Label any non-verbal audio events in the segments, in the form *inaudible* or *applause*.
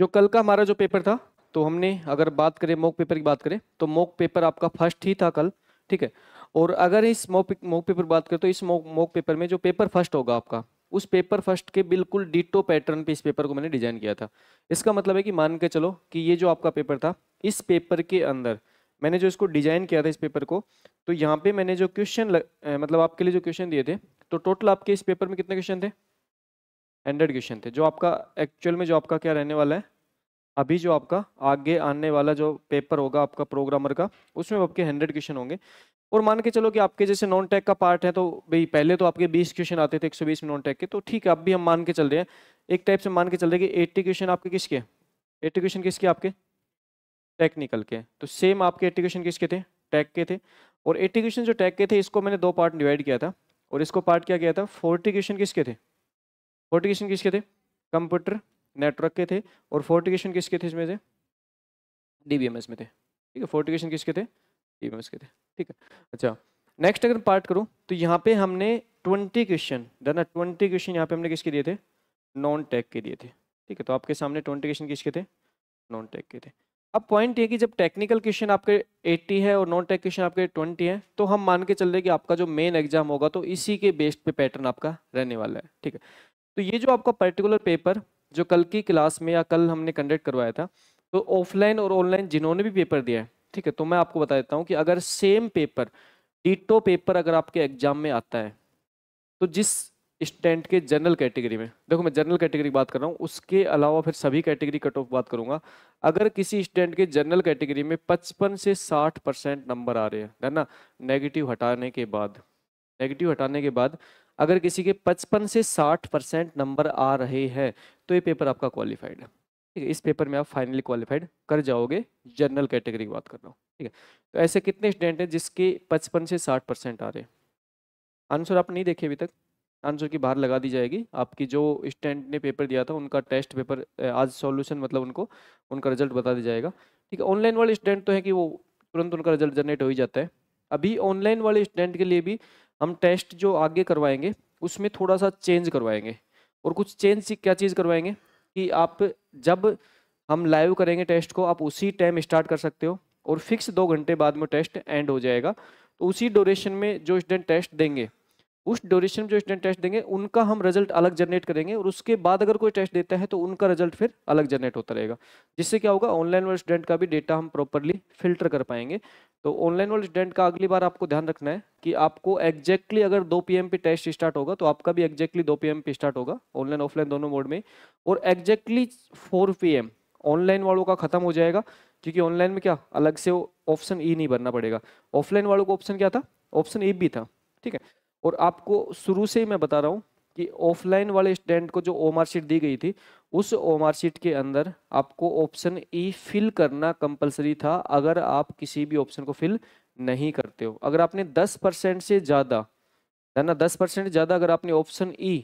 जो कल का हमारा जो पेपर था तो हमने अगर बात करें मॉक पेपर की बात करें तो मॉक पेपर आपका फर्स्ट ही था कल ठीक है और अगर इस मॉक मॉक पेपर बात करें तो इस मॉक मॉक पेपर में जो पेपर फर्स्ट होगा आपका उस पेपर फर्स्ट के बिल्कुल डिटो पैटर्न पे इस पेपर को मैंने डिजाइन किया था इसका मतलब है कि मान के चलो कि ये जो आपका पेपर था इस पेपर के अंदर मैंने जो इसको डिजाइन किया था इस पेपर को तो यहाँ पे मैंने जो क्वेश्चन मतलब आपके लिए जो क्वेश्चन दिए थे तो टोटल आपके इस पेपर में कितने क्वेश्चन थे हंड्रेड क्वेश्चन थे जो आपका एक्चुअल में जो आपका क्या रहने वाला है अभी जो आपका आगे आने वाला जो पेपर होगा आपका प्रोग्रामर का उसमें आपके हंड्रेड क्वेश्चन होंगे और मान के चलो कि आपके जैसे नॉन टेक का पार्ट है तो भाई पहले तो आपके बीस क्वेश्चन आते थे एक में नॉन टेक के तो ठीक है अब भी हम मान के चल रहे हैं एक टाइप से मान के चल रहे कि एट्टी क्वेश्चन आपके किसके एट्टी क्वेश्चन किसके आपके टेक्निकल के तो सेम आपके एट्टी क्वेश्चन किसके थे टैक के थे और एट्टी क्वेश्चन जो टैक के थे इसको मैंने दो पार्ट डिवाइड किया था और इसको पार्ट क्या किया था फोर्टी क्वेश्चन किसके थे फोर्टिकेशन किसके थे कंप्यूटर नेटवर्क के थे और फोर्टिकेशन किसके थे इसमें से डी में थे ठीक है फोर्टिकेशन किसके थे डी के थे ठीक है अच्छा नेक्स्ट अगर पार्ट करूँ तो यहाँ पे हमने ट्वेंटी क्वेश्चन दाना ट्वेंटी क्वेश्चन यहाँ पे हमने किसके दिए थे नॉन टेक के दिए थे ठीक है तो आपके सामने ट्वेंटी क्वेश्चन किसके थे नॉन टेक के थे अब पॉइंट ये कि जब टेक्निकल क्वेश्चन आपके एट्टी है और नॉन टेक क्वेश्चन आपके ट्वेंटी है तो हम मान के चल रहे कि आपका जो मेन एग्जाम होगा तो इसी के बेस्ड पे पैटर्न आपका रहने वाला है ठीक है तो ये जो आपका पर्टिकुलर पेपर जो कल की क्लास में या कल हमने कंडक्ट करवाया था तो ऑफलाइन और ऑनलाइन जिन्होंने भी पेपर दिया है ठीक है तो मैं आपको बता देता हूँ कि अगर सेम पेपर डीटो पेपर अगर आपके एग्जाम में आता है तो जिस स्टैंड के जनरल कैटेगरी में देखो मैं जनरल कैटेगरी बात कर रहा हूँ उसके अलावा फिर सभी कैटेगरी कट ऑफ बात करूँगा अगर किसी स्टैंड के जनरल कैटेगरी में पचपन से साठ परसेंट नंबर आ रहे हैं है ना नेगेटिव हटाने के बाद नेगेटिव हटाने के बाद अगर किसी के 55 से 60 परसेंट नंबर आ रहे हैं तो ये पेपर आपका क्वालिफाइड है ठीक है इस पेपर में आप फाइनली क्वालिफाइड कर जाओगे जनरल कैटेगरी की बात कर रहा हूँ ठीक है तो ऐसे कितने स्टूडेंट हैं जिसके 55 से 60 परसेंट आ रहे हैं आंसर आप नहीं देखे अभी तक आंसर की बाहर लगा दी जाएगी आपकी जो स्टूडेंट ने पेपर दिया था उनका टेस्ट पेपर आज सॉल्यूशन मतलब उनको उनका रिजल्ट बता दिया जाएगा ठीक है ऑनलाइन वाले स्टूडेंट तो है कि वो तुरंत उनका रिजल्ट जनरेट हो ही जाता है अभी ऑनलाइन वाले स्टूडेंट के लिए भी हम टेस्ट जो आगे करवाएंगे उसमें थोड़ा सा चेंज करवाएंगे और कुछ चेंज क्या चीज़ करवाएंगे कि आप जब हम लाइव करेंगे टेस्ट को आप उसी टाइम स्टार्ट कर सकते हो और फिक्स दो घंटे बाद में टेस्ट एंड हो जाएगा तो उसी ड्यूरेशन में जो स्टूडेंट टेस्ट देंगे उस ड्यूरेशन में जो स्टूडेंट टेस्ट देंगे उनका हम रिजल्ट अलग जनरेट करेंगे और उसके बाद अगर कोई टेस्ट देता है तो उनका रिजल्ट फिर अलग जनरेट होता रहेगा जिससे क्या होगा ऑनलाइन वाले स्टूडेंट का भी डेटा हम प्रॉपरली फिल्टर कर पाएंगे तो ऑनलाइन वाले स्टूडेंट का अगली बार आपको ध्यान रखना है कि आपको एग्जैक्टली अगर दो पी पे टेस्ट स्टार्ट होगा तो आपका भी एग्जैक्टली दो पी पे स्टार्ट होगा ऑनलाइन ऑफलाइन दोनों मोड में और एग्जैक्टली फोर पी ऑनलाइन वालों का खत्म हो जाएगा क्योंकि ऑनलाइन में क्या अलग से ऑप्शन ई e नहीं भरना पड़ेगा ऑफलाइन वालों का ऑप्शन क्या था ऑप्शन ए भी था ठीक है और आपको शुरू से ही मैं बता रहा हूँ कि ऑफलाइन वाले स्टूडेंट को जो ओ मार्कशीट शीट दी गई थी उस ओ मार्कशीट के अंदर आपको ऑप्शन ई फिल करना कंपलसरी था अगर आप किसी भी ऑप्शन को फिल नहीं करते हो अगर आपने दस परसेंट से ज़्यादा है ना दस परसेंट ज़्यादा अगर आपने ऑप्शन ई e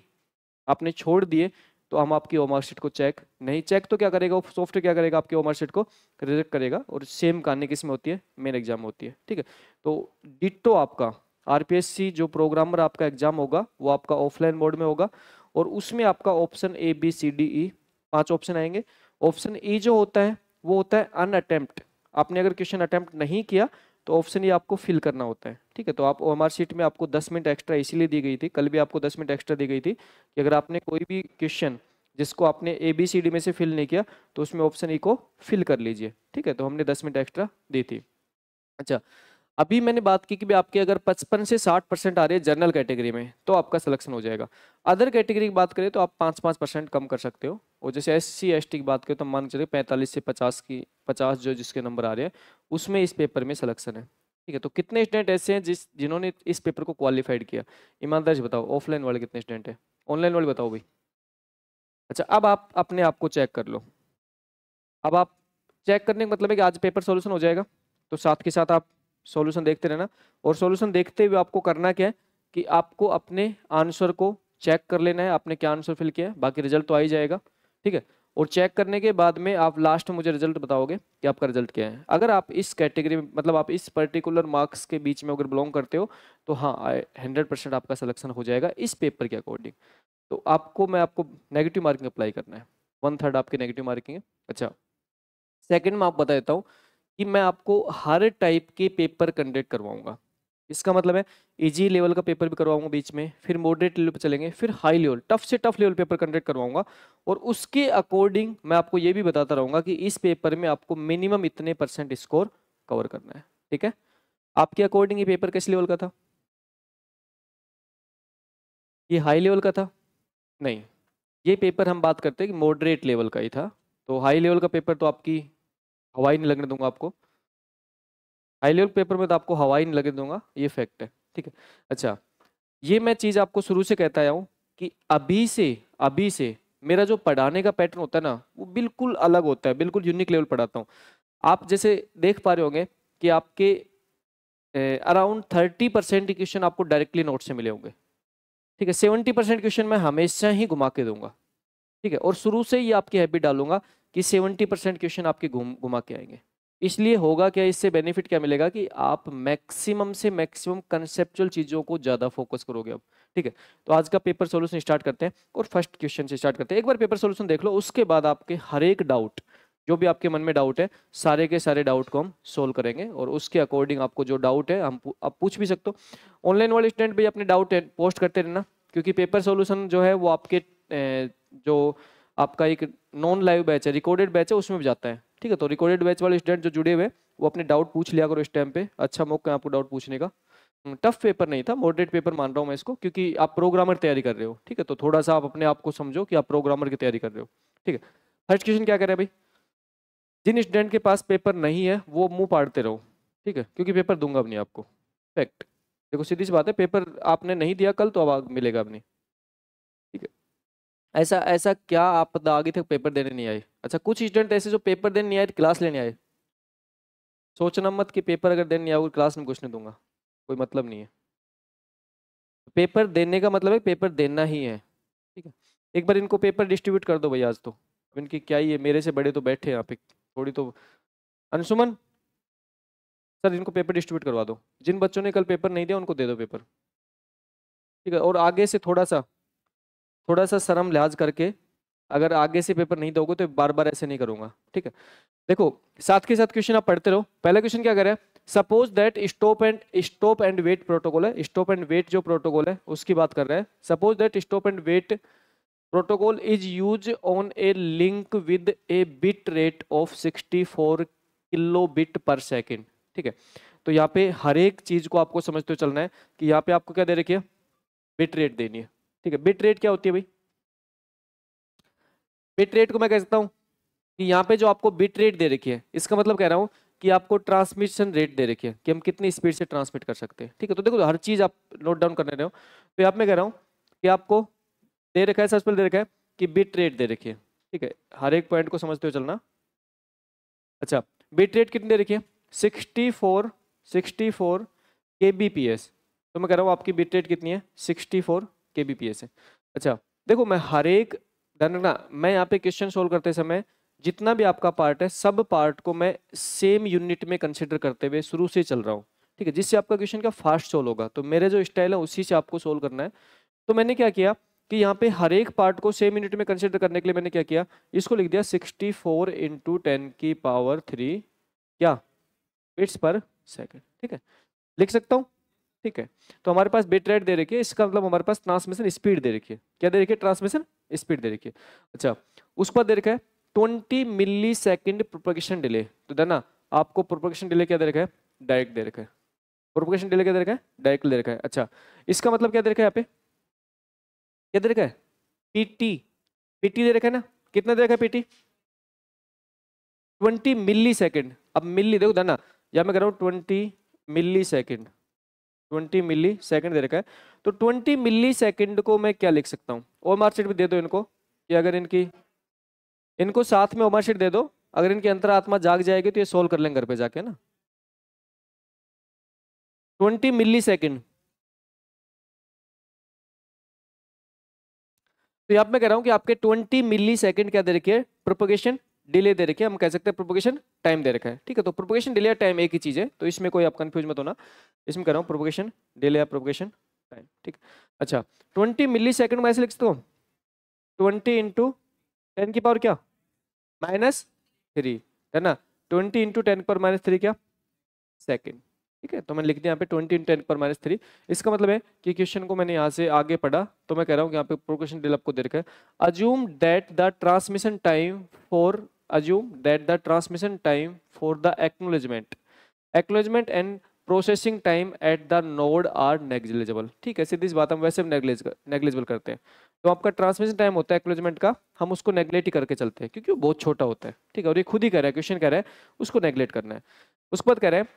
आपने छोड़ दिए तो हम आपकी ओ मार्कशीट को चेक नहीं चेक तो क्या करेगा सॉफ्टवेयर क्या करेगा आपकी ओ मार्कशीट को रिजेक्ट करेगा और सेम कहानी किस में होती है मेन एग्जाम में होती है ठीक है तो डिटो आपका आरपीएससी जो प्रोग्रामर आपका एग्जाम होगा वो आपका ऑफलाइन मोड में होगा और उसमें आपका option A B C D E पांच ऑप्शन आएंगे ऑप्शन ई जो होता है वो होता है अन अटेम्प्ट आपने अगर क्वेश्चन अटेम्प्ट नहीं किया तो ऑप्शन ये आपको फिल करना होता है ठीक है तो आप ओ सीट में आपको 10 मिनट एक्स्ट्रा इसीलिए दी गई थी कल भी आपको 10 मिनट एक्स्ट्रा दी गई थी कि अगर आपने कोई भी क्वेश्चन जिसको आपने ए बी सी डी में से फिल नहीं किया तो उसमें ऑप्शन ई को फिल कर लीजिए ठीक है तो हमने 10 मिनट एक्स्ट्रा दी थी अच्छा अभी मैंने बात की कि भी आपके अगर 55 से 60 परसेंट आ रहे हैं जनरल कैटेगरी में तो आपका सिलेक्शन हो जाएगा अदर कैटेगरी की बात करें तो आप पाँच पाँच परसेंट कम कर सकते हो और जैसे एस सी एस टी की बात करें तो मान के चलिए पैंतालीस से पचास की पचास जो जिसके नंबर आ रहे हैं उसमें इस पेपर में सिलेक्शन है ठीक है तो कितने स्टूडेंट ऐसे हैं जिस जिन्होंने इस पेपर को क्वालिफाइड किया ईमानदार से बताओ ऑफलाइन वाले कितने स्टूडेंट हैं ऑनलाइन वाले बताओ भाई अच्छा अब आप अपने आप को चेक कर लो अब आप चेक करने का मतलब है कि आज पेपर सोल्यूशन हो जाएगा तो साथ के साथ आप सॉल्यूशन देखते रहना और सॉल्यूशन देखते हुए आपको करना क्या है कि आपको अपने आंसर को चेक कर लेना है आपने क्या आंसर फिल किया है बाकी रिजल्ट तो आ ही जाएगा ठीक है और चेक करने के बाद में आप लास्ट मुझे रिजल्ट बताओगे कि आपका रिजल्ट क्या है अगर आप इस कैटेगरी में मतलब आप इस पर्टिकुलर मार्क्स के बीच में अगर बिलोंग करते हो तो हाँ हंड्रेड परसेंट आपका सिलेक्शन हो जाएगा इस पेपर के अकॉर्डिंग तो आपको मैं आपको नेगेटिव मार्किंग अप्लाई करना है वन थर्ड आपकी नेगेटिव मार्किंग है अच्छा सेकेंड में आप बता देता हूँ कि मैं आपको हर टाइप के पेपर कंडक्ट करवाऊंगा इसका मतलब है इजी लेवल का पेपर भी करवाऊंगा बीच में फिर मॉडरेट लेवल पर चलेंगे फिर हाई लेवल टफ से टफ लेवल पेपर कंडक्ट करवाऊंगा और उसके अकॉर्डिंग मैं आपको ये भी बताता रहूँगा कि इस पेपर में आपको मिनिमम इतने परसेंट स्कोर कवर करना है ठीक है आपके अकॉर्डिंग ये पेपर किस लेवल का था ये हाई लेवल का था नहीं ये पेपर हम बात करते हैं कि मॉडरेट लेवल का ही था तो हाई लेवल का पेपर तो आपकी हवा ही नहीं लगने दूंगा आपको हाई लेवल पेपर में तो आपको हवा ही नहीं लगने दूंगा ये फैक्ट है ठीक है अच्छा ये मैं चीज़ आपको शुरू से कहता आया हूँ कि अभी से अभी से मेरा जो पढ़ाने का पैटर्न होता है ना वो बिल्कुल अलग होता है बिल्कुल यूनिक लेवल पढ़ाता हूँ आप जैसे देख पा रहे होंगे कि आपके अराउंड थर्टी परसेंट क्वेश्चन आपको डायरेक्टली नोट से मिले होंगे ठीक है सेवेंटी परसेंट क्वेश्चन मैं हमेशा ही घुमा के दूंगा ठीक है और शुरू से ही आपकी हैबिट डालूंगा कि 70 परसेंट क्वेश्चन आपके घूम घुमा के आएंगे इसलिए होगा क्या इससे बेनिफिट क्या मिलेगा कि आप मैक्सिमम से मैक्सिमम कंसेप्चुअल चीज़ों को ज़्यादा फोकस करोगे अब ठीक है तो आज का पेपर सोल्यूशन स्टार्ट करते हैं और फर्स्ट क्वेश्चन से स्टार्ट करते हैं एक बार पेपर सोल्यूशन देख लो उसके बाद आपके हर एक डाउट जो भी आपके मन में डाउट है सारे के सारे डाउट को हम सोल्व करेंगे और उसके अकॉर्डिंग आपको जो डाउट है हम आप पूछ भी सकते हो ऑनलाइन वाले स्टूडेंट भी अपने डाउट पोस्ट करते रहना क्योंकि पेपर सोल्यूशन जो है वो आपके जो आपका एक नॉन लाइव बैच है रिकॉर्डेड बैच है उसमें भी जाता है ठीक है तो रिकॉर्डेड बैच वाले स्टूडेंट जो जुड़े हुए वो अपने डाउट पूछ लिया करो इस टाइम पे अच्छा मौका है आपको डाउट पूछने का टफ हम्म, पेपर नहीं था मॉडरेट पेपर मान रहा हूँ मैं इसको क्योंकि आप प्रोग्रामर तैयारी कर रहे हो ठीक है तो थोड़ा सा आप अपने आप को समझो कि आप प्रोग्रामर की तैयारी कर रहे हो ठीक है फर्स्ट क्वेश्चन क्या करें भाई जिन स्टूडेंट के पास पेपर नहीं है वो मुँह पाड़ते रहो ठीक है क्योंकि पेपर दूंगा अपनी आपको फैक्ट देखो सीधी सी बात है पेपर आपने नहीं दिया कल तो अब मिलेगा अपनी ठीक है ऐसा ऐसा क्या आप आगे तक पेपर देने नहीं आए अच्छा कुछ स्टूडेंट ऐसे जो पेपर देने नहीं आए क्लास लेने आए सोचना मत कि पेपर अगर देने नहीं क्लास में कुछ नहीं दूंगा कोई मतलब नहीं है पेपर देने का मतलब है पेपर देना ही है ठीक है एक बार इनको पेपर डिस्ट्रीब्यूट कर दो भैया आज तो अब इनकी क्या ही है मेरे से बड़े तो बैठे यहाँ पे थोड़ी तो अनुसुमन सर इनको पेपर डिस्ट्रीब्यूट करवा दो जिन बच्चों ने कल पेपर नहीं दिया उनको दे दो पेपर ठीक है और आगे से थोड़ा सा थोड़ा सा शर्म लिहाज करके अगर आगे से पेपर नहीं दोगे तो बार बार ऐसे नहीं करूँगा ठीक है देखो साथ के साथ क्वेश्चन आप पढ़ते रहो पहला क्वेश्चन क्या करें suppose that stop and stop and wait protocol है स्टॉप एंड वेट जो प्रोटोकॉल है उसकी बात कर रहे हैं suppose that stop and wait protocol is use on a link with a bit rate of 64 kilo bit per second ठीक है तो यहाँ पे हर एक चीज को आपको समझते हुए चलना है कि यहाँ पे आपको क्या दे रखिए बिट रेट देनी है ठीक है बिट रेट क्या होती है भाई बिट रेट को मैं कह सकता हूँ कि यहाँ पे जो आपको बिट रेट दे रखी है इसका मतलब कह रहा हूँ कि आपको ट्रांसमिशन रेट दे रखी है कि हम कितनी स्पीड से ट्रांसमिट कर सकते हैं ठीक है तो देखो हर चीज़ आप नोट डाउन करने रहे हो तो यहाँ मैं कह रहा हूँ कि आपको दे रखा है सबसे पहले दे रखा है कि बिट रेट दे रखी है ठीक है हर एक पॉइंट को समझते हो चलना अच्छा बिट रेट कितनी दे रखी है सिक्सटी फोर सिक्सटी फोर तो मैं कह रहा हूँ आपकी बिट रेट कितनी है sixty four K B P S है अच्छा देखो मैं हर एक ध्यान रखना मैं यहाँ पे क्वेश्चन सोल्व करते समय जितना भी आपका पार्ट है सब पार्ट को मैं सेम यूनिट में कंसिडर करते हुए शुरू से चल रहा हूँ ठीक है जिससे आपका क्वेश्चन क्या फास्ट सोल्व होगा तो मेरे जो स्टाइल है उसी से आपको सोल्व करना है तो मैंने क्या किया कि यहाँ पे हर एक पार्ट को सेम यूनिट में कंसिडर करने के लिए मैंने क्या किया इसको लिख दिया सिक्सटी फोर इंटू टेन की पावर थ्री क्या बिट्स पर सेकेंड ठीक है लिख सकता हूँ ठीक है तो हमारे पास बेट रेट दे रखी है इसका मतलब हमारे पास ट्रांसमिशन स्पीड दे रखी है क्या दे रखी है ट्रांसमिशन स्पीड दे रखी है अच्छा उसके बाद दे रखा है twenty millisecond propagation delay तो देना आपको प्रोपोकेशन डिले क्या दे रखा है डायरेक्ट दे रखा है प्रोपोकेशन डिले क्या दे रखा है डायरेक्ट दे रखा है अच्छा इसका मतलब क्या दे रखा है यहाँ पे क्या दे रखा है पीटी पीटी दे रखा है ना कितना दे रखा है पीटी ट्वेंटी मिली सेकेंड अब मिली देखो दाना या मैं कह रहा हूँ twenty millisecond twenty millisecond दे रखा है तो ट्वेंटी मिली सेकेंड को मैं क्या लिख सकता हूँ ओ मार्कशीट भी दे दो इनको कि अगर इनकी इनको साथ में ओमर शीट दे दो अगर इनकी अंतरात्मा जाग जाएगी तो ये सोल्व कर लेंगे घर पे जाके ना ट्वेंटी मिली सेकेंड तो यहाँ मैं कह रहा हूँ कि आपके ट्वेंटी मिली सेकेंड क्या दे रखिए प्रोपोगेशन डिले दे रखे हम कह सकते हैं प्रोपोगेशन टाइम दे रखा है ठीक है तो प्रोपोगेशन डिले या टाइम एक ही चीज़ है तो इसमें कोई आप कंफ्यूज मत होना इसमें कह रहा हूँ प्रोपोगेशन डिले या प्रोपोगेशन टाइम ठीक अच्छा ट्वेंटी मिली सेकेंड में ऐसे लिखते हो ट्वेंटी इंटू टेन की पावर क्या माइनस थ्री है ना ट्वेंटी इंटू टेन पर माइनस थ्री क्या सेकेंड ठीक है तो मैंने लिख दिया यहाँ पे ट्वेंटी इंटू टेन पर माइनस थ्री इसका मतलब है कि क्वेश्चन को मैंने यहाँ से आगे पढ़ा तो मैं कह रहा हूँ कि यहाँ पे प्रोपोगेशन डिले आपको दे रखा है assume that the transmission time for assume that the transmission time for the acknowledgement acknowledgement and processing time at the node are negligible ठीक है सीधी बात हम वैसे नेग्लिज करते हैं तो आपका ट्रांसमिशन टाइम होता है एक्नोलेजमेंट का हम उसको नेग्लेक्ट ही करके चलते हैं क्योंकि वो बहुत छोटा होता है ठीक है और ये खुद ही कह रहा है क्वेश्चन कह रहा है उसको नेग्लेक्ट करना है उसके बाद कह रहे हैं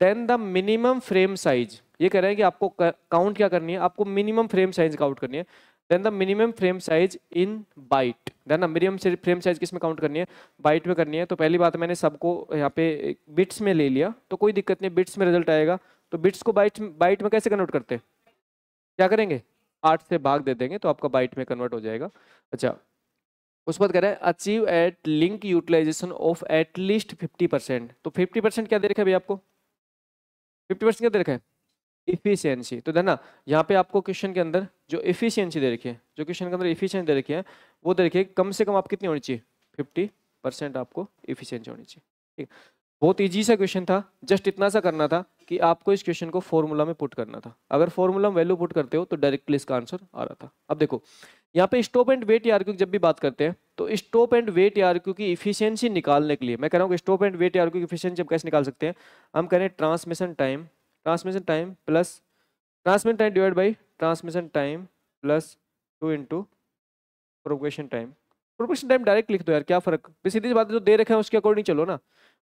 then the minimum frame size ये कह रहे हैं कि आपको काउंट क्या करनी है आपको मिनिमम फ्रेम साइज काउंट करनी है then the minimum frame size in byte then minimum frame size किस में काउंट करनी है बाइट में करनी है तो पहली बात मैंने सबको यहाँ पे बिट्स में ले लिया तो कोई दिक्कत नहीं बिट्स में रिजल्ट आएगा तो बिट्स को बाइट बाइट में कैसे कन्वर्ट करते हैं क्या करेंगे आठ से भाग दे देंगे तो आपका बाइट में कन्वर्ट हो जाएगा अच्छा उस बात कह रहे हैं achieve at link utilization of at least fifty percent तो फिफ्टी परसेंट क्या दे रखा है भैया आपको फिफ्टी परसेंट क्या दे रखा है इफिशियंसी तो देना यहाँ पे आपको क्वेश्चन के अंदर जो इफिशियंसी दे रखी है जो क्वेश्चन के अंदर इफिशियंसी दे रखी है वो दे रखी है कम से कम आप कितनी होनी चाहिए फिफ्टी परसेंट आपको इफिशियंसी होनी चाहिए ठीक बहुत ईजी सा क्वेश्चन था जस्ट इतना सा करना था कि आपको इस क्वेश्चन को फॉर्मूला में पुट करना था अगर फॉर्मूला में वैल्यू पुट करते हो तो डायरेक्टली इसका आंसर आ रहा था अब देखो यहाँ पे स्टॉप एंड वेट यार जब भी बात करते हैं तो स्टॉप एंड वेट यार की इफिशियंसी निकालने के लिए मैं कह रहा हूँ स्टॉप एंड वेट यार की इफिशियंसी हम कैसे निकाल सकते हैं हम कह रहे हैं transmission time transmission time plus transmission time divide by transmission time plus two into propagation time propagation time direct लिख दो यार क्या फ़र्क सीधी बात जो दे रखे हैं उसके अकॉर्डिंग चलो ना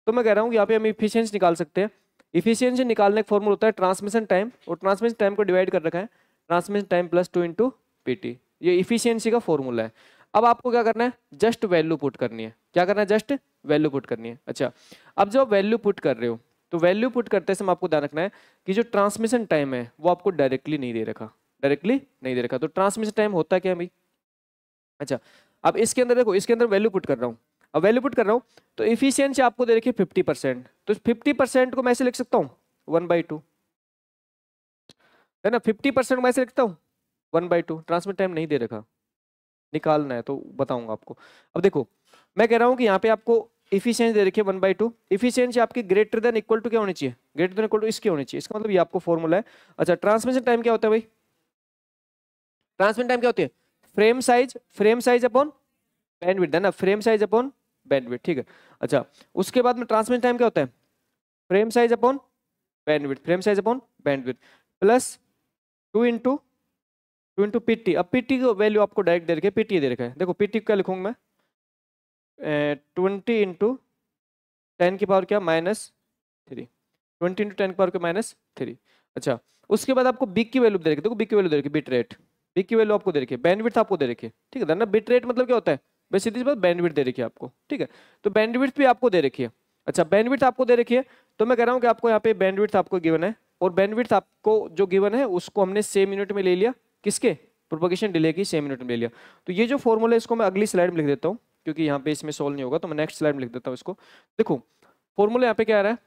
तो मैं कह रहा हूँ यहाँ पे हम इफिशियंस निकाल सकते हैं इफिशियंसी निकालने का फॉर्मूला होता है ट्रांसमिशन टाइम और ट्रांसमिशन टाइम को डिवाइड कर रखा है transmission time plus two into P ये इफिशियंसी का फॉर्मूला है अब आपको क्या करना है जस्ट वैल्यू पुट करनी है क्या करना है जस्ट वैल्यू पुट करनी है अच्छा अब जो वैल्यू पुट कर रहे हो तो वैल्यू पुट करते समय आपको ध्यान रखना है कि जो ट्रांसमिशन टाइम है वो आपको डायरेक्टली नहीं दे रखा डायरेक्टली नहीं दे रखा तो ट्रांसमिशन टाइम होता क्या भाई अच्छा अब इसके अंदर देखो इसके अंदर वैल्यू पुट कर रहा हूँ अब वैल्यू पुट कर रहा हूँ तो इफिशियंसी आपको दे रखी है फिफ्टी परसेंट तो फिफ्टी परसेंट को मैं ऐसे लिख सकता हूँ वन बाई टू है ना फिफ्टी परसेंट मैं ऐसे लिखता हूँ one by two transmit time नहीं दे रखा निकालना है तो बताऊंगा आपको अब देखो मैं कह रहा हूँ कि यहाँ पे आपको इफिशियंस दे रखिए वन बाई टू इफिशियंसी आपकी ग्रेटर देन इक्वल टू क्या होनी चाहिए ग्रेटर देन इक्वल टू इसकी होनी चाहिए इसका मतलब ये आपको फॉर्मूला है अच्छा ट्रांसमिशन टाइम क्या होता है भाई ट्रांसमिशन टाइम क्या होती है frame size frame size upon bandwidth है ना फ्रेम साइज अपॉन बैंडविड्थ ठीक है अच्छा उसके बाद में ट्रांसमिशन टाइम क्या होता है frame size upon bandwidth frame size upon bandwidth plus two into two into PT अब पीटी का वैल्यू आपको डायरेक्ट दे रखे पीटी दे रखा है देखो पीटी क्या लिखूंगा मैं ट्वेंटी इंटू टेन की पावर क्या minus three twenty into ten की पावर क्या माइनस थ्री अच्छा उसके बाद आपको बिग की वैल्यू दे रखी देखो बिग की वैल्यू दे रखी बिट रेट बिग की वैल्यू आपको दे रखी है बैंडविड्थ आपको दे रखी ठीक है ना बिट रेट मतलब क्या होता है बस सीधी बात बैंडविड्थ दे रखी है आपको ठीक है तो बैंडविड्थ भी आपको दे रखी है अच्छा बैंडविड्थ आपको दे रखी है तो मैं कह रहा हूँ कि आपको यहाँ पे बैंडविड्थ आपको गिवन है और बैंडविड्थ आपको जो गिवन है उसको हमने सेम यूनिट में ले लिया किसके प्रोपोगेशन डिले की सेम यूनिट में ले लिया तो ये जो फॉर्मूला है इसको मैं अगली स्लाइड में लिख देता हूँ क्योंकि यहाँ पे इसमें सोल्व नहीं होगा तो मैं नेक्स्ट स्लाइड में लिख देता हूँ इसको देखो फॉर्मूला यहाँ पे क्या आ रहा है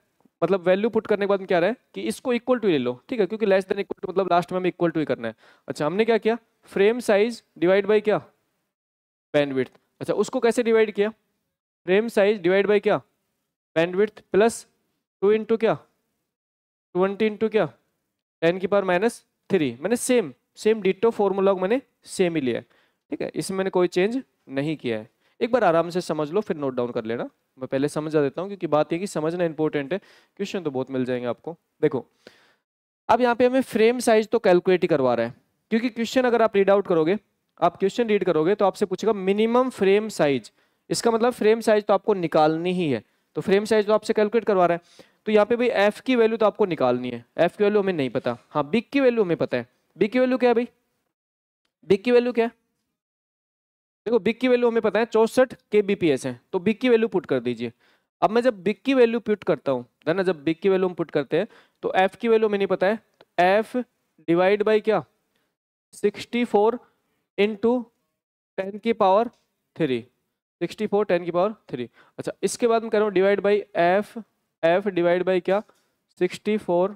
मतलब वैल्यू पुट करने के बाद क्या रहा है कि इसको इक्वल टू ले लो ठीक है क्योंकि लेस देन इक्वल टू मतलब लास्ट में हमें इक्वल टू ही करना है अच्छा हमने क्या किया फ्रेम साइज डिवाइड बाई क्या बैंडविड्थ अच्छा उसको कैसे डिवाइड किया फ्रेम साइज डिवाइड बाई क्या बैंडविड्थ प्लस टू इंटू क्या ट्वेंटी इंटू क्या टेन की पावर माइनस थ्री मैंने सेम सेम डिटो फॉर्मूला मैंने सेम ही लिया है ठीक है इसमें मैंने कोई चेंज नहीं किया है एक बार आराम से समझ लो फिर नोट डाउन कर लेना मैं पहले समझा देता हूँ क्योंकि बात यह कि समझना इंपॉर्टेंट है क्वेश्चन तो बहुत मिल जाएंगे आपको देखो अब यहाँ पे हमें फ्रेम साइज तो कैलकुलेट ही करवा रहा है क्योंकि क्वेश्चन अगर आप रीड आउट करोगे आप क्वेश्चन रीड करोगे तो आपसे पूछेगा मिनिमम फ्रेम साइज इसका मतलब फ्रेम साइज तो आपको निकालनी ही है तो फ्रेम साइज तो आपसे कैलकुलेट करवा रहा है तो यहाँ पे भाई एफ की वैल्यू तो आपको निकालनी है एफ की वैल्यू हमें नहीं पता हाँ बिग की वैल्यू हमें पता है बिग की वैल्यू क्या है भाई बिग की वैल्यू क्या है देखो बिक की वैल्यू हमें पता है चौसठ के बी पी एस है तो बिक की वैल्यू पुट कर दीजिए अब मैं जब बिक की वैल्यू पुट करता हूँ है ना जब बिक की वैल्यू हम पुट करते हैं तो एफ की वैल्यू हमें नहीं पता है तो एफ डिवाइड बाई क्या सिक्सटी फोर इंटू टेन की power three sixty four ten की पावर थ्री अच्छा इसके बाद मैं कह रहा हूँ divide by F F divide by क्या sixty four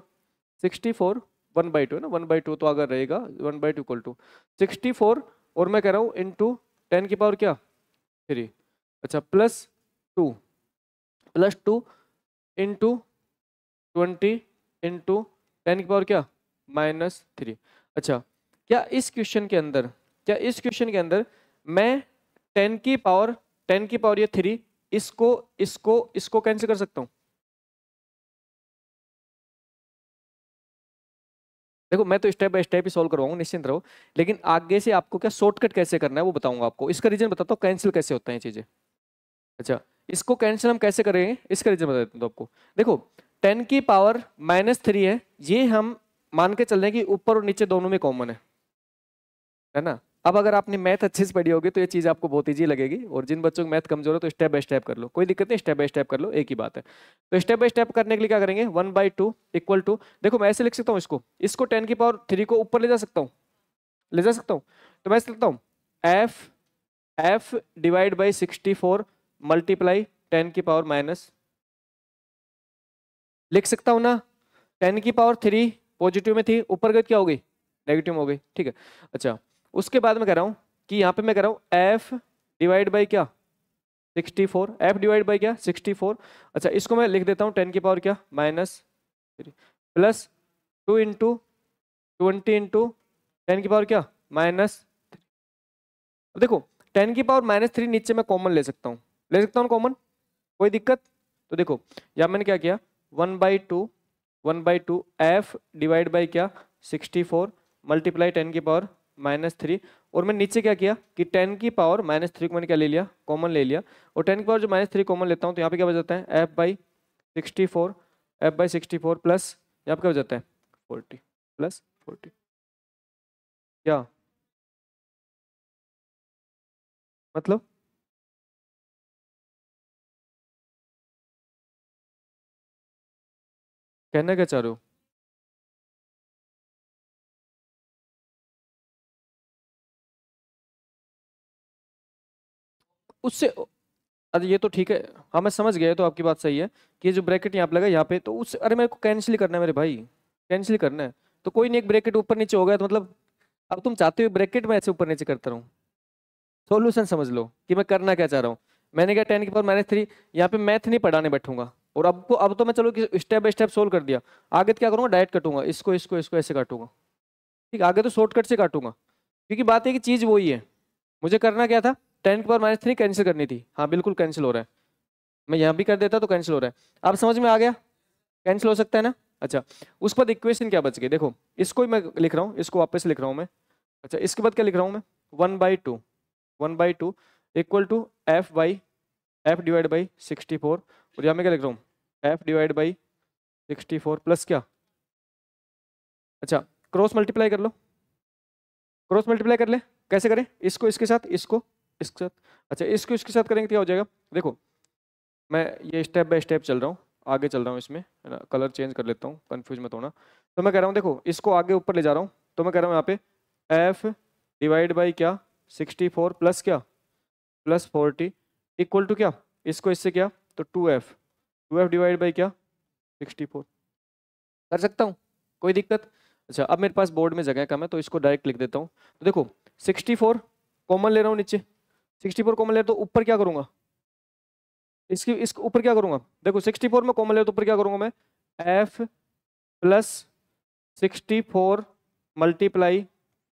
sixty four one by two है ना वन बाई टू तो अगर रहेगा one by two equal to sixty four और मैं कह रहा हूँ इंटू टेन की पावर क्या थ्री अच्छा plus two plus two into twenty into ten की पावर क्या माइनस थ्री अच्छा क्या इस क्वेश्चन के अंदर क्या इस क्वेश्चन के अंदर मैं टेन की पावर टेन की पावर ये थ्री इसको इसको इसको कैंसिल कर सकता हूँ देखो मैं तो स्टेप बाय स्टेप ही सॉल्व करवाऊंगा निश्चिंत रहो लेकिन आगे से आपको क्या शॉर्टकट कैसे करना है वो बताऊंगा आपको इसका रीजन बताता हूँ कैंसिल कैसे होता है चीज़ें अच्छा इसको कैंसिल हम कैसे करेंगे इसका रीजन बता देता हूँ आपको देखो टेन की पावर माइनस थ्री है ये हम मान के चल रहे हैं कि ऊपर और नीचे दोनों में कॉमन है है ना अब अगर आपने मैथ अच्छे से पढ़ी होगी तो ये चीज़ आपको बहुत ईजी लगेगी और जिन बच्चों को मैथ कमजोर हो तो स्टेप बाय स्टेप कर लो कोई दिक्कत नहीं स्टेप बाय स्टेप कर लो एक ही बात है तो स्टेप बाय स्टेप करने के लिए क्या करेंगे one by two equal to देखो मैं ऐसे लिख सकता हूँ इसको इसको टेन की पावर थ्री को ऊपर ले जा सकता हूँ ले जा सकता हूँ तो मैं लिखता हूँ F F divide by sixty four multiply ten की पावर माइनस लिख सकता हूँ ना टेन की पावर थ्री पॉजिटिव में थी ऊपर गई तो क्या हो गई नेगेटिव में हो गई ठीक है अच्छा उसके बाद मैं कह रहा हूँ कि यहाँ पे मैं कह रहा हूँ एफ डिवाइड बाई क्या 64 एफ डिवाइड बाई क्या 64 अच्छा इसको मैं लिख देता हूँ टेन की पावर क्या minus plus two into twenty into ten की पावर क्या माइनस अब देखो टेन की पावर माइनस थ्री नीचे मैं कॉमन ले सकता हूँ ले सकता हूँ कॉमन कोई दिक्कत तो देखो यहाँ मैंने क्या किया one by two one by two F divide by क्या सिक्सटी फोर मल्टीप्लाई टेन की पावर माइनस थ्री और मैं नीचे क्या किया कि टेन की पावर माइनस थ्री को मैंने क्या ले लिया कॉमन ले लिया और टेन की पावर जो माइनस थ्री कॉमन लेता हूँ तो यहाँ पे क्या बजाता है F by sixty four F by sixty four plus यहाँ पे क्या बजाता है फोर्टी प्लस फोर्टी क्या मतलब कहना क्या चाह रहे हो उससे अरे ये तो ठीक है हाँ मैं समझ गया तो आपकी बात सही है कि जो ब्रैकेट यहाँ पे लगा यहाँ पे तो उस अरे मेरे को कैंसिल करना है मेरे भाई कैंसिल करना है तो कोई नहीं एक ब्रैकेट ऊपर नीचे हो गया तो मतलब अब तुम चाहते हो ब्रैकेट में ऐसे ऊपर नीचे करता रहूँ सोल्यूशन समझ लो कि मैं करना क्या चाह रहा हूँ मैंने क्या टेन के पास माइनस थ्री यहाँ पे मैथ नहीं पढ़ाने बैठूंगा और अब को अब तो मैं चलो कि स्टेप बाई स्टेप सोल्व कर दिया आगे तो क्या करूँगा डायरेक्ट कटूंगा इसको इसको इसको ऐसे काटूंगा ठीक आगे तो शॉर्टकट से काटूंगा क्योंकि बात है कि चीज़ वही है मुझे करना क्या था टेन के पावर माइनस थ्री कैंसिल करनी थी हाँ बिल्कुल कैंसिल हो रहा है मैं यहाँ भी कर देता तो कैंसिल हो रहा है आप समझ में आ गया कैंसिल हो सकता है ना अच्छा उस पर इक्वेशन क्या बच गई देखो इसको ही मैं लिख रहा हूँ इसको वापस लिख रहा हूँ मैं अच्छा इसके बाद क्या लिख रहा हूँ मैं one by two one by two equal to F by F divide by sixty four और यहाँ मैं क्या लिख रहा हूँ F divide by sixty four plus क्या अच्छा क्रॉस मल्टीप्लाई कर लो क्रॉस मल्टीप्लाई कर ले कैसे करें इसको इसके साथ इसको इसके साथ अच्छा इसको इसके साथ करेंगे तो क्या हो जाएगा देखो मैं ये स्टेप बाय स्टेप चल रहा हूँ आगे चल रहा हूँ इसमें है ना कलर चेंज कर लेता हूँ कन्फ्यूज मत होना तो मैं कह रहा हूँ देखो इसको आगे ऊपर ले जा रहा हूँ तो मैं कह रहा हूँ यहाँ पे एफ डिवाइड बाई क्या सिक्सटी फोर प्लस क्या प्लस फोर्टी इक्वल टू क्या इसको इससे क्या तो two F two F divide by क्या सिक्सटी फोर कर सकता हूँ कोई दिक्कत अच्छा अब मेरे पास बोर्ड में जगह कम है तो इसको डायरेक्ट लिख देता हूँ तो देखो सिक्सटी फोर कॉमन ले रहा हूँ नीचे सिक्सटी फोर कॉमन ले तो ऊपर क्या करूँगा इसकी इस ऊपर क्या करूँगा देखो सिक्सटी फोर में कॉमन ले तो ऊपर क्या करूँगा मैं F plus sixty four multiply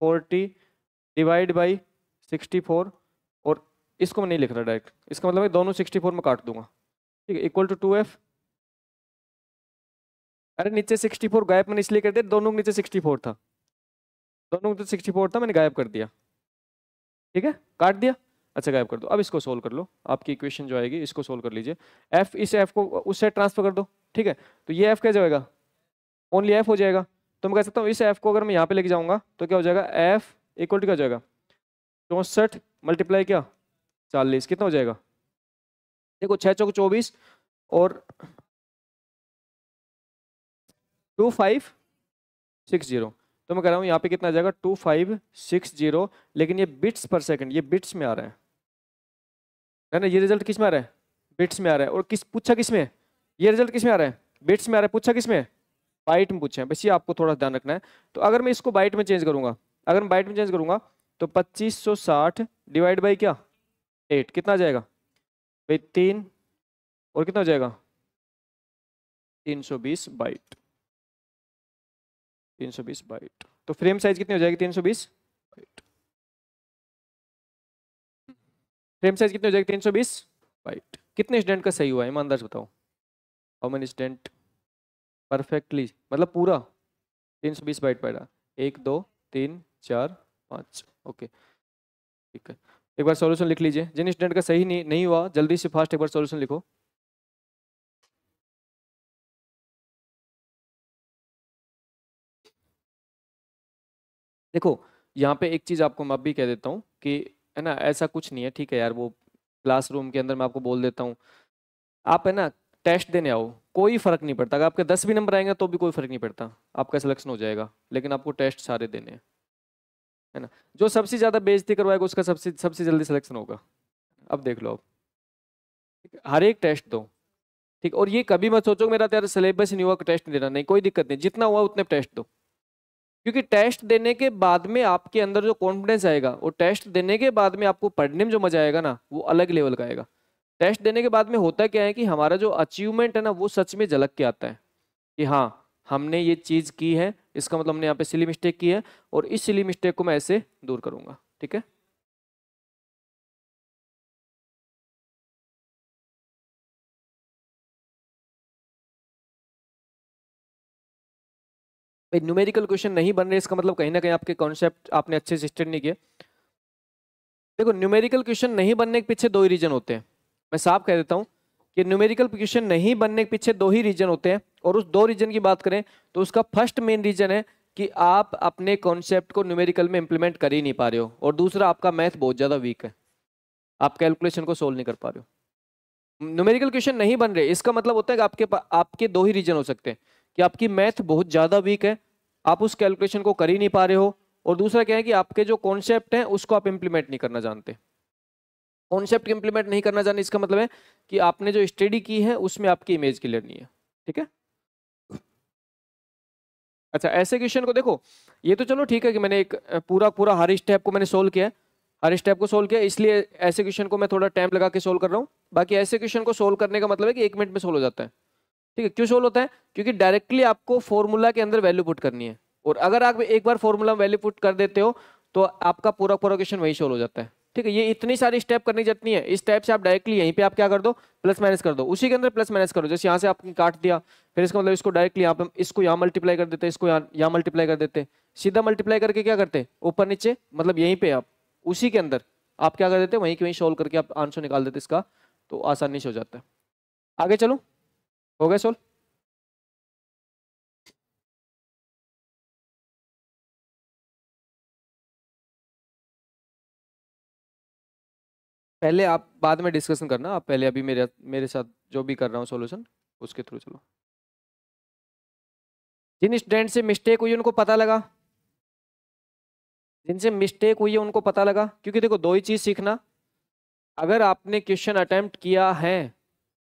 forty divide by sixty four और इसको मैं नहीं लिख रहा डायरेक्ट इसका मतलब है दोनों सिक्सटी फोर में काट दूंगा ठीक है इक्वल टू टू एफ अरे नीचे सिक्सटी फोर गायब मैंने इसलिए कर दिया दोनों के नीचे सिक्सटी फोर था दोनों के नीचे सिक्सटी फोर था मैंने गायब कर दिया ठीक है काट दिया अच्छा गायब कर दो अब इसको सोल्व कर लो आपकी इक्वेशन जो आएगी इसको सोल्व कर लीजिए एफ इस एफ को उससे ट्रांसफर कर दो ठीक है तो ये एफ कैसे होगा ओनली एफ हो जाएगा तो मैं कह सकता हूँ इस एफ को अगर मैं यहाँ पे लेके जाऊँगा तो क्या हो जाएगा एफ इक्वल टू क्या हो जाएगा चौंसठ मल्टीप्लाई क्या चालीस कितना हो जाएगा देखो छः चौक चौबीस और टू फाइव सिक्स जीरो तो मैं कह रहा हूँ यहाँ पे कितना आ जाएगा टू फाइव सिक्स जीरो लेकिन ये बिट्स पर सेकंड ये बिट्स में आ रहे हैं है ना ये रिजल्ट किस में आ रहा है बिट्स में आ रहा है और किस पूछा किस में ये रिजल्ट किस में आ रहा है बिट्स में आ रहा है पूछा किस में बाइट में पूछा है बस ये आपको थोड़ा ध्यान रखना है तो अगर मैं इसको बाइट में चेंज करूँगा अगर मैं बाइट में चेंज करूँगा तो पच्चीस सौ साठ डिवाइड बाई क्या एट कितना आ जाएगा भाई तीन और कितना हो जाएगा तीन सौ बीस बाइट तीन सौ बीस बाइट तो फ्रेम साइज कितनी हो जाएगी तीन सौ बीस बाइट फ्रेम साइज कितनी हो जाएगी तीन सौ बीस वाइट कितने स्टूडेंट का सही हुआ है ईमानदार से बताओ हाउ मेनी स्टूडेंट परफेक्टली मतलब पूरा तीन सौ बीस बाइट पैडा एक दो तीन चार पाँच ओके ठीक है एक बार सॉल्यूशन लिख लीजिए जिन स्टूडेंट का सही नहीं नहीं हुआ जल्दी से फास्ट एक बार सॉल्यूशन लिखो देखो यहाँ पे एक चीज़ आपको मैं भी कह देता हूँ कि है ना ऐसा कुछ नहीं है ठीक है यार वो क्लासरूम के अंदर मैं आपको बोल देता हूँ आप है ना टेस्ट देने आओ कोई फ़र्क नहीं पड़ता अगर आपके दस भी नंबर आएंगे तो भी कोई फ़र्क नहीं पड़ता आपका सिलेक्शन हो जाएगा लेकिन आपको टेस्ट सारे देने हैं है ना जो सबसे ज़्यादा बेजती करवाएगा उसका सबसे सबसे जल्दी सिलेक्शन होगा अब देख लो आप हर एक टेस्ट दो ठीक और ये कभी मत सोचो मेरा तेरा तो सिलेबस नहीं हुआ टेस्ट नहीं देना नहीं कोई दिक्कत नहीं जितना हुआ उतने टेस्ट दो क्योंकि टेस्ट देने के बाद में आपके अंदर जो कॉन्फिडेंस आएगा और टेस्ट देने के बाद में आपको पढ़ने में जो मजा आएगा ना वो अलग लेवल का आएगा टेस्ट देने के बाद में होता क्या है कि हमारा जो अचीवमेंट है ना वो सच में झलक के आता है कि हाँ हमने ये चीज़ की है इसका मतलब हमने यहाँ पे सिली मिस्टेक की है और इस सिली मिस्टेक को मैं ऐसे दूर करूँगा ठीक है भाई न्यूमेरिकल क्वेश्चन नहीं बन रहे इसका मतलब कहीं ना कहीं आपके कॉन्सेप्ट आपने अच्छे से स्टेड नहीं किए देखो न्यूमेरिकल क्वेश्चन नहीं बनने के पीछे दो ही रीजन होते हैं मैं साफ कह देता हूँ कि न्यूमेरिकल क्वेश्चन नहीं बनने के पीछे दो ही रीजन होते हैं और उस दो रीजन की बात करें तो उसका फर्स्ट मेन रीजन है कि आप अपने कॉन्सेप्ट को न्यूमेरिकल में इंप्लीमेंट कर ही नहीं पा रहे हो और दूसरा आपका मैथ बहुत ज़्यादा वीक है आप कैलकुलेशन को सोल्व नहीं कर पा रहे हो न्यूमेरिकल क्वेश्चन नहीं बन रहे इसका मतलब होता है कि आपके आपके दो ही रीजन हो सकते हैं कि आपकी मैथ बहुत ज़्यादा वीक है आप उस कैलकुलेशन को कर ही नहीं पा रहे हो और दूसरा क्या है कि आपके जो कॉन्सेप्ट हैं उसको आप इम्प्लीमेंट नहीं करना जानते कॉन्सेप्ट इम्प्लीमेंट नहीं करना जानते इसका मतलब है कि आपने जो स्टडी की है उसमें आपकी इमेज क्लियर नहीं है ठीक है अच्छा ऐसे क्वेश्चन को देखो ये तो चलो ठीक है कि मैंने एक पूरा पूरा हर स्टेप को मैंने सोल्व किया हर स्टेप को सोल्व किया इसलिए ऐसे क्वेश्चन को मैं थोड़ा टाइम लगा के सोल्व कर रहा हूँ बाकी ऐसे क्वेश्चन को सोल्व करने का मतलब है कि एक मिनट में सोल्व हो जाता है ठीक है क्यों सोल्व होता है क्योंकि डायरेक्टली आपको फॉर्मूला के अंदर वैल्यू पुट करनी है और अगर आप एक बार फॉर्मूला वैल्यू पुट कर देते हो तो आपका पूरा पूरा क्वेश्चन वही सोल्व हो जाता है ठीक है ये इतनी सारी स्टेप करने की है इस स्टेप से आप डायरेक्टली यहीं पे आप क्या कर दो प्लस माइनस कर दो उसी के अंदर प्लस माइनस करो जैसे यहाँ से आपने काट दिया फिर इसका मतलब इसको डायरेक्टली यहाँ पे इसको यहाँ मल्टीप्लाई कर देते इसको यहाँ यहाँ मल्टीप्लाई कर देते सीधा मल्टीप्लाई करके क्या करते ऊपर नीचे मतलब यहीं पे आप उसी के अंदर आप क्या कर देते वहीं के वहीं सोल्व करके आप आंसर निकाल देते इसका तो आसानी से हो जाता है आगे चलो हो गए सोल पहले आप बाद में डिस्कशन करना आप पहले अभी मेरे मेरे साथ जो भी कर रहा हूँ सोल्यूशन उसके थ्रू चलो जिन स्टूडेंट से मिस्टेक हुई उनको पता लगा जिनसे मिस्टेक हुई है उनको पता लगा क्योंकि देखो दो ही चीज़ सीखना अगर आपने क्वेश्चन अटैम्प्ट किया है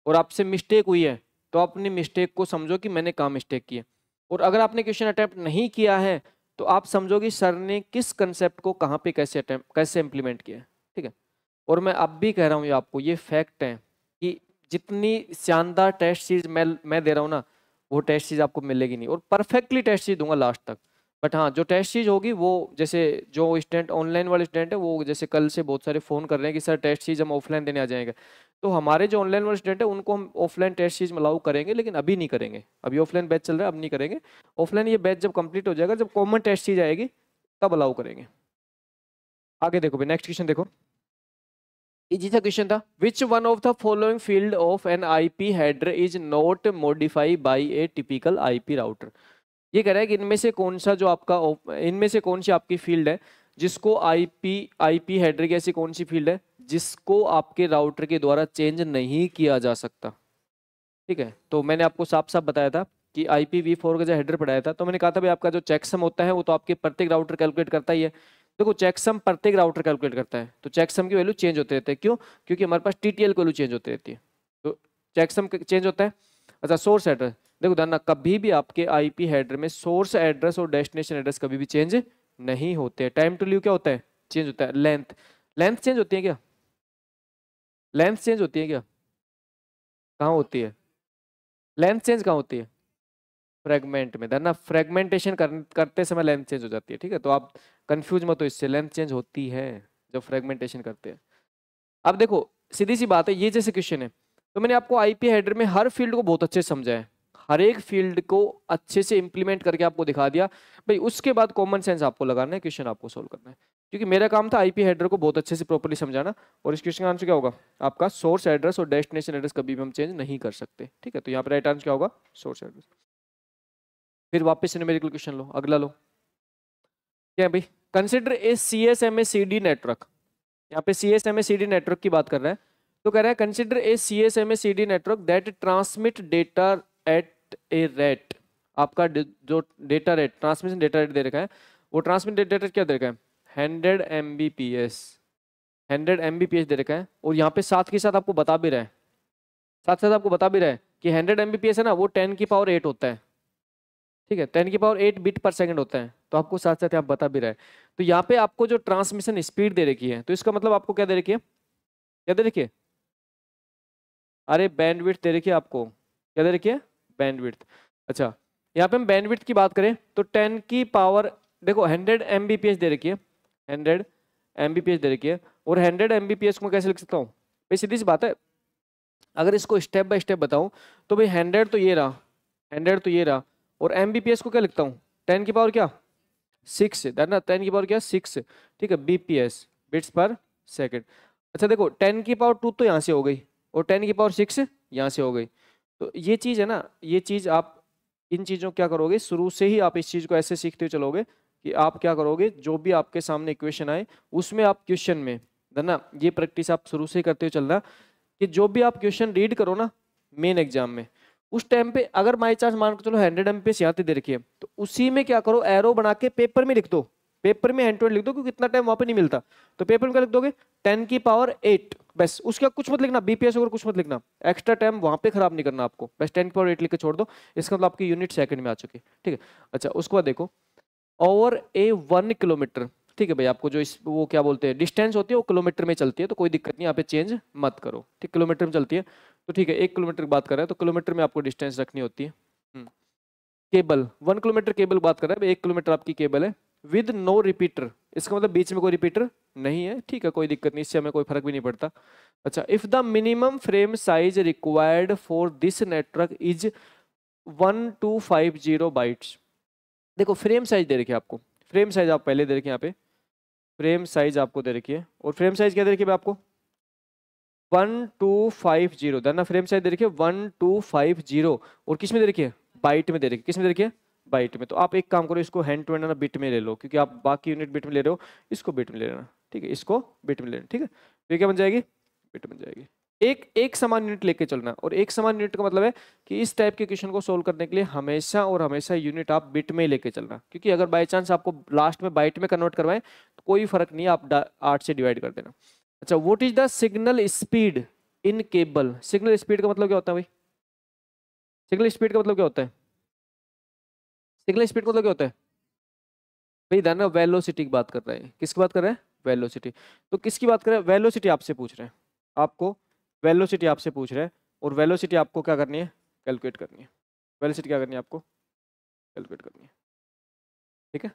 और आपसे मिस्टेक हुई है तो आप अपनी मिस्टेक को समझो कि मैंने कहाँ मिस्टेक की है और अगर आपने क्वेश्चन अटैम्प्ट नहीं किया है तो आप समझोगे सर ने किस कंसेप्ट को कहाँ पे कैसे अटैम्प कैसे इम्प्लीमेंट किया है ठीक है और मैं अब भी कह रहा हूँ ये आपको ये फैक्ट है कि जितनी शानदार टेस्ट सीरीज मैं मैं दे रहा हूँ ना वो टेस्ट सीरीज आपको मिलेगी नहीं और परफेक्टली टेस्ट सीरीज दूंगा लास्ट तक बट हाँ जो टेस्ट सीरीज होगी वो जैसे जो स्टूडेंट ऑनलाइन वाले स्टूडेंट है वो जैसे कल से बहुत सारे फ़ोन कर रहे हैं कि सर टेस्ट सीरीज हम ऑफलाइन देने आ जाएंगे तो हमारे जो ऑनलाइन वाले स्टूडेंट है उनको हम ऑफलाइन टेस्ट सीरीज में अलाउ करेंगे लेकिन अभी नहीं करेंगे अभी ऑफलाइन बैच चल रहा है अब नहीं करेंगे ऑफलाइन ये बैच जब कंप्लीट हो जाएगा जब कॉमन टेस्ट सीरीज आएगी तब अलाउ करेंगे आगे देखो भाई नेक्स्ट क्वेश्चन देखो इजी सा क्वेश्चन था which one of the following field of an I P header is not modify by a typical I P router ये कह रहा है कि इनमें से कौन सा जो आपका इनमें से कौन सी आपकी फील्ड है जिसको I P I P header की ऐसी कौन सी फील्ड है जिसको आपके राउटर के द्वारा चेंज नहीं किया जा सकता ठीक है तो मैंने आपको साफ साफ बताया था कि आई पी वी फोर का जो हेडर पढ़ाया था तो मैंने कहा था भाई आपका जो चेकसम होता है वो तो आपके प्रत्येक राउटर कैलकुलेट करता ही है देखो चेकसम प्रत्येक राउटर कैलकुलेट करता है तो चेकसम की वैल्यू चेंज होते रहते हैं क्यों क्योंकि हमारे पास टी टी एल की वैल्यू चेंज होती रहती है तो चेकसम चेंज होता है अच्छा सोर्स एड्रेस देखो धरना कभी भी आपके आई पी हेडर में सोर्स एड्रेस और डेस्टिनेशन एड्रेस कभी भी चेंज नहीं होते टाइम टू ल्यू क्या होता है चेंज होता है लेंथ लेंथ चेंज होती है क्या लेंथ चेंज होती है क्या कहाँ होती है लेंथ चेंज कहाँ होती है फ्रेगमेंट में ना फ्रेगमेंटेशन कर, करते समय लेंथ चेंज हो जाती है ठीक है तो आप कंफ्यूज मत हो इससे लेंथ चेंज होती है जब फ्रेगमेंटेशन करते हैं अब देखो सीधी सी बात है ये जैसे क्वेश्चन है तो मैंने आपको आई पी हेडर में हर फील्ड को बहुत अच्छे से है हर एक फील्ड को अच्छे से इम्प्लीमेंट करके आपको दिखा दिया भाई उसके बाद कॉमन सेंस आपको लगाना है क्वेश्चन आपको सोल्व करना है क्योंकि मेरा काम था आईपी हेडर को बहुत अच्छे से प्रॉपरली समझाना और इस क्वेश्चन का आंसर क्या होगा आपका सोर्स एड्रेस और डेस्टिनेशन एड्रेस कभी भी हम चेंज नहीं कर सकते ठीक है तो यहाँ पर राइट आंसर क्या होगा सोर्स एड्रेस फिर वापस से न्यूमेरिकल क्वेश्चन लो अगला लो क्या है भाई consider a C S M A C D network यहाँ पे C S M A C D network की बात कर रहे हैं तो कह रहे हैं consider a C S M A C D network that transmit data at a rate आपका जो data rate transmission data rate दे रखा है वो ट्रांसमिट डेटा रेट क्या दे रखा है hundred M B P S hundred M B P S दे रखा है और यहाँ पे साथ के साथ आपको बता भी रहा है साथ साथ आपको बता भी रहा है कि hundred M B P S है ना वो टेन की पावर एट होता है ठीक है टेन की पावर एट बिट पर सेकंड होता है तो आपको साथ साथ आप बता भी रहा है तो यहाँ पे आपको जो ट्रांसमिशन स्पीड दे रखी है तो इसका मतलब आपको क्या दे रखिए क्या दे रखिए अरे बैंडविड्थ दे रखिए आपको क्या दे रखिए है बैंडविड्थ अच्छा यहाँ पे हम बैंडविड्थ की बात करें तो टेन की पावर देखो hundred M B P S दे रखिए हंड्रेड एम दे रखी है और हंड्रेड एम को मैं कैसे लिख सकता हूँ भाई सीधी सी बात है अगर इसको स्टेप बाय स्टेप बताऊँ तो भाई हंड्रेड तो ये रहा हंड्रेड तो ये रहा और एम को क्या लिखता हूँ टेन की पावर क्या सिक्स दैट ना टेन की पावर क्या सिक्स ठीक है बी पी एस बिट्स पर सेकेंड अच्छा देखो टेन की पावर टू तो यहाँ से हो गई और टेन की पावर सिक्स यहाँ से हो गई तो ये चीज़ है ना ये चीज़ आप इन चीज़ों क्या करोगे शुरू से ही आप इस चीज़ को ऐसे सीखते हुए चलोगे कि आप क्या करोगे जो भी आपके सामने इक्वेशन आए उसमें आप क्वेश्चन में ना ये प्रैक्टिस आप शुरू से करते हो चलना कि जो भी आप क्वेश्चन रीड करो ना मेन एग्जाम में उस टाइम पे अगर माय चांस मान के चलो हंड्रेड एम पे दे रखी है तो उसी में क्या करो एरो बना के पेपर में लिख दो पेपर में हैंड टू लिख दो क्योंकि इतना टाइम वहाँ पे नहीं मिलता तो पेपर में क्या लिख दोगे टेन की पावर एट बस उसका कुछ मत लिखना बीपीएस अगर कुछ मत लिखना एक्स्ट्रा टाइम वहाँ पे खराब नहीं करना आपको बस टेन की पावर एट लिख के छोड़ दो इसका मतलब आपकी यूनिट सेकंड में आ चुकी ठीक है अच्छा उसके बाद देखो ओवर ए वन किलोमीटर ठीक है भाई आपको जो इस वो क्या बोलते हैं डिस्टेंस होती है वो किलोमीटर में चलती है तो कोई दिक्कत नहीं यहाँ पे चेंज मत करो ठीक किलोमीटर में चलती है तो ठीक है एक किलोमीटर की बात कर रहे हैं तो किलोमीटर में आपको डिस्टेंस रखनी होती है केबल वन किलोमीटर केबल बात कर रहे हैं एक किलोमीटर आपकी केबल है विद नो रिपीटर इसका मतलब बीच में कोई रिपीटर नहीं है ठीक है कोई दिक्कत नहीं इससे हमें कोई फर्क भी नहीं पड़ता अच्छा if the minimum frame size required for this network is one two five zero bytes देखो फ्रेम साइज दे रखिए आपको फ्रेम साइज आप पहले दे रखिए यहाँ पे फ्रेम साइज आपको दे रखिए और फ्रेम साइज क्या दे रखिए आपको वन टू फाइव जीरो देना फ्रेम साइज दे रखिए वन टू फाइव जीरो और किस में दे रखिए बाइट में दे रखिए किस में दे रखिए बाइट में तो आप एक काम करो इसको हैंड टू हैंड ना बिट में ले लो क्योंकि आप बाकी यूनिट बिट में ले रहे हो इसको बिट में ले लेना ठीक है इसको बिट में लेना ठीक है तो ये क्या बन जाएगी बिट बन जाएगी एक एक समान यूनिट लेके चलना और एक समान यूनिट का मतलब है कि इस टाइप के क्वेश्चन को सोल्व करने के लिए हमेशा और हमेशा यूनिट आप बिट में ही लेके चलना क्योंकि अगर बाई चांस आपको लास्ट में बाइट में कन्वर्ट करवाएं तो कोई फर्क नहीं आप आठ से डिवाइड कर देना अच्छा what is the signal speed in cable signal speed का मतलब क्या होता है भाई सिग्नल स्पीड का मतलब क्या होता है सिग्नल स्पीड का मतलब क्या होता है भाई दाना वेलोसिटी की बात कर रहे हैं किसकी बात कर रहे हैं वेलोसिटी तो किसकी बात कर रहे हैं वेलोसिटी आपसे पूछ रहे हैं आपको वेलोसिटी आपसे पूछ रहे हैं और वेलोसिटी आपको क्या करनी है कैलकुलेट करनी है वेलोसिटी क्या करनी है आपको कैलकुलेट करनी है ठीक है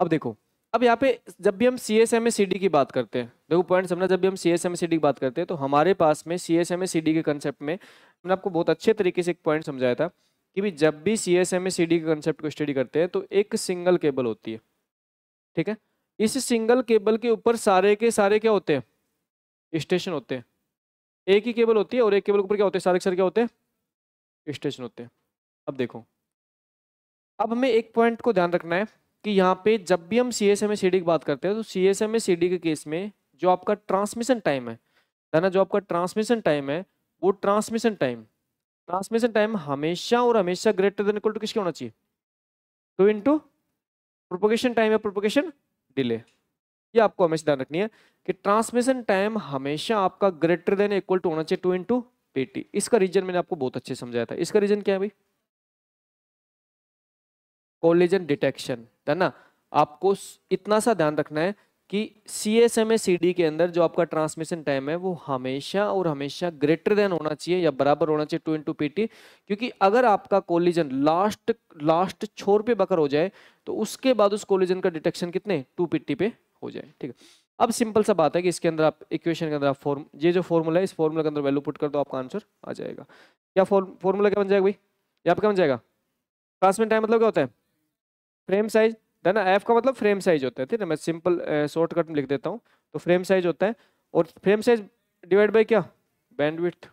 अब देखो अब यहाँ पे जब भी हम C S M A C D की बात करते हैं देखो पॉइंट समझना जब भी हम C S M A C D की बात करते हैं तो हमारे पास में C S M A C D के कंसेप्ट में मैंने आपको बहुत अच्छे तरीके से एक पॉइंट समझाया था कि भी जब भी C S M A C D के कंसेप्ट को स्टडी करते हैं तो एक सिंगल केबल होती है ठीक है इस सिंगल केबल के ऊपर सारे के सारे क्या होते हैं स्टेशन होते हैं एक ही केबल होती है और एक केबल के ऊपर क्या होते हैं सारे अक्सर क्या होते हैं स्टेशन होते हैं अब देखो अब हमें एक पॉइंट को ध्यान रखना है कि यहाँ पे जब भी हम C S M C D की बात करते हैं तो C S M A C D के केस में जो आपका ट्रांसमिशन टाइम है ना जो आपका ट्रांसमिशन टाइम है वो ट्रांसमिशन टाइम ट्रांसमिशन टाइम हमेशा और हमेशा ग्रेटर देन इक्वल टू किसके होना चाहिए टू इंटू प्रोपोगेशन टाइम या प्रोपोगेशन डिले ये आपको हमेशा ध्यान रखनी है कि ट्रांसमिशन टाइम हमेशा आपका ग्रेटर देन इक्वल टू होना चाहिए टू इंटू पी इसका रीजन मैंने आपको बहुत अच्छे समझाया था इसका रीजन क्या है भाई कोलिजन डिटेक्शन है ना आपको इतना सा ध्यान रखना है कि C S M A C D के अंदर जो आपका ट्रांसमिशन टाइम है वो हमेशा और हमेशा ग्रेटर देन होना चाहिए या बराबर होना चाहिए टू इंटू पी टी क्योंकि अगर आपका कोलिजन लास्ट लास्ट छोर पे बकर हो जाए तो उसके बाद उस कोलिजन का डिटेक्शन कितने टू पी टी पे हो जाए ठीक है अब सिंपल सा बात है कि इसके अंदर आप इक्वेशन के अंदर आप फॉर्म ये जो फॉर्मूला है इस फॉर्मूला के अंदर वैल्यू पुट कर दो आपका आंसर आ जाएगा क्या फॉर्मूला क्या बन जाएगा भाई यहाँ पे क्या बन जाएगा ट्रांसमिट टाइम मतलब क्या होता है फ्रेम साइज है ना एफ का मतलब फ्रेम साइज होता है ठीक है मैं सिंपल शॉर्टकट में लिख देता हूँ तो फ्रेम साइज होता है और फ्रेम साइज डिवाइड बाई क्या bandwidth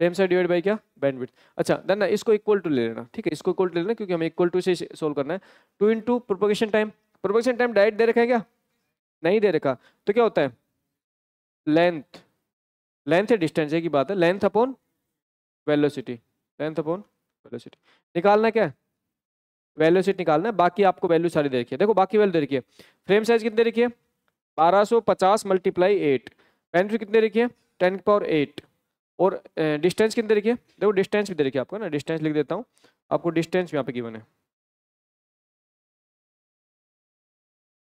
frame size divide by क्या बैंडविथ अच्छा देन ना इसको इक्वल टू ले लेना ठीक है इसको इक्वल टू लेना क्योंकि हमें इक्वल टू से सोल्व करना है टू इन into propagation time propagation time direct दे रखा है क्या नहीं दे रखा तो क्या होता है लेंथ लेंथ या डिस्टेंस की बात है length upon velocity length upon velocity निकालना क्या वैल्यू सीट निकालना है बाकी आपको वैल्यू सारी दे रखी है देखो बाकी वैल्यू दे रखिए फ्रेम साइज कितने रखिए बारह सौ पचास मल्टीप्लाई एट पेंट्री कितने रखिए टेन पावर एट और डिस्टेंस कितने देखिए देखो डिस्टेंस भी दे आपको ना डिस्टेंस लिख देता हूँ आपको डिस्टेंस यहाँ पे गिवन है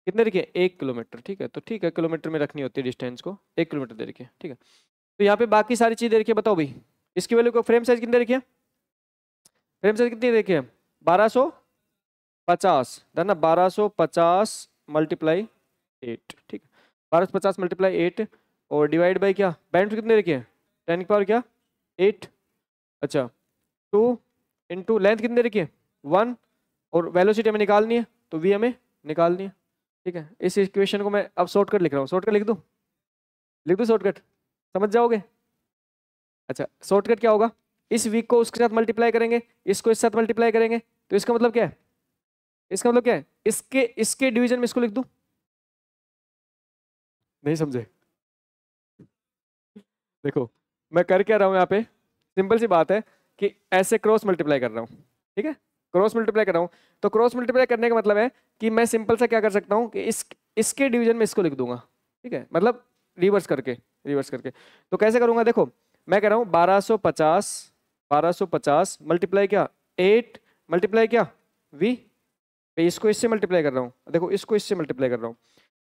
कितने देखिए एक किलोमीटर ठीक है तो ठीक है किलोमीटर में रखनी होती है डिस्टेंस को एक किलोमीटर दे रखिए ठीक है तो यहाँ पे बाकी सारी चीज़ देखिए बताओ भाई इसकी वैल्यू को फ्रेम साइज कितने देखिए फ्रेम साइज कितनी देखिए बारह सौ पचास ना बारह सौ पचास मल्टीप्लाई एट ठीक है बारह सौ पचास मल्टीप्लाई एट और डिवाइड बाई क्या बैंड कितने देखिए टेन की पावर क्या एट अच्छा टू इंटू लेंथ कितने देखिए वन और वेलोसिटी हमें निकालनी है तो वी हमें निकालनी है ठीक है इस इक्वेशन को मैं अब शॉर्टकट लिख रहा हूँ शॉर्टकट लिख दूँ लिख दूँ शॉर्टकट समझ जाओगे अच्छा शॉर्टकट क्या होगा इस वीक को उसके साथ मल्टीप्लाई करेंगे इसको इस साथ मल्टीप्लाई करेंगे तो इसका मतलब क्या है इसका मतलब क्या है इसके इसके डिवीजन में इसको लिख दूँ नहीं समझे देखो मैं कर क्या रहा हूँ यहाँ पे सिंपल सी बात है कि ऐसे क्रॉस मल्टीप्लाई कर रहा हूँ ठीक है क्रॉस मल्टीप्लाई कर रहा हूँ तो क्रॉस मल्टीप्लाई करने का मतलब है कि मैं सिंपल सा क्या कर सकता हूँ कि इस इसके डिवीजन में इसको लिख दूंगा ठीक है मतलब रिवर्स करके रिवर्स करके तो कैसे करूँगा देखो मैं कह रहा हूँ बारह सौ पचास बारह सौ पचास मल्टीप्लाई क्या एट मल्टीप्लाई क्या वी मैं तो इसको इससे मल्टीप्लाई कर रहा हूँ देखो इसको इससे मल्टीप्लाई कर रहा हूँ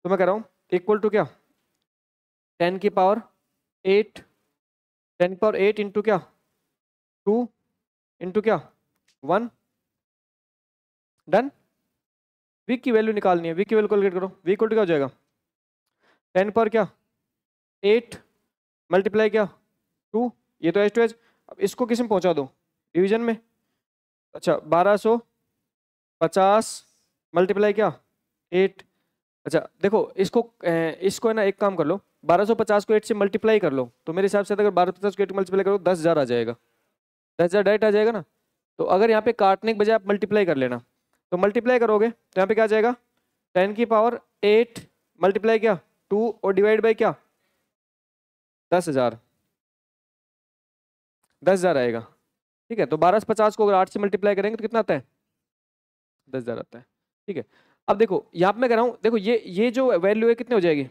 तो मैं कह रहा हूँ इक्वल टू क्या टेन की power eight ten power eight into क्या टू इंटू क्या वन डन वी की वैल्यू निकालनी है वी की वैल्यू कैलकुलेट करो वी क्या हो जाएगा टेन पावर क्या एट मल्टीप्लाई क्या टू ये तो एच टू एच अब इसको किस में पहुँचा दो डिवीजन में अच्छा बारह सौ पचास मल्टीप्लाई क्या एट अच्छा देखो इसको इसको है ना एक काम कर लो 1250 को 8 से मल्टीप्लाई कर लो तो मेरे हिसाब से अगर 1250 को 8 मल्टीप्लाई करो दस हज़ार आ जाएगा दस हज़ार डायरेक्ट आ जाएगा ना तो अगर यहाँ पे काटने के बजाय आप मल्टीप्लाई कर लेना तो मल्टीप्लाई करोगे तो यहाँ पे क्या जाएगा टेन की पावर एट मल्टीप्लाई क्या टू और डिवाइड बाई क्या दस हज़ार दस हज़ार आएगा ठीक है तो बारह सौ पचास को अगर आठ से मल्टीप्लाई करेंगे तो कितना आता है दस हज़ार आता है ठीक है अब देखो यहाँ पे मैं कह रहा हूँ देखो ये ये जो वैल्यू है कितने हो जाएगी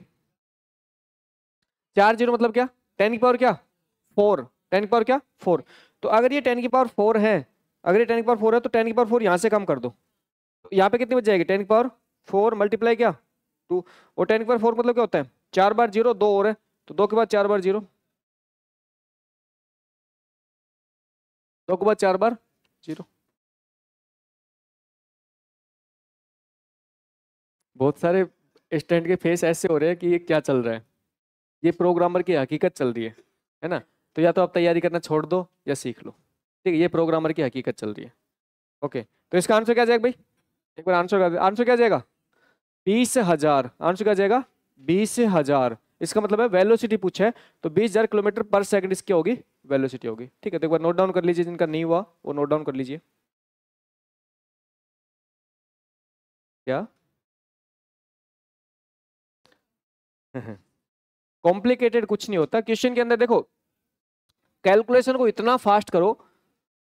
चार जीरो मतलब क्या टेन की पावर क्या फोर टेन की पावर क्या फोर तो अगर ये टेन की पावर फोर है अगर ये टेन की पावर फोर है तो टेन की पावर फोर यहाँ से कम कर दो तो यहाँ पे कितनी बच जाएगी टेन की पावर फोर मल्टीप्लाई क्या टू और टेन की पावर फोर मतलब क्या होता है चार बार जीरो दो और है तो दो के बाद चार बार जीरो दो के बाद चार बार जीरो बहुत सारे स्टूडेंट के फेस ऐसे हो रहे हैं कि ये क्या चल रहा है ये प्रोग्रामर की हकीकत चल रही है है ना तो या तो आप तैयारी करना छोड़ दो या सीख लो ठीक है ये प्रोग्रामर की हकीकत चल रही है ओके तो इसका आंसर क्या जाएगा भाई एक बार आंसर कर आंसर क्या जाएगा बीस हजार आंसर क्या जाएगा बीस हजार इसका मतलब है वेलोसिटी पूछा है तो बीस हजार किलोमीटर पर सेकंड इसकी होगी वेलोसिटी होगी ठीक है तो एक बार नोट डाउन कर लीजिए जिनका नहीं हुआ वो नोट डाउन कर लीजिए क्या कॉम्प्लिकेटेड कुछ नहीं होता क्वेश्चन के अंदर देखो कैलकुलेशन को इतना फास्ट करो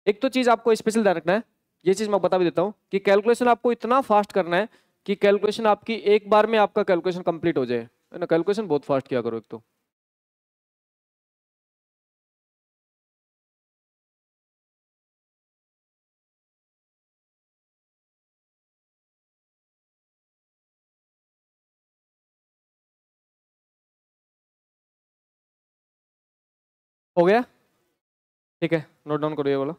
एक तो चीज आपको स्पेशल ध्यान रखना है ये चीज मैं बता भी देता हूँ कि कैलकुलेशन आपको इतना फास्ट करना है कि कैलकुलेशन आपकी एक बार में आपका कैलकुलेशन कंप्लीट हो जाए ना कैलकुलेशन बहुत फास्ट किया करो एक तो हो गया ठीक है नोट डाउन करो ये बोला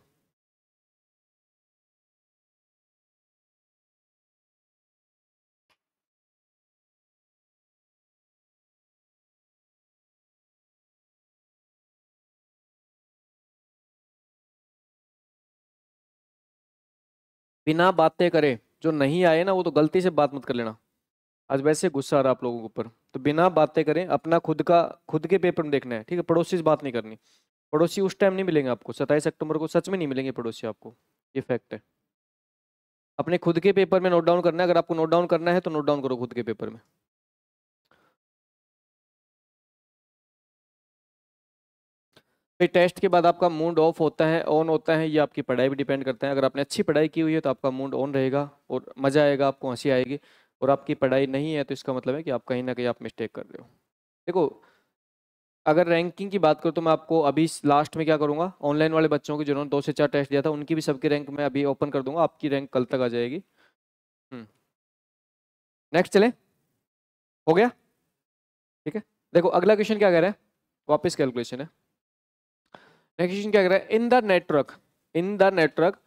बिना बातें करे जो नहीं आए ना वो तो गलती से बात मत कर लेना आज वैसे गुस्सा आ रहा आप लोगों के ऊपर तो बिना बातें करें अपना खुद का खुद के पेपर में देखना है ठीक है पड़ोसी से बात नहीं करनी पड़ोसी उस टाइम नहीं मिलेंगे आपको सत्ताईस अक्टूबर को सच में नहीं मिलेंगे पड़ोसी आपको ये फैक्ट है अपने खुद के पेपर में नोट डाउन करना है अगर आपको नोट डाउन करना है तो नोट डाउन करो खुद के पेपर में टेस्ट तो के बाद आपका मूड ऑफ होता है ऑन होता है ये आपकी पढ़ाई भी डिपेंड करता है अगर आपने अच्छी पढ़ाई की हुई है तो आपका मूड ऑन रहेगा और मज़ा आएगा आपको हंसी आएगी और आपकी पढ़ाई नहीं है तो इसका मतलब है कि आप कहीं ना कहीं आप मिस्टेक कर रहे हो देखो अगर रैंकिंग की बात करूँ तो मैं आपको अभी लास्ट में क्या करूँगा ऑनलाइन वाले बच्चों की जिन्होंने दो से चार टेस्ट दिया था उनकी भी सबकी रैंक मैं अभी ओपन कर दूंगा आपकी रैंक कल तक आ जाएगी नेक्स्ट हम्म। चले हो गया ठीक है देखो अगला क्वेश्चन क्या कह रहा है वापस कैलकुलेशन है नेक्स्ट क्वेश्चन क्या कह रहा है in the network in the network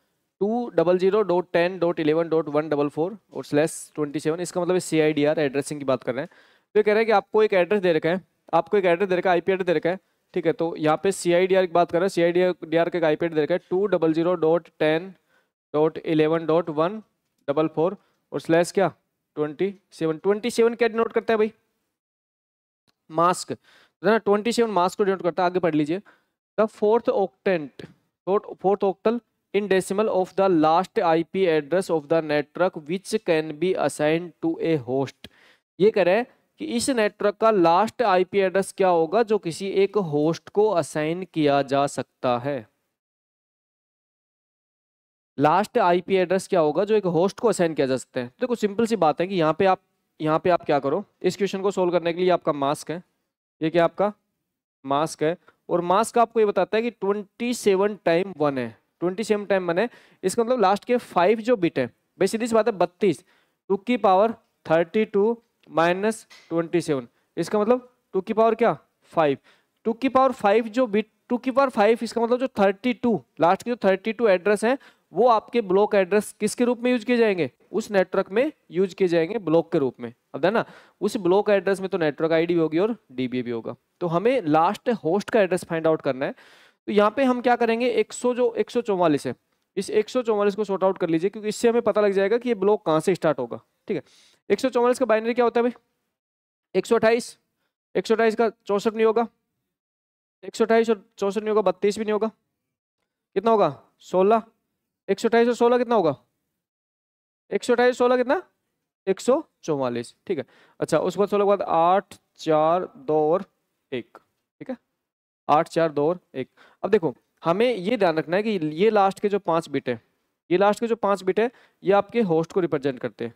two double zero dot ten dot eleven dot one double four और स्लैश ट्वेंटी सेवन इसका मतलब C I D R addressing की बात कर रहे हैं तो ये कह रहे हैं कि आपको एक एड्रेस दे रखा है आपको एक एड्रेस दे रखा है आई पी एड्रेस दे रखा है ठीक है तो यहाँ पे सी आई डी आर की बात कर रहे हैं सी आई डी आर का आई पी एड्रेस दे रखा है two double zero dot ten dot eleven dot one double four और स्लैश क्या ट्वेंटी सेवन ट्वेंटी सेवन क्या डिनोट करता है भाई मास्क तो ना ट्वेंटी सेवन मास्क को डिनोट करता है आगे पढ़ लीजिए the fourth octant fourth octal in decimal of the last IP address of the network which can be assigned to a host ये कह रहे हैं कि इस नेटवर्क का लास्ट आईपी एड्रेस क्या होगा जो किसी एक होस्ट को असाइन किया जा सकता है लास्ट आईपी एड्रेस क्या होगा जो एक होस्ट को असाइन किया जा सकता है देखो सिंपल सी बात है कि यहाँ पे आप यहाँ पे आप क्या करो इस क्वेश्चन को सोल्व करने के लिए आपका मास्क है ये क्या आपका मास्क है और मास्क आपको ये बताता है कि ट्वेंटी सेवन टाइम वन है ट्वेंटी सेम टाइम बने इसका मतलब लास्ट के फाइव जो बिट है भाई सीधी बात है बत्तीस टू की power thirty two minus twenty seven इसका मतलब टू की पावर क्या फाइव टू की पावर फाइव जो बिट टू की पावर फाइव इसका मतलब जो थर्टी टू लास्ट के जो थर्टी टू एड्रेस हैं वो आपके ब्लॉक एड्रेस किसके रूप में यूज किए जाएंगे उस नेटवर्क में यूज किए जाएंगे ब्लॉक के रूप में अब ना उस ब्लॉक एड्रेस में तो नेटवर्क आईडी भी होगी और डीबी भी होगा तो हमें लास्ट होस्ट का एड्रेस फाइंड आउट करना है तो यहाँ पे हम क्या करेंगे 100 जो एक है इस एक को शॉर्ट आउट कर लीजिए क्योंकि इससे हमें पता लग जाएगा कि ये ब्लॉक कहाँ से स्टार्ट होगा ठीक है एक का बाइनरी क्या होता है भाई एक सौ का चौंसठ नहीं होगा अठाईस और चौंसठ नहीं होगा बत्तीस भी नहीं होगा कितना होगा सोलह एक सौ अठाईस और सोलह कितना होगा एक सौ अट्ठाईस सोलह कितना एक सौ चौवालीस ठीक है अच्छा उसके बाद सोलह के बाद आठ चार दो और एक आठ चार दो और एक अब देखो हमें ये ध्यान रखना है कि ये लास्ट के जो पाँच बिट है ये लास्ट के जो पाँच बिट है ये आपके होस्ट को रिप्रेजेंट करते हैं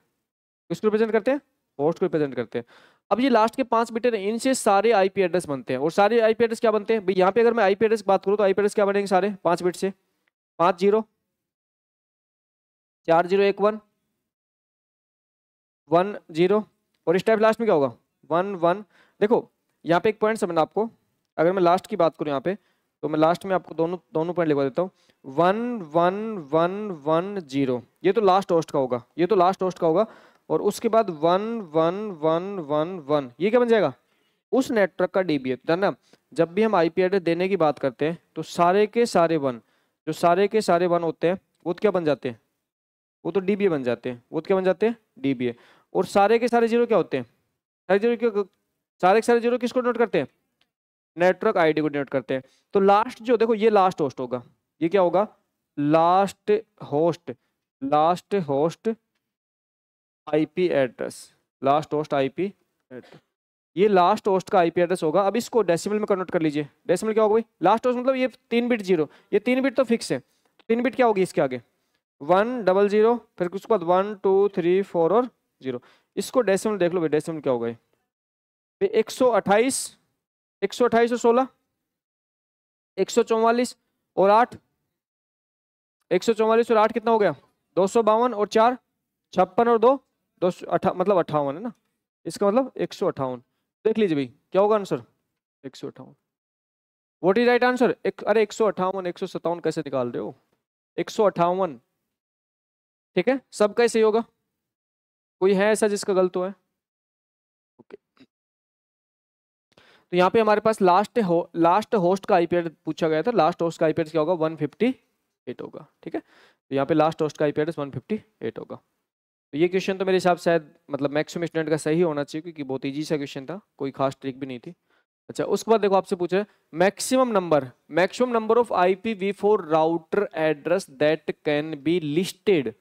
किसको रिप्रेजेंट करते हैं होस्ट को रिप्रेजेंट करते हैं अब ये लास्ट के पांच है इनसे सारे आईपी एड्रेस बनते हैं और सारे आईपी एड्रेस क्या बनते हैं भाई यहाँ पे अगर मैं आई एड्रेस की बात करूँ तो आई एड्रेस क्या बनेंगे सारे पाँच बिट से पाँच जीरो चार जीरो एक वन वन जीरो और इस टाइप लास्ट में क्या होगा वन वन देखो यहाँ पे एक पॉइंट समझना आपको अगर मैं लास्ट की बात करूँ यहाँ पे तो मैं लास्ट में आपको दोनों दोनों पॉइंट लिखवा देता हूँ one one one one zero ये तो लास्ट होस्ट का होगा ये तो लास्ट होस्ट का होगा और उसके बाद one one one one one ये क्या बन जाएगा उस नेटवर्क का डी बी ना जब भी हम आई पी एड्रेस देने की बात करते हैं तो सारे के सारे वन जो सारे के सारे वन होते हैं वो तो क्या बन जाते हैं वो तो डी बन जाते हैं वो तो क्या बन जाते हैं डी और सारे के सारे जीरो क्या होते हैं सारे जीरो क्यों सारे के सारे जीरो किसको नोट करते हैं नेटवर्क आईडी को डिनोट करते हैं तो लास्ट जो देखो ये लास्ट होस्ट होगा ये क्या होगा last host last host IP address last host IP address ये लास्ट होस्ट का आईपी एड्रेस होगा अब इसको डेसिमल में कन्वर्ट कर लीजिए डेसिमल क्या होगा भाई लास्ट होस्ट मतलब ये तीन बिट जीरो ये तीन बिट तो फिक्स है तीन बिट क्या होगी इसके आगे वन डबल जीरो फिर उसके बाद वन टू थ्री फोर और जीरो इसको डेसिमल देख लो भाई डेसिमल क्या होगा ये एक सौ अट्ठाईस एक सौ अट्ठाईस और सोलह एक सौ चौवालीस और आठ एक सौ चौवालीस और आठ कितना हो गया दो सौ बावन और चार छप्पन और दो दो सौ अठा मतलब अट्ठावन है ना इसका मतलब एक सौ अट्ठावन देख लीजिए भाई क्या होगा आंसर एक सौ अट्ठावन वॉट इज राइट आंसर एक अरे एक सौ अट्ठावन एक सौ सत्तावन कैसे निकाल रहे हो एक सौ अट्ठावन ठीक है सब कैसे होगा कोई है ऐसा जिसका गलत हो है ओके तो यहाँ पे हमारे पास लास्ट हो लास्ट होस्ट का आई पूछा गया था लास्ट होस्ट का आईपीएड क्या होगा वन फिफ्टी एट होगा ठीक है तो यहाँ पे लास्ट होस्ट का आईपीएड वन फिफ्टी एट होगा तो ये क्वेश्चन तो मेरे हिसाब से मतलब मैक्सिमम स्टूडेंट का सही होना चाहिए क्योंकि बहुत ईजी सा क्वेश्चन था कोई खास ट्रिक भी नहीं थी अच्छा उसके बाद देखो आपसे पूछा maximum number maximum number of I P V four router address that can be listed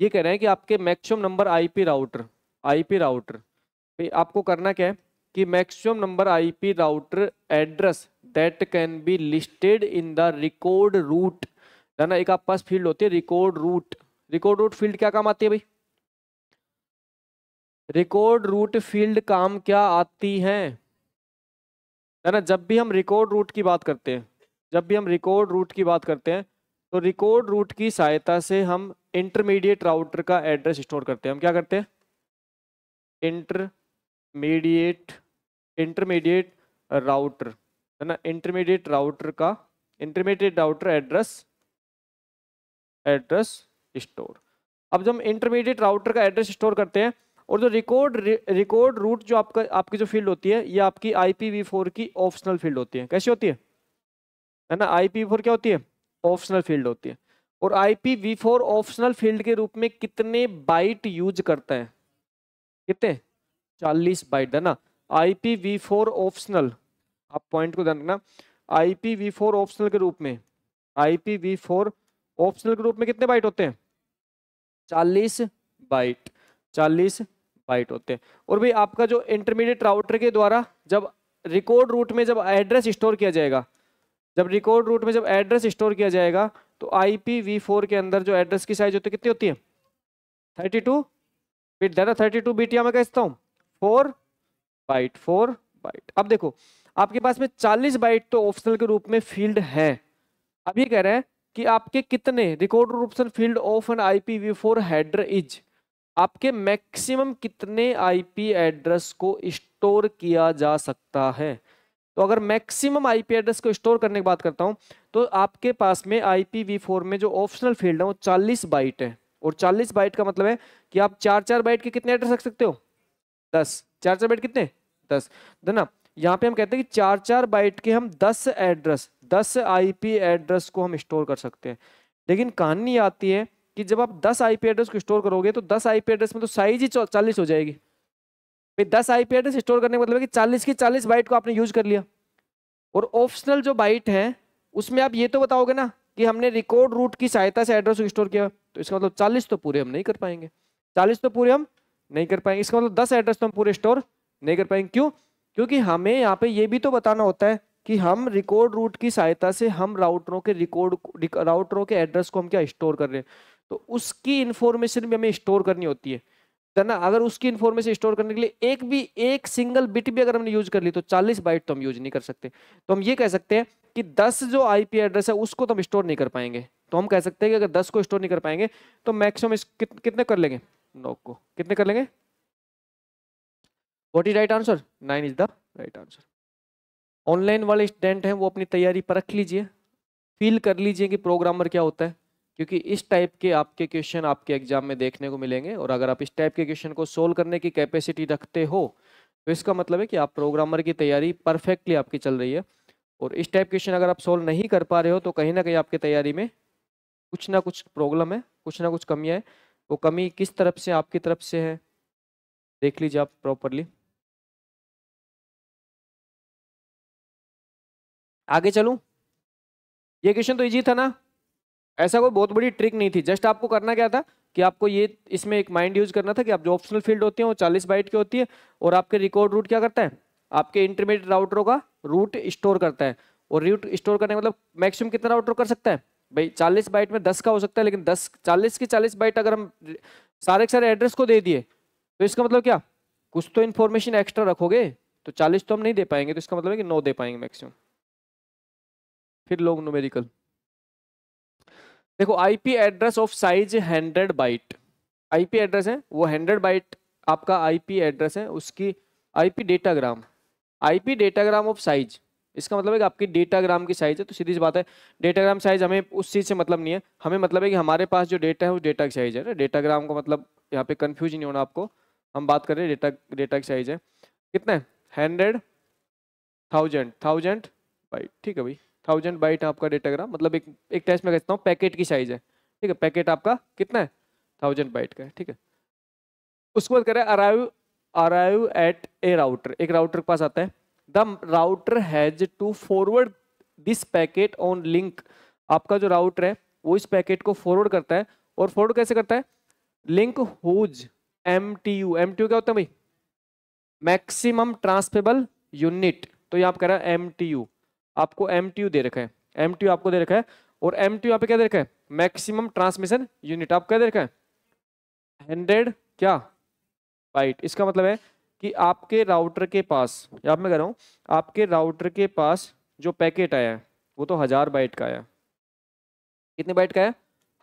ये कह रहे हैं कि आपके maximum number I P router I P router आपको करना क्या है कि maximum number IP router address that can be listed in the record route है ना एक आप पास फील्ड होती है record route record route field क्या काम आती है भाई रिकॉर्ड रूट फील्ड काम क्या आती है है ना जब भी हम रिकॉर्ड रूट की बात करते हैं जब भी हम रिकॉर्ड रूट की बात करते हैं तो रिकॉर्ड रूट की सहायता से हम इंटरमीडिएट राउटर का एड्रेस स्टोर करते हैं हम क्या करते हैं इंटरमीडिएट इंटरमीडिएट राउटर है ना इंटरमीडिएट राउटर का intermediate router address address store अब जब हम इंटरमीडिएट राउटर का एड्रेस स्टोर करते हैं और जो रिकॉर्ड रिकॉर्ड रूट जो आपका आपकी जो फील्ड होती है ये आपकी आई की ऑप्शनल फील्ड होती है कैसी होती है है ना आई क्या होती है ऑप्शनल फील्ड होती है और आई पी ऑप्शनल फील्ड के रूप में कितने बाइट यूज करता है कितने चालीस बाइट है ना IPv4 ऑप्शनल आप पॉइंट को ध्यान रखना IPv4 ऑप्शनल के रूप में IPv4 ऑप्शनल के रूप में कितने बाइट होते हैं चालीस बाइट चालीस बाइट होते हैं और भाई आपका जो इंटरमीडिएट राउटर के द्वारा जब रिकॉर्ड रूट में जब एड्रेस स्टोर किया जाएगा जब रिकॉर्ड रूट में जब एड्रेस स्टोर किया जाएगा तो आई के अंदर जो एड्रेस की साइज होती है कितनी होती है थर्टी टू बिट ज़्यादा थर्टी टू बिट या मैं कहता हूँ फोर बाइट फोर बाइट अब देखो आपके पास में चालीस बाइट तो ऑप्शनल के रूप में फील्ड है अब ये कह रहे हैं कि आपके कितने recorder option field of an I P V four header is आपके मैक्सिमम कितने आईपी एड्रेस को स्टोर किया जा सकता है तो अगर मैक्सिमम आईपी एड्रेस को स्टोर करने की बात करता हूं तो आपके पास में आईपीवी फोर में जो ऑप्शनल फील्ड है वो चालीस बाइट है और चालीस बाइट का मतलब है कि आप चार चार बाइट के कितने एड्रेस रख सकते हो दस चार चार बाइट कितने दस ना यहाँ पे हम कहते हैं कि चार चार बाइट के हम दस एड्रेस दस आईपी एड्रेस को हम स्टोर कर सकते हैं लेकिन कहानी आती है कि जब आप दस आईपी एड्रेस को स्टोर करोगे तो दस आईपी एड्रेस में तो साइज ही चालीस हो जाएगी भाई दस आईपी एड्रेस स्टोर करने का मतलब है कि चालीस की चालीस बाइट को आपने यूज कर लिया और ऑप्शनल जो बाइट है उसमें आप ये तो बताओगे ना कि हमने रिकॉर्ड रूट की सहायता से एड्रेस को स्टोर किया तो इसका मतलब चालीस तो पूरे हम नहीं कर पाएंगे चालीस तो पूरे हम नहीं कर पाएंगे इसका मतलब दस एड्रेस तो हम पूरे स्टोर नहीं कर पाएंगे क्यों क्योंकि हमें यहाँ पे ये भी तो बताना होता है कि हम रिकॉर्ड रूट की सहायता से हम राउटरों के रिकॉर्ड राउटरों के एड्रेस को हम क्या स्टोर कर रहे हैं तो उसकी इन्फॉर्मेशन भी हमें स्टोर करनी होती है तो ना अगर उसकी इन्फॉर्मेशन स्टोर करने के लिए एक भी एक सिंगल बिट भी अगर हमने यूज कर ली तो 40 बाइट तो हम यूज नहीं कर सकते तो हम ये कह सकते हैं कि 10 जो आईपी एड्रेस है उसको तो हम स्टोर नहीं कर पाएंगे तो हम कह सकते हैं कि अगर 10 को स्टोर नहीं कर पाएंगे तो मैक्सिमम कितने कर लेंगे नौ को कितने कर लेंगे what is right answer nine is the right answer online वाले स्टूडेंट हैं वो अपनी तैयारी पर रख लीजिए फील कर लीजिए कि प्रोग्रामर क्या होता है क्योंकि इस टाइप के आपके क्वेश्चन आपके एग्जाम में देखने को मिलेंगे और अगर आप इस टाइप के क्वेश्चन को सोल्व करने की कैपेसिटी रखते हो तो इसका मतलब है कि आप प्रोग्रामर की तैयारी परफेक्टली आपकी चल रही है और इस टाइप क्वेश्चन अगर आप सोल्व नहीं कर पा रहे हो तो कहीं ना कहीं आपकी तैयारी में कुछ ना कुछ प्रॉब्लम है कुछ ना कुछ कमियाँ है वो कमी किस तरफ से आपकी तरफ से है देख लीजिए आप प्रॉपरली आगे चलूं ये क्वेश्चन तो इजी था ना ऐसा कोई बहुत बड़ी ट्रिक नहीं थी जस्ट आपको करना क्या था कि आपको ये इसमें एक माइंड यूज करना था कि आप जो ऑप्शनल फील्ड होती है वो चालीस बाइट की होती है और आपके रिकॉर्ड रूट क्या करता है आपके इंटरमीडिएट राउटरों का रूट स्टोर करता है और रूट स्टोर करने का मतलब मैक्सिमम कितना राउटर कर सकता है भाई चालीस बाइट में दस का हो सकता है लेकिन दस चालीस की चालीस बाइट अगर हम सारे के सारे एड्रेस को दे दिए तो इसका मतलब क्या कुछ तो इन्फॉर्मेशन एक्स्ट्रा रखोगे तो चालीस तो हम नहीं दे पाएंगे तो इसका मतलब है कि नौ दे पाएंगे मैक्सिमम फिर लोग नोमेरिकल देखो IP address of size hundred byte IP address है वो हंड्रेड बाइट आपका आईपी एड्रेस है उसकी IP datagram IP datagram of size इसका मतलब है कि आपकी डेटाग्राम की साइज़ है तो सीधी सी बात है डेटाग्राम साइज़ हमें उस चीज़ से मतलब नहीं है हमें मतलब है कि हमारे पास जो डेटा है वो डेटा की साइज़ है ना डेटाग्राम का मतलब यहाँ पे कन्फ्यूज नहीं होना आपको हम बात कर रहे हैं डेटा डेटा की साइज़ है कितना है हंड्रेड थाउजेंड थाउजेंड बाइट ठीक है भाई थाउजेंड बाइट आपका डेटाग्राम मतलब एक एक टेस्ट में कहता हूँ पैकेट की साइज़ है ठीक है पैकेट आपका कितना है थाउजेंड बाइट का है ठीक है उसके बाद करें arrive arrive at a router एक राउटर के पास आता है the router has to forward this packet on link आपका जो राउटर है वो इस पैकेट को फॉरवर्ड करता है और फॉरवर्ड कैसे करता है link whose M T U M T U क्या होता है भाई मैक्सिमम ट्रांसफेबल यूनिट तो ये आप कह रहा है एम टी यू आपको एम टी यू दे रखा है एम टी यू आपको दे रखा है और एम टी यू यहाँ पे क्या दे रखा है मैक्सिमम ट्रांसमिशन यूनिट आप क्या दे रखा है हंड्रेड क्या बाइट इसका मतलब है कि आपके राउटर के पास या मैं कह रहा हूँ आपके राउटर के पास जो पैकेट आया है वो तो हज़ार बाइट का आया कितने बाइट का है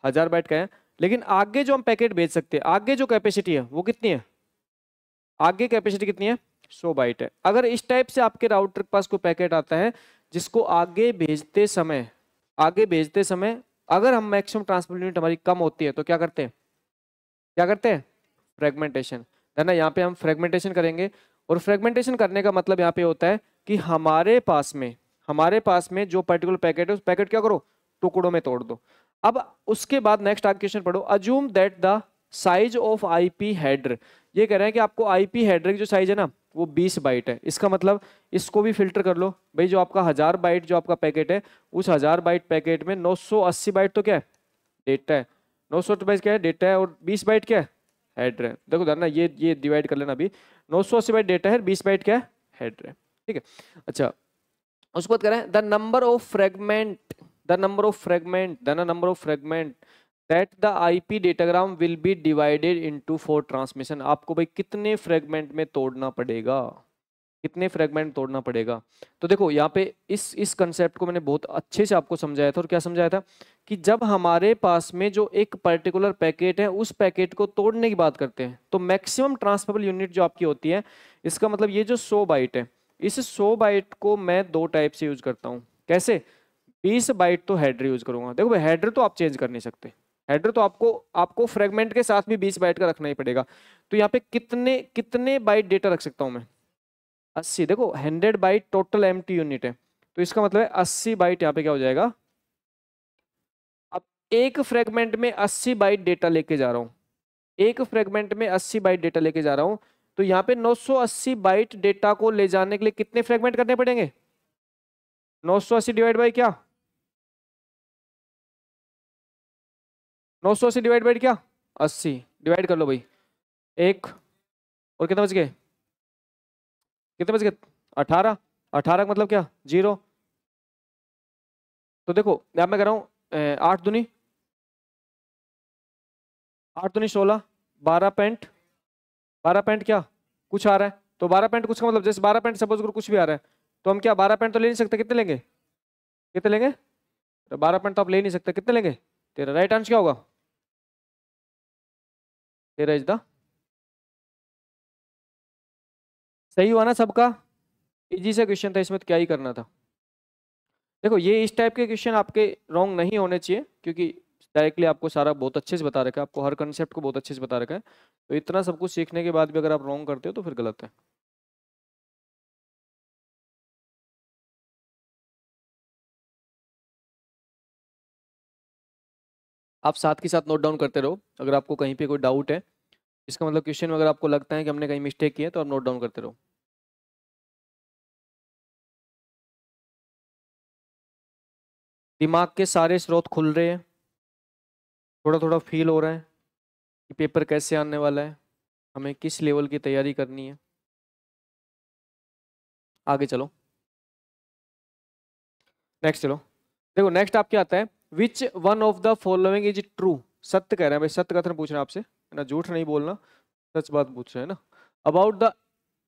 हज़ार बाइट का है लेकिन आगे जो हम पैकेट भेज सकते हैं आगे जो कैपेसिटी है वो कितनी है आगे कैपेसिटी कितनी है सौ बाइट है अगर इस टाइप से आपके राउटर के पास कोई पैकेट आता है जिसको आगे भेजते समय आगे भेजते समय अगर हम मैक्सिमम ट्रांसपोर्ट यूनिट हमारी कम होती है तो क्या करते हैं क्या करते हैं फ्रेगमेंटेशन है ना यहाँ पे हम फ्रेगमेंटेशन करेंगे और फ्रेगमेंटेशन करने का मतलब यहाँ पे होता है कि हमारे पास में हमारे पास में जो पर्टिकुलर पैकेट है उस पैकेट क्या करो टुकड़ों में तोड़ दो अब उसके बाद नेक्स्ट आप क्वेश्चन पढ़ो assume that the size of I P header ये कह रहे हैं कि आपको आई पी हेडर की जो साइज है ना वो 20 बाइट है इसका मतलब इसको भी फिल्टर कर लो भाई जो आपका हज़ार बाइट जो आपका पैकेट है उस हज़ार बाइट पैकेट में 980 बाइट तो क्या है डेटा है नौ सौ तो क्या है डेटा है और 20 बाइट क्या है हेड रैम देखो धरना ये ये डिवाइड कर लेना अभी नौ सौ अस्सी बाइट डेटा है बीस बाइट क्या है रैम ठीक है अच्छा उसके बाद करें the number of fragment the number of fragment the number of fragment that the I P datagram will be divided into four transmission आपको भाई कितने फ्रेगमेंट में तोड़ना पड़ेगा कितने फ्रेगमेंट तोड़ना पड़ेगा तो देखो यहाँ पे इस इस कंसेप्ट को मैंने बहुत अच्छे से आपको समझाया था और क्या समझाया था कि जब हमारे पास में जो एक पर्टिकुलर पैकेट है उस पैकेट को तोड़ने की बात करते हैं तो मैक्सिमम ट्रांसफेबल यूनिट जो आपकी होती है इसका मतलब ये जो सो बाइट है इस सो बाइट को मैं दो टाइप से यूज करता हूँ कैसे बीस बाइट तो हेडर यूज करूंगा देखो भाई हेडर तो आप चेंज कर नहीं सकते हेडर तो आपको आपको फ्रेगमेंट के साथ भी बीस बाइट का रखना ही पड़ेगा तो यहाँ पे कितने कितने बाइट डेटा रख सकता हूँ मैं अस्सी देखो hundred byte total M unit है तो इसका मतलब है अस्सी बाइट यहाँ पे क्या हो जाएगा अब एक फ्रेगमेंट में अस्सी बाइट डेटा लेके जा रहा हूँ एक फ्रेगमेंट में अस्सी बाइट डेटा लेके जा रहा हूँ तो यहाँ पे 980 बाइट डेटा को ले जाने के लिए कितने फ्रेगमेंट करने पड़ेंगे 980 डिवाइड बाई क्या 980 डिवाइड बाई क्या 80 डिवाइड कर लो भाई एक और कितना बच गए कितने बज गए अठारह अठारह मतलब क्या जीरो तो देखो अब मैं कह रहा हूँ आठ दुनी आठ दुनी सोलह बारह पेंट बारह पेंट क्या कुछ आ रहा है तो बारह पेंट कुछ का मतलब जैसे बारह पेंट सपोज करो कुछ भी आ रहा है तो हम क्या बारह पेंट तो ले नहीं सकते कितने लेंगे कितने लेंगे तो बारह पेंट तो आप ले नहीं सकते कितने लेंगे तेरा राइट आंसर क्या होगा तेरा इज द सही हुआ ना सबका इजी से क्वेश्चन था इसमें तो क्या ही करना था देखो ये इस टाइप के क्वेश्चन आपके रॉन्ग नहीं होने चाहिए क्योंकि डायरेक्टली आपको सारा बहुत अच्छे से बता रखा है आपको हर कंसेप्ट को बहुत अच्छे से बता रखा है तो इतना सब कुछ सीखने के बाद भी अगर आप रॉन्ग करते हो तो फिर गलत है आप साथ के साथ नोट डाउन करते रहो अगर आपको कहीं पे कोई डाउट है इसका मतलब क्वेश्चन में अगर आपको लगता है कि हमने कहीं मिस्टेक की है तो आप नोट डाउन करते रहो दिमाग के सारे स्रोत खुल रहे हैं थोड़ा थोड़ा फील हो रहा है कि पेपर कैसे आने वाला है हमें किस लेवल की तैयारी करनी है आगे चलो नेक्स्ट चलो देखो नेक्स्ट आप क्या आता है which one of the following is true सत्य कह रहे हैं भाई सत्य कथन पूछ रहे हैं आपसे ना झूठ नहीं बोलना सच बात पूछ रहे हैं ना about the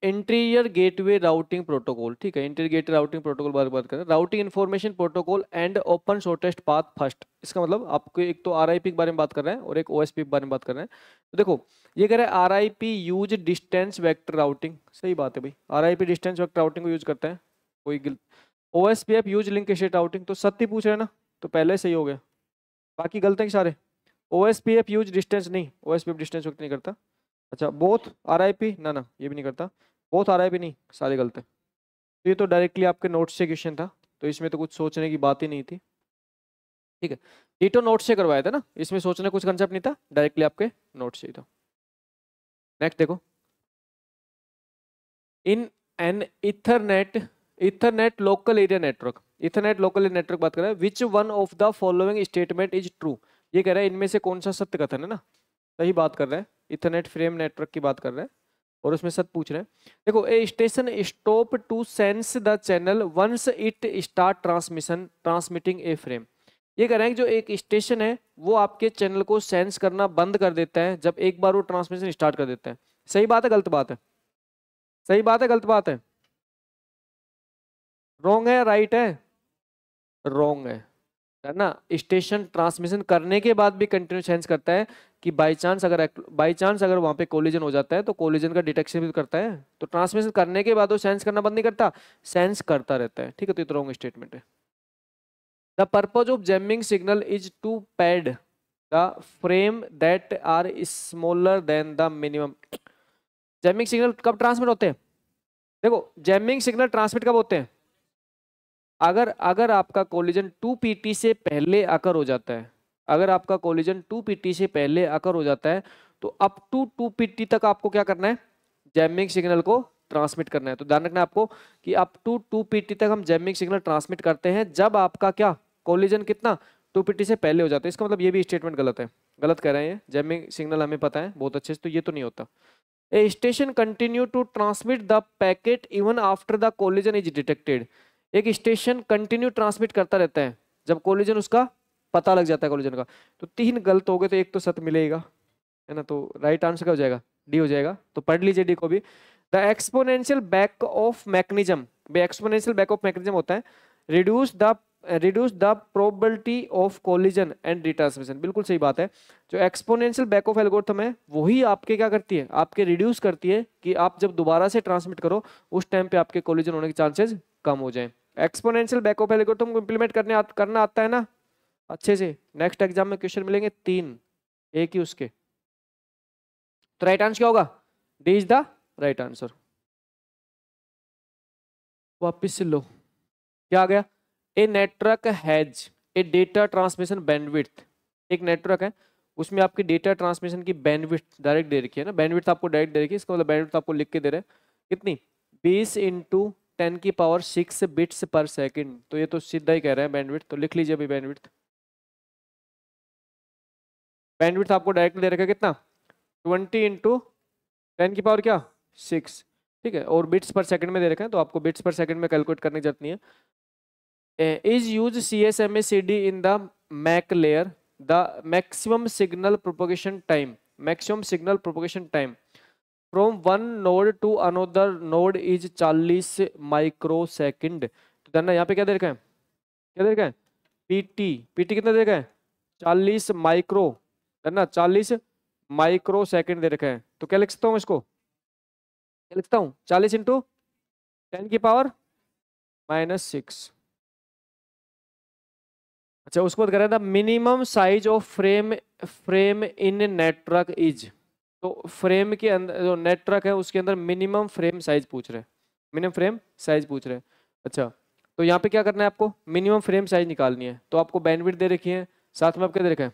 interior gateway routing protocol ठीक है इंटीरियर गेट राउटिंग प्रोटोकॉल बारे बात बात करें routing information protocol and open shortest path first इसका मतलब आपको एक तो आर के बारे में बात कर रहे हैं और एक ओ के बारे में बात कर रहे हैं तो देखो ये कह रहे हैं R use distance vector routing सही बात है भाई आर डिस्टेंस वैक्टर राउटिंग को यूज करते हैं कोई गिल O S P F use link state routing तो सत्य पूछ रहे हैं ना तो पहले सही हो गया बाकी गलत हैं सारे O S P F use distance नहीं O S P F distance नहीं करता अच्छा बोथ आर आई पी ना ना ये भी नहीं करता बोथ आर आई पी नहीं सारे गलत है तो ये तो डायरेक्टली आपके नोट्स से क्वेश्चन था तो इसमें तो कुछ सोचने की बात ही नहीं थी ठीक है डीटो तो नोट से करवाया था ना इसमें सोचने कुछ कंसेप्ट नहीं था डायरेक्टली आपके नोट से ही था नेक्स्ट देखो in an ethernet ethernet local area network ethernet local area network बात कर रहे हैं which one of the following statement is true ये कह रहा है इनमें से कौन सा सत्य कथन है ना सही बात कर रहे हैं इथरनेट फ्रेम नेटवर्क की बात कर रहे हैं और उसमें सत्य पूछ रहे हैं देखो a station stop to sense the channel once it start transmission transmitting a frame ये कह रहे हैं कि जो एक स्टेशन है वो आपके चैनल को सेंस करना बंद कर देता है जब एक बार वो ट्रांसमिशन स्टार्ट कर देता है सही बात है गलत बात है सही बात है गलत बात है रॉन्ग है राइट है रॉन्ग है है ना स्टेशन ट्रांसमिशन करने के बाद भी कंटिन्यू चेंज करता है कि बाई चांस अगर बाई चांस अगर वहाँ पे कोलिजन हो जाता है तो कोलिजन का डिटेक्शन भी करता है तो ट्रांसमिशन करने के बाद वो सेंस करना बंद नहीं करता सेंस करता रहता है ठीक है तो ये तो रॉन्ग स्टेटमेंट है the purpose of jamming signal is to pad the frame that are smaller than the minimum jamming signal कब ट्रांसमिट होते हैं देखो जेमिंग सिग्नल ट्रांसमिट कब होते हैं अगर अगर आपका कोलिजन टू पी से पहले आकर हो जाता है अगर आपका कोलिजन टू पी से पहले आकर हो जाता है तो अप टू टू पी तक आपको क्या करना है जैमिंग सिग्नल को ट्रांसमिट करना है तो ध्यान रखना आपको कि अप टू टू पी तक हम जैमिंग सिग्नल ट्रांसमिट करते हैं जब आपका क्या कोलिजन कितना टू पी से पहले हो जाता है इसका मतलब ये भी स्टेटमेंट गलत है गलत कह रहे हैं जैमिंग सिग्नल हमें पता है बहुत अच्छे से तो ये तो नहीं होता a station continue to transmit the packet even after the collision is detected एक स्टेशन कंटिन्यू ट्रांसमिट करता रहता है जब कोलिजन उसका पता लग जाता है कोलिजन का तो तीन गलत हो गए तो एक तो सत मिलेगा है ना तो राइट आंसर क्या हो जाएगा डी हो जाएगा तो पढ़ लीजिए डी को भी the exponential back off mechanism exponential back off mechanism होता है reduce the reduce the probability of collision and retransmission बिल्कुल सही बात है जो एक्सपोनेंशियल बैक ऑफ एल्गोरिथम है वही आपके क्या करती है आपके रिड्यूस करती है कि आप जब दोबारा से ट्रांसमिट करो उस टाइम पे आपके कोलिजन होने के चांसेस कम हो जाएं एक्सपोनेंशियल बैकअप एल्गो तुमको इम्प्लीमेंट करने आ, करना आता है ना अच्छे से नेक्स्ट एग्जाम में क्वेश्चन मिलेंगे तीन एक ही उसके तो राइट आंसर क्या होगा D is the right answer वापिस लो क्या आ गया a network has a data transmission bandwidth एक नेटवर्क है उसमें आपकी डेटा ट्रांसमिशन की बैंडविड्थ डायरेक्ट दे रखी है ना बैंडविड्थ आपको डायरेक्ट दे रखी है इसका मतलब बैंडविड्थ आपको लिख के दे रहे हैं कितनी बीस इंटू टेन की पावर सिक्स बिट्स पर सेकंड तो ये तो सीधा ही कह रहे हैं बैंडविड्थ तो लिख लीजिए अभी बैंडविड्थ बैंडविड्थ आपको डायरेक्ट दे रखा कितना ट्वेंटी इंटू टेन की पावर क्या सिक्स ठीक है और बिट्स पर सेकंड में दे रखा है तो आपको बिट्स पर सेकंड में कैलकुलेट करने की जरूरत नहीं है is use C S M A C D in the MAC layer the maximum signal propagation time maximum signal propagation time from one node to another node is चालीस microsecond तो ध्यान यहाँ पे क्या देर है क्या देर का है पीटी पीटी कितना देर है चालीस माइक्रो ध्यान चालीस माइक्रो सेकेंड दे रखा है तो क्या लिख सकता हूँ इसको क्या लिखता हूँ चालीस इंटू टेन की पावर माइनस सिक्स अच्छा उसको बात करें the minimum size of frame frame in network is तो फ्रेम के अंदर जो नेट ट्रक है उसके अंदर मिनिमम फ्रेम साइज पूछ रहे हैं मिनिमम फ्रेम साइज पूछ रहे हैं अच्छा तो यहाँ पे क्या करना है आपको मिनिमम फ्रेम साइज निकालनी है तो आपको बैंडविड दे रखी है साथ में आप क्या दे रखा है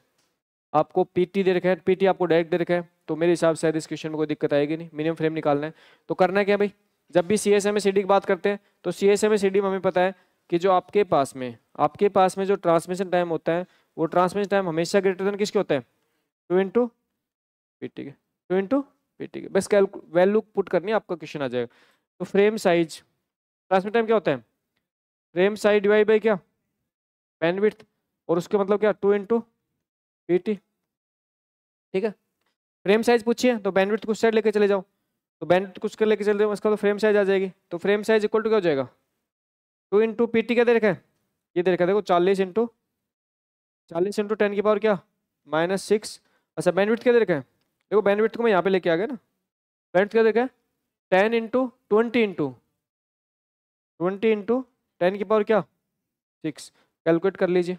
आपको पीटी दे रखा है पीटी आपको डायरेक्ट दे रखा है तो मेरे हिसाब से शायद इस क्वेश्चन में कोई दिक्कत आएगी नहीं मिनिमम फ्रेम निकालना है तो करना है क्या भाई जब भी सी एस एम की बात करते हैं तो सी एस एम में हमें पता है कि जो आपके पास में आपके पास में जो ट्रांसमिशन टाइम होता है वो ट्रांसमिशन टाइम हमेशा ग्रेटर देन किसके होता है टू इंटू पी है टू इंटू पी टी बस कैल वैल्यू पुट करनी है आपका क्वेश्चन आ जाएगा तो फ्रेम साइज ट्रांसमिट टाइम क्या होता है फ्रेम साइज डिवाइड बाई क्या विथ और उसके मतलब क्या टू इंटू पी टी ठीक है फ्रेम साइज पूछिए तो बैंडविड्थ कुछ साइड लेके चले जाओ तो बैंडविड्थ कुछ कर लेके चले जाओ उसका तो फ्रेम साइज आ जाएगी तो फ्रेम साइज इक्वल टू क्या हो जाएगा टू इंटू पी टी क्या दे रखा है ये दे रखा है देखो चालीस इंटू चालीस इंटू टेन की पावर क्या माइनस सिक्स अच्छा बैंडविड्थ क्या दे रखा है देखो बेनिफिट को मैं यहाँ पे लेके आ गया ना बेनिफिट क्या देखा है ten into twenty into twenty into ten की पावर क्या सिक्स कैलकुलेट कर लीजिए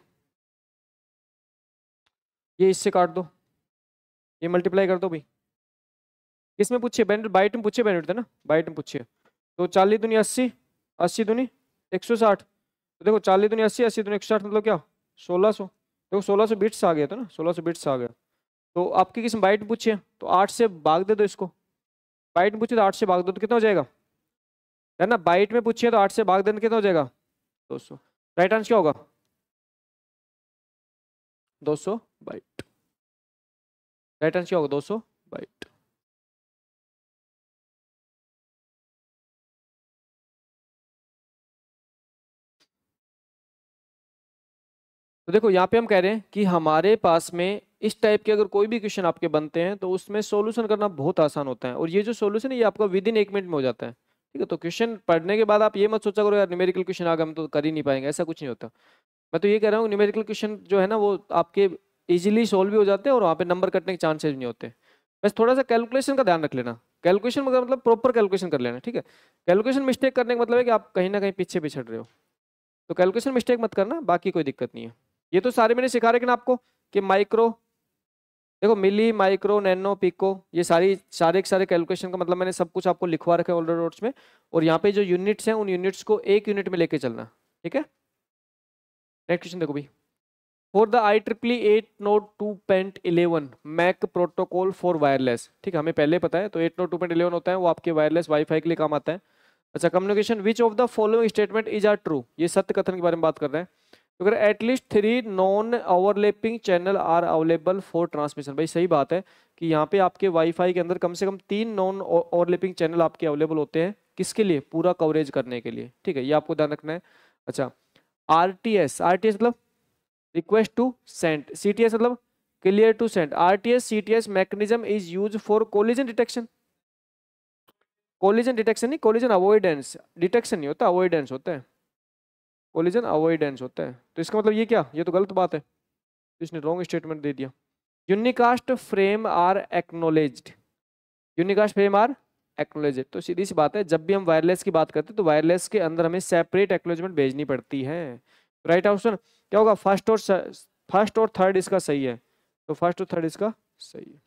ये इससे काट दो ये मल्टीप्लाई कर दो भाई किसमें पूछिए बैंड बाइट में पूछिए बेनिफिट है ना बाइट में पूछिए तो चालीस दुनिया अस्सी अस्सी दुनी एक सौ साठ तो देखो चालीस दुनिया अस्सी अस्सी दुनिया एक सौ साठ मतलब क्या सोलह सौ देखो सोलह सौ बिट्स आ गया था ना सोलह सौ बिट्स आ गया तो आपकी किस्म बाइट पूछे तो आठ से भाग दे दो इसको बाइट पूछे तो आठ से भाग दो तो कितना हो जाएगा है ना बाइट में पूछिए तो आठ से भाग देने कितना हो जाएगा दो सौ राइट आंसर क्या होगा दो सौ बाइट राइट आंसर क्या होगा दो सौ बाइट तो देखो यहाँ पे हम कह रहे हैं कि हमारे पास में इस टाइप के अगर कोई भी क्वेश्चन आपके बनते हैं तो उसमें सोल्यूशन करना बहुत आसान होता है और ये जो सोल्यूशन है ये आपका विद इन एक मिनट में हो जाता है ठीक है तो क्वेश्चन पढ़ने के बाद आप ये मत सोचा करो यार न्यूमेरिकल क्वेश्चन आगे हम तो कर ही नहीं पाएंगे ऐसा कुछ नहीं होता मैं तो ये कह रहा हूँ न्यूमेरिकल क्वेश्चन जो है ना वो आपके इजीली सॉल्व भी हो जाते हैं और वहाँ पे नंबर कटने के चांसेस नहीं होते बस थोड़ा सा कैलकुलेशन का ध्यान रख लेना कैलकुलेशन मतलब मतलब प्रॉपर कैलकुलेशन कर लेना ठीक है कैलकुलेशन मिस्टेक करने का मतलब है कि आप कहीं ना कहीं पीछे पिछड़ रहे हो तो कैलकुलेशन मिस्टेक मत करना बाकी कोई दिक्कत नहीं है ये तो सारे मैंने सिखा कि ना आपको कि माइक्रो देखो मिली माइक्रो नैनो पिको ये सारी सारे सारे कैलकुलेशन का मतलब मैंने सब कुछ आपको लिखवा रखा है ऑलरेडी नोट्स में और यहाँ पे जो यूनिट्स हैं उन यूनिट्स को एक यूनिट में लेके चलना ठीक है नेक्स्ट क्वेश्चन देखो भाई for the I triple E eight nought two point eleven MAC protocol for wireless ठीक है हमें पहले पता है तो eight nought two point eleven होता है वो आपके वायरलेस वाईफाई के लिए काम आता है अच्छा communication which of the following statement is are true ये सत्य कथन के बारे में बात कर रहे हैं तो अगर at least three non overlapping channel are available for transmission भाई सही बात है कि यहाँ पे आपके वाईफाई के अंदर कम से कम तीन नॉन ओवरलैपिंग चैनल आपके अवेलेबल होते हैं किसके लिए पूरा कवरेज करने के लिए ठीक है ये आपको ध्यान रखना है अच्छा R T S R T S मतलब request to sent C T S मतलब clear to sent R T S C T S mechanism is use for collision detection collision detection नहीं कोलिजन अवॉइडेंस डिटेक्शन नहीं होता avoidance होता है collision avoidance होता है तो इसका मतलब ये क्या ये तो गलत बात है तो इसने रॉन्ग स्टेटमेंट दे दिया unicast frame are acknowledge unicast frame are acknowledge तो सीधी सी बात है जब भी हम वायरलेस की बात करते हैं तो वायरलेस के अंदर हमें सेपरेट एक्नोलेजमेंट भेजनी पड़ती है राइट right ऑप्शन क्या होगा फर्स्ट और फर्स्ट और थर्ड इसका सही है तो फर्स्ट और थर्ड इसका सही है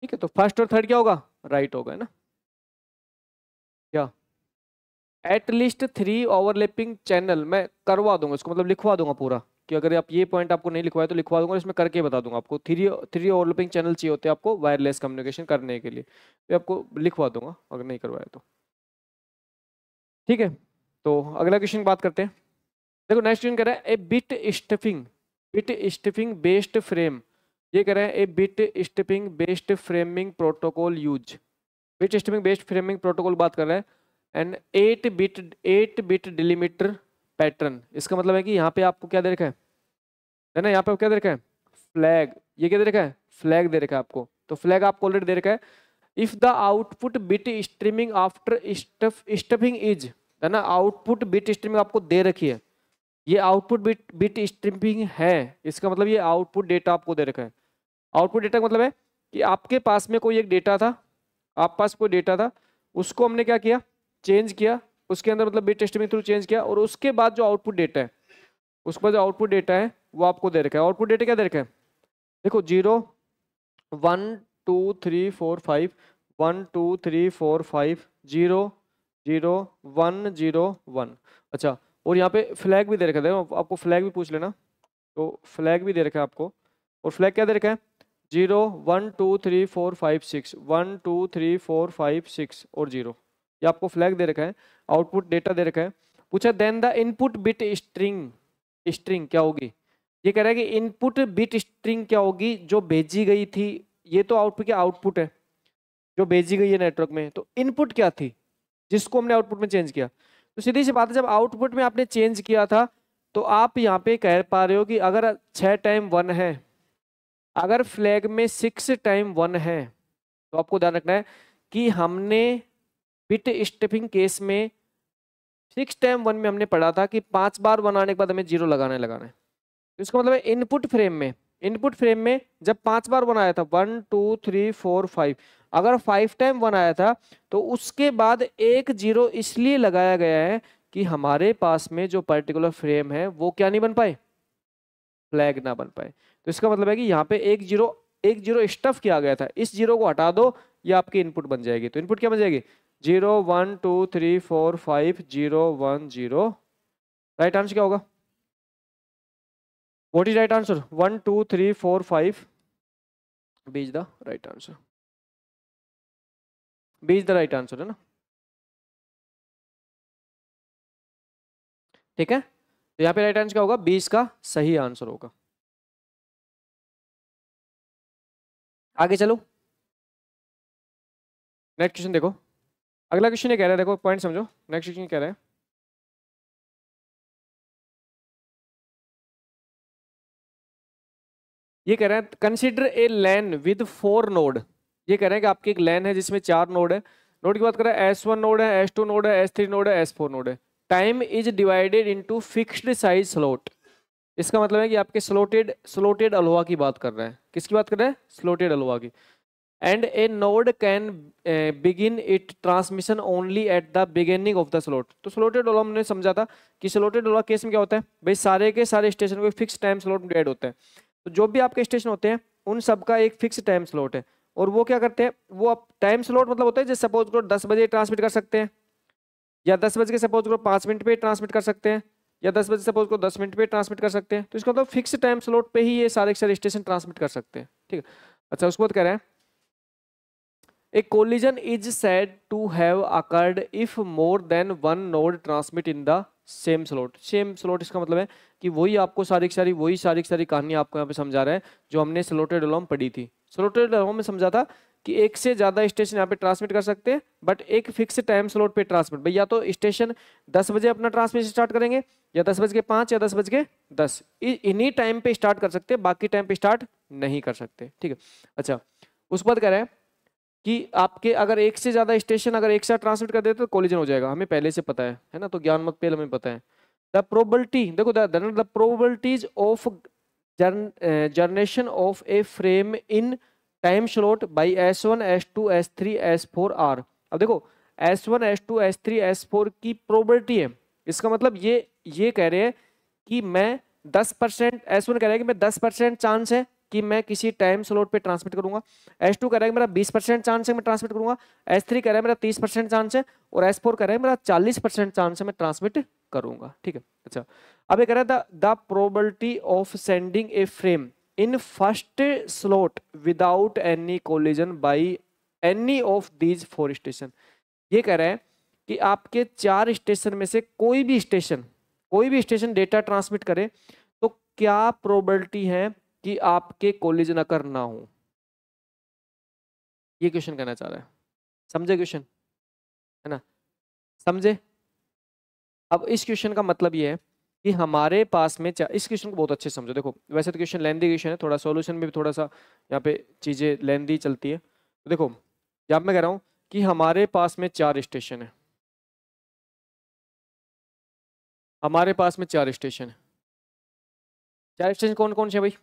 ठीक है तो फर्स्ट और थर्ड क्या होगा राइट right होगा है ना एटलीस्ट थ्री ओवरलैपिंग चैनल मैं करवा दूंगा इसको मतलब लिखवा दूंगा पूरा कि अगर आप ये पॉइंट आपको नहीं लिखवाया तो लिखवा दूंगा इसमें करके बता दूंगा आपको थ्री थ्री ओवरलैपिंग चैनल चाहिए होते हैं आपको वायरलेस कम्युनिकेशन करने के लिए तो आपको लिखवा दूंगा अगर नहीं करवाया तो ठीक है तो अगला क्वेश्चन बात करते हैं देखो नेक्स्ट क्वेश्चन कह रहे हैं a bit stuffing bit stuffing based frame ये कह रहे हैं a bit stuffing based framing protocol use bit stuffing based framing protocol बात कर रहे हैं and eight bit eight bit delimiter pattern इसका मतलब है कि यहाँ पे आपको क्या दे रखा है है ना यहाँ पे क्या दे रखा है फ्लैग ये क्या दे रखा है फ्लैग दे रखा है आपको तो फ्लैग आपको ऑलरेडी दे रखा है if the output bit streaming after stuffing is है ना आउटपुट बिट स्ट्रीमिंग आपको दे रखी है ये आउटपुट बिट बिट स्ट्रीमिंग है इसका मतलब ये आउटपुट डेटा आपको दे रखा है आउटपुट डेटा का मतलब है कि आपके पास में कोई एक डेटा था आप पास कोई डेटा था उसको हमने क्या किया चेंज किया उसके अंदर मतलब बी टेस्ट में थ्रू चेंज किया और उसके बाद जो आउटपुट डेटा है उसके बाद जो आउटपुट डेटा है वो आपको दे रखा है आउटपुट डेटा क्या दे रखा है देखो zero one two three four five one two three four five zero zero one zero one अच्छा और यहाँ पे फ्लैग भी दे रखा है आपको फ्लैग भी पूछ लेना तो फ्लैग भी दे रखा है आपको और फ्लैग क्या दे रखा है zero one two three four five six one two three four five six और जीरो ये आपको फ्लैग दे रखा है आउटपुट डेटा दे रखा है पूछा then the input bit string string क्या होगी ये कह रहा है कि इनपुट बिट स्ट्रिंग क्या होगी जो भेजी गई थी ये तो आउटपुट की आउटपुट है जो भेजी गई है नेटवर्क में तो इनपुट क्या थी जिसको हमने आउटपुट में चेंज किया तो सीधी सी बात है जब आउटपुट में आपने चेंज किया था तो आप यहाँ पे कह पा रहे हो कि अगर छः टाइम वन है अगर फ्लैग में सिक्स टाइम वन है तो आपको ध्यान रखना है कि हमने बिट स्टेपिंग केस में सिक्स टाइम वन में हमने पढ़ा था कि पांच बार वन आने के बाद हमें जीरो लगाने लगाना है तो इसका मतलब है इनपुट फ्रेम में इनपुट फ्रेम में जब पांच बार वन आया था one two three four five अगर फाइव टाइम वन आया था तो उसके बाद एक जीरो इसलिए लगाया गया है कि हमारे पास में जो पर्टिकुलर फ्रेम है वो क्या नहीं बन पाए फ्लैग ना बन पाए तो इसका मतलब है कि यहाँ पे एक जीरो एक जीरो स्टफ किया गया था इस जीरो को हटा दो या आपकी इनपुट बन जाएगी तो इनपुट क्या बन जाएगी zero one two three four five zero one zero right answer क्या होगा what is right answer one two three four five B is the right answer B is the right answer है ना ठीक है तो यहाँ पे राइट आंसर क्या होगा बीस का सही आंसर होगा आगे चलो नेक्स्ट क्वेश्चन देखो अगला क्वेश्चन ये कह रहा है देखो पॉइंट समझो नेक्स्ट क्वेश्चन कह रहा है ये कह रहे हैं consider a LAN with four node ये कह रहे हैं कि आपकी एक लैन है जिसमें चार नोड है नोड की बात करें एस वन नोड है एस टू नोड है एस थ्री नोड है एस फोर नोड है time is divided into fixed size slot इसका मतलब है कि आपके स्लोटेड स्लोटेड अलवा की बात कर रहे हैं किसकी बात कर रहे हैं स्लोटेड अलवा की and a node can begin it transmission only at the beginning of the slot तो स्लोटेड ओला हमने समझा था कि स्लोटेड ओला केस में क्या होता है भाई सारे के सारे स्टेशन को फिक्स टाइम स्लॉट डेड होते हैं तो जो भी आपके स्टेशन होते हैं उन सबका एक फिक्स टाइम स्लॉट है और वो क्या करते हैं वो आप टाइम स्लॉट मतलब होता है जैसे सपोज करो दस बजे ट्रांसमिट कर सकते हैं या दस बजे के सपोज करो पाँच मिनट पर ट्रांसमिट कर सकते हैं या दस बजे सपोज करो दस मिनट पर ट्रांसमिट कर सकते हैं तो इसका मतलब फिक्स टाइम स्लोट पर ही ये सारे सारे स्टेशन ट्रांसमिट कर सकते हैं ठीक है अच्छा उसके बाद कह रहे हैं a collision is said to have occurred if more than one node transmit in the same slot same slot इसका मतलब है कि वही आपको सारी की सारी वही सारी की सारी कहानी आपको यहाँ पे समझा रहे हैं जो हमने स्लोटेड अलॉम पढ़ी थी स्लोटेड अलॉम में समझा था कि एक से ज़्यादा स्टेशन यहाँ पे ट्रांसमिट कर सकते हैं बट एक फिक्स टाइम स्लॉट पे ट्रांसमिट भाई या तो स्टेशन दस बजे अपना ट्रांसमिशन स्टार्ट करेंगे या दस बज के पाँच या दस बज के दस इन्हीं टाइम पे स्टार्ट कर सकते हैं बाकी टाइम पे स्टार्ट नहीं कर सकते ठीक है अच्छा उसके बाद कह रहे हैं कि आपके अगर एक से ज़्यादा स्टेशन अगर एक साथ ट्रांसमिट कर देते तो कोलिजन हो जाएगा हमें पहले से पता है है ना तो ज्ञान मत पेल हमें पता है द प्रोबलिटी देखो the probabilities of generation of a frame in time slot by S one S two S three S four are अब देखो S one S two S three S four की प्रोबलिटी है इसका मतलब ये ये कह रहे हैं कि मैं दस परसेंट एस वन कह रहा हैं कि मैं दस परसेंट चांस है कि मैं किसी टाइम स्लॉट पे ट्रांसमिट करूंगा एस टू कह रहा है मेरा बीस परसेंट चांस है मैं ट्रांसमिट करूंगा एस थ्री कह रहा है मेरा तीस परसेंट चांस है और एस फोर कह रहा है मेरा चालीस परसेंट चांस है मैं ट्रांसमिट करूंगा ठीक है अच्छा अब ये कह रहा है the probability of sending a frame in first slot without any collision by any of these four station ये कह रहे हैं कि आपके चार स्टेशन में से कोई भी स्टेशन कोई भी स्टेशन डेटा ट्रांसमिट करे तो क्या प्रोबेबिलिटी है कि आपके कॉलेज न कर ना हो ये क्वेश्चन कहना चाह रहा है समझे क्वेश्चन है ना समझे अब इस क्वेश्चन का मतलब ये है कि हमारे पास में इस क्वेश्चन को बहुत अच्छे समझो देखो वैसे तो क्वेश्चन लेंदी क्वेश्चन है थोड़ा सॉल्यूशन में भी थोड़ा सा यहाँ पे चीज़ें लेंदी चलती है तो देखो जब मैं कह रहा हूँ कि हमारे पास में चार स्टेशन है हमारे पास में चार स्टेशन है चार स्टेशन कौन कौन से भाई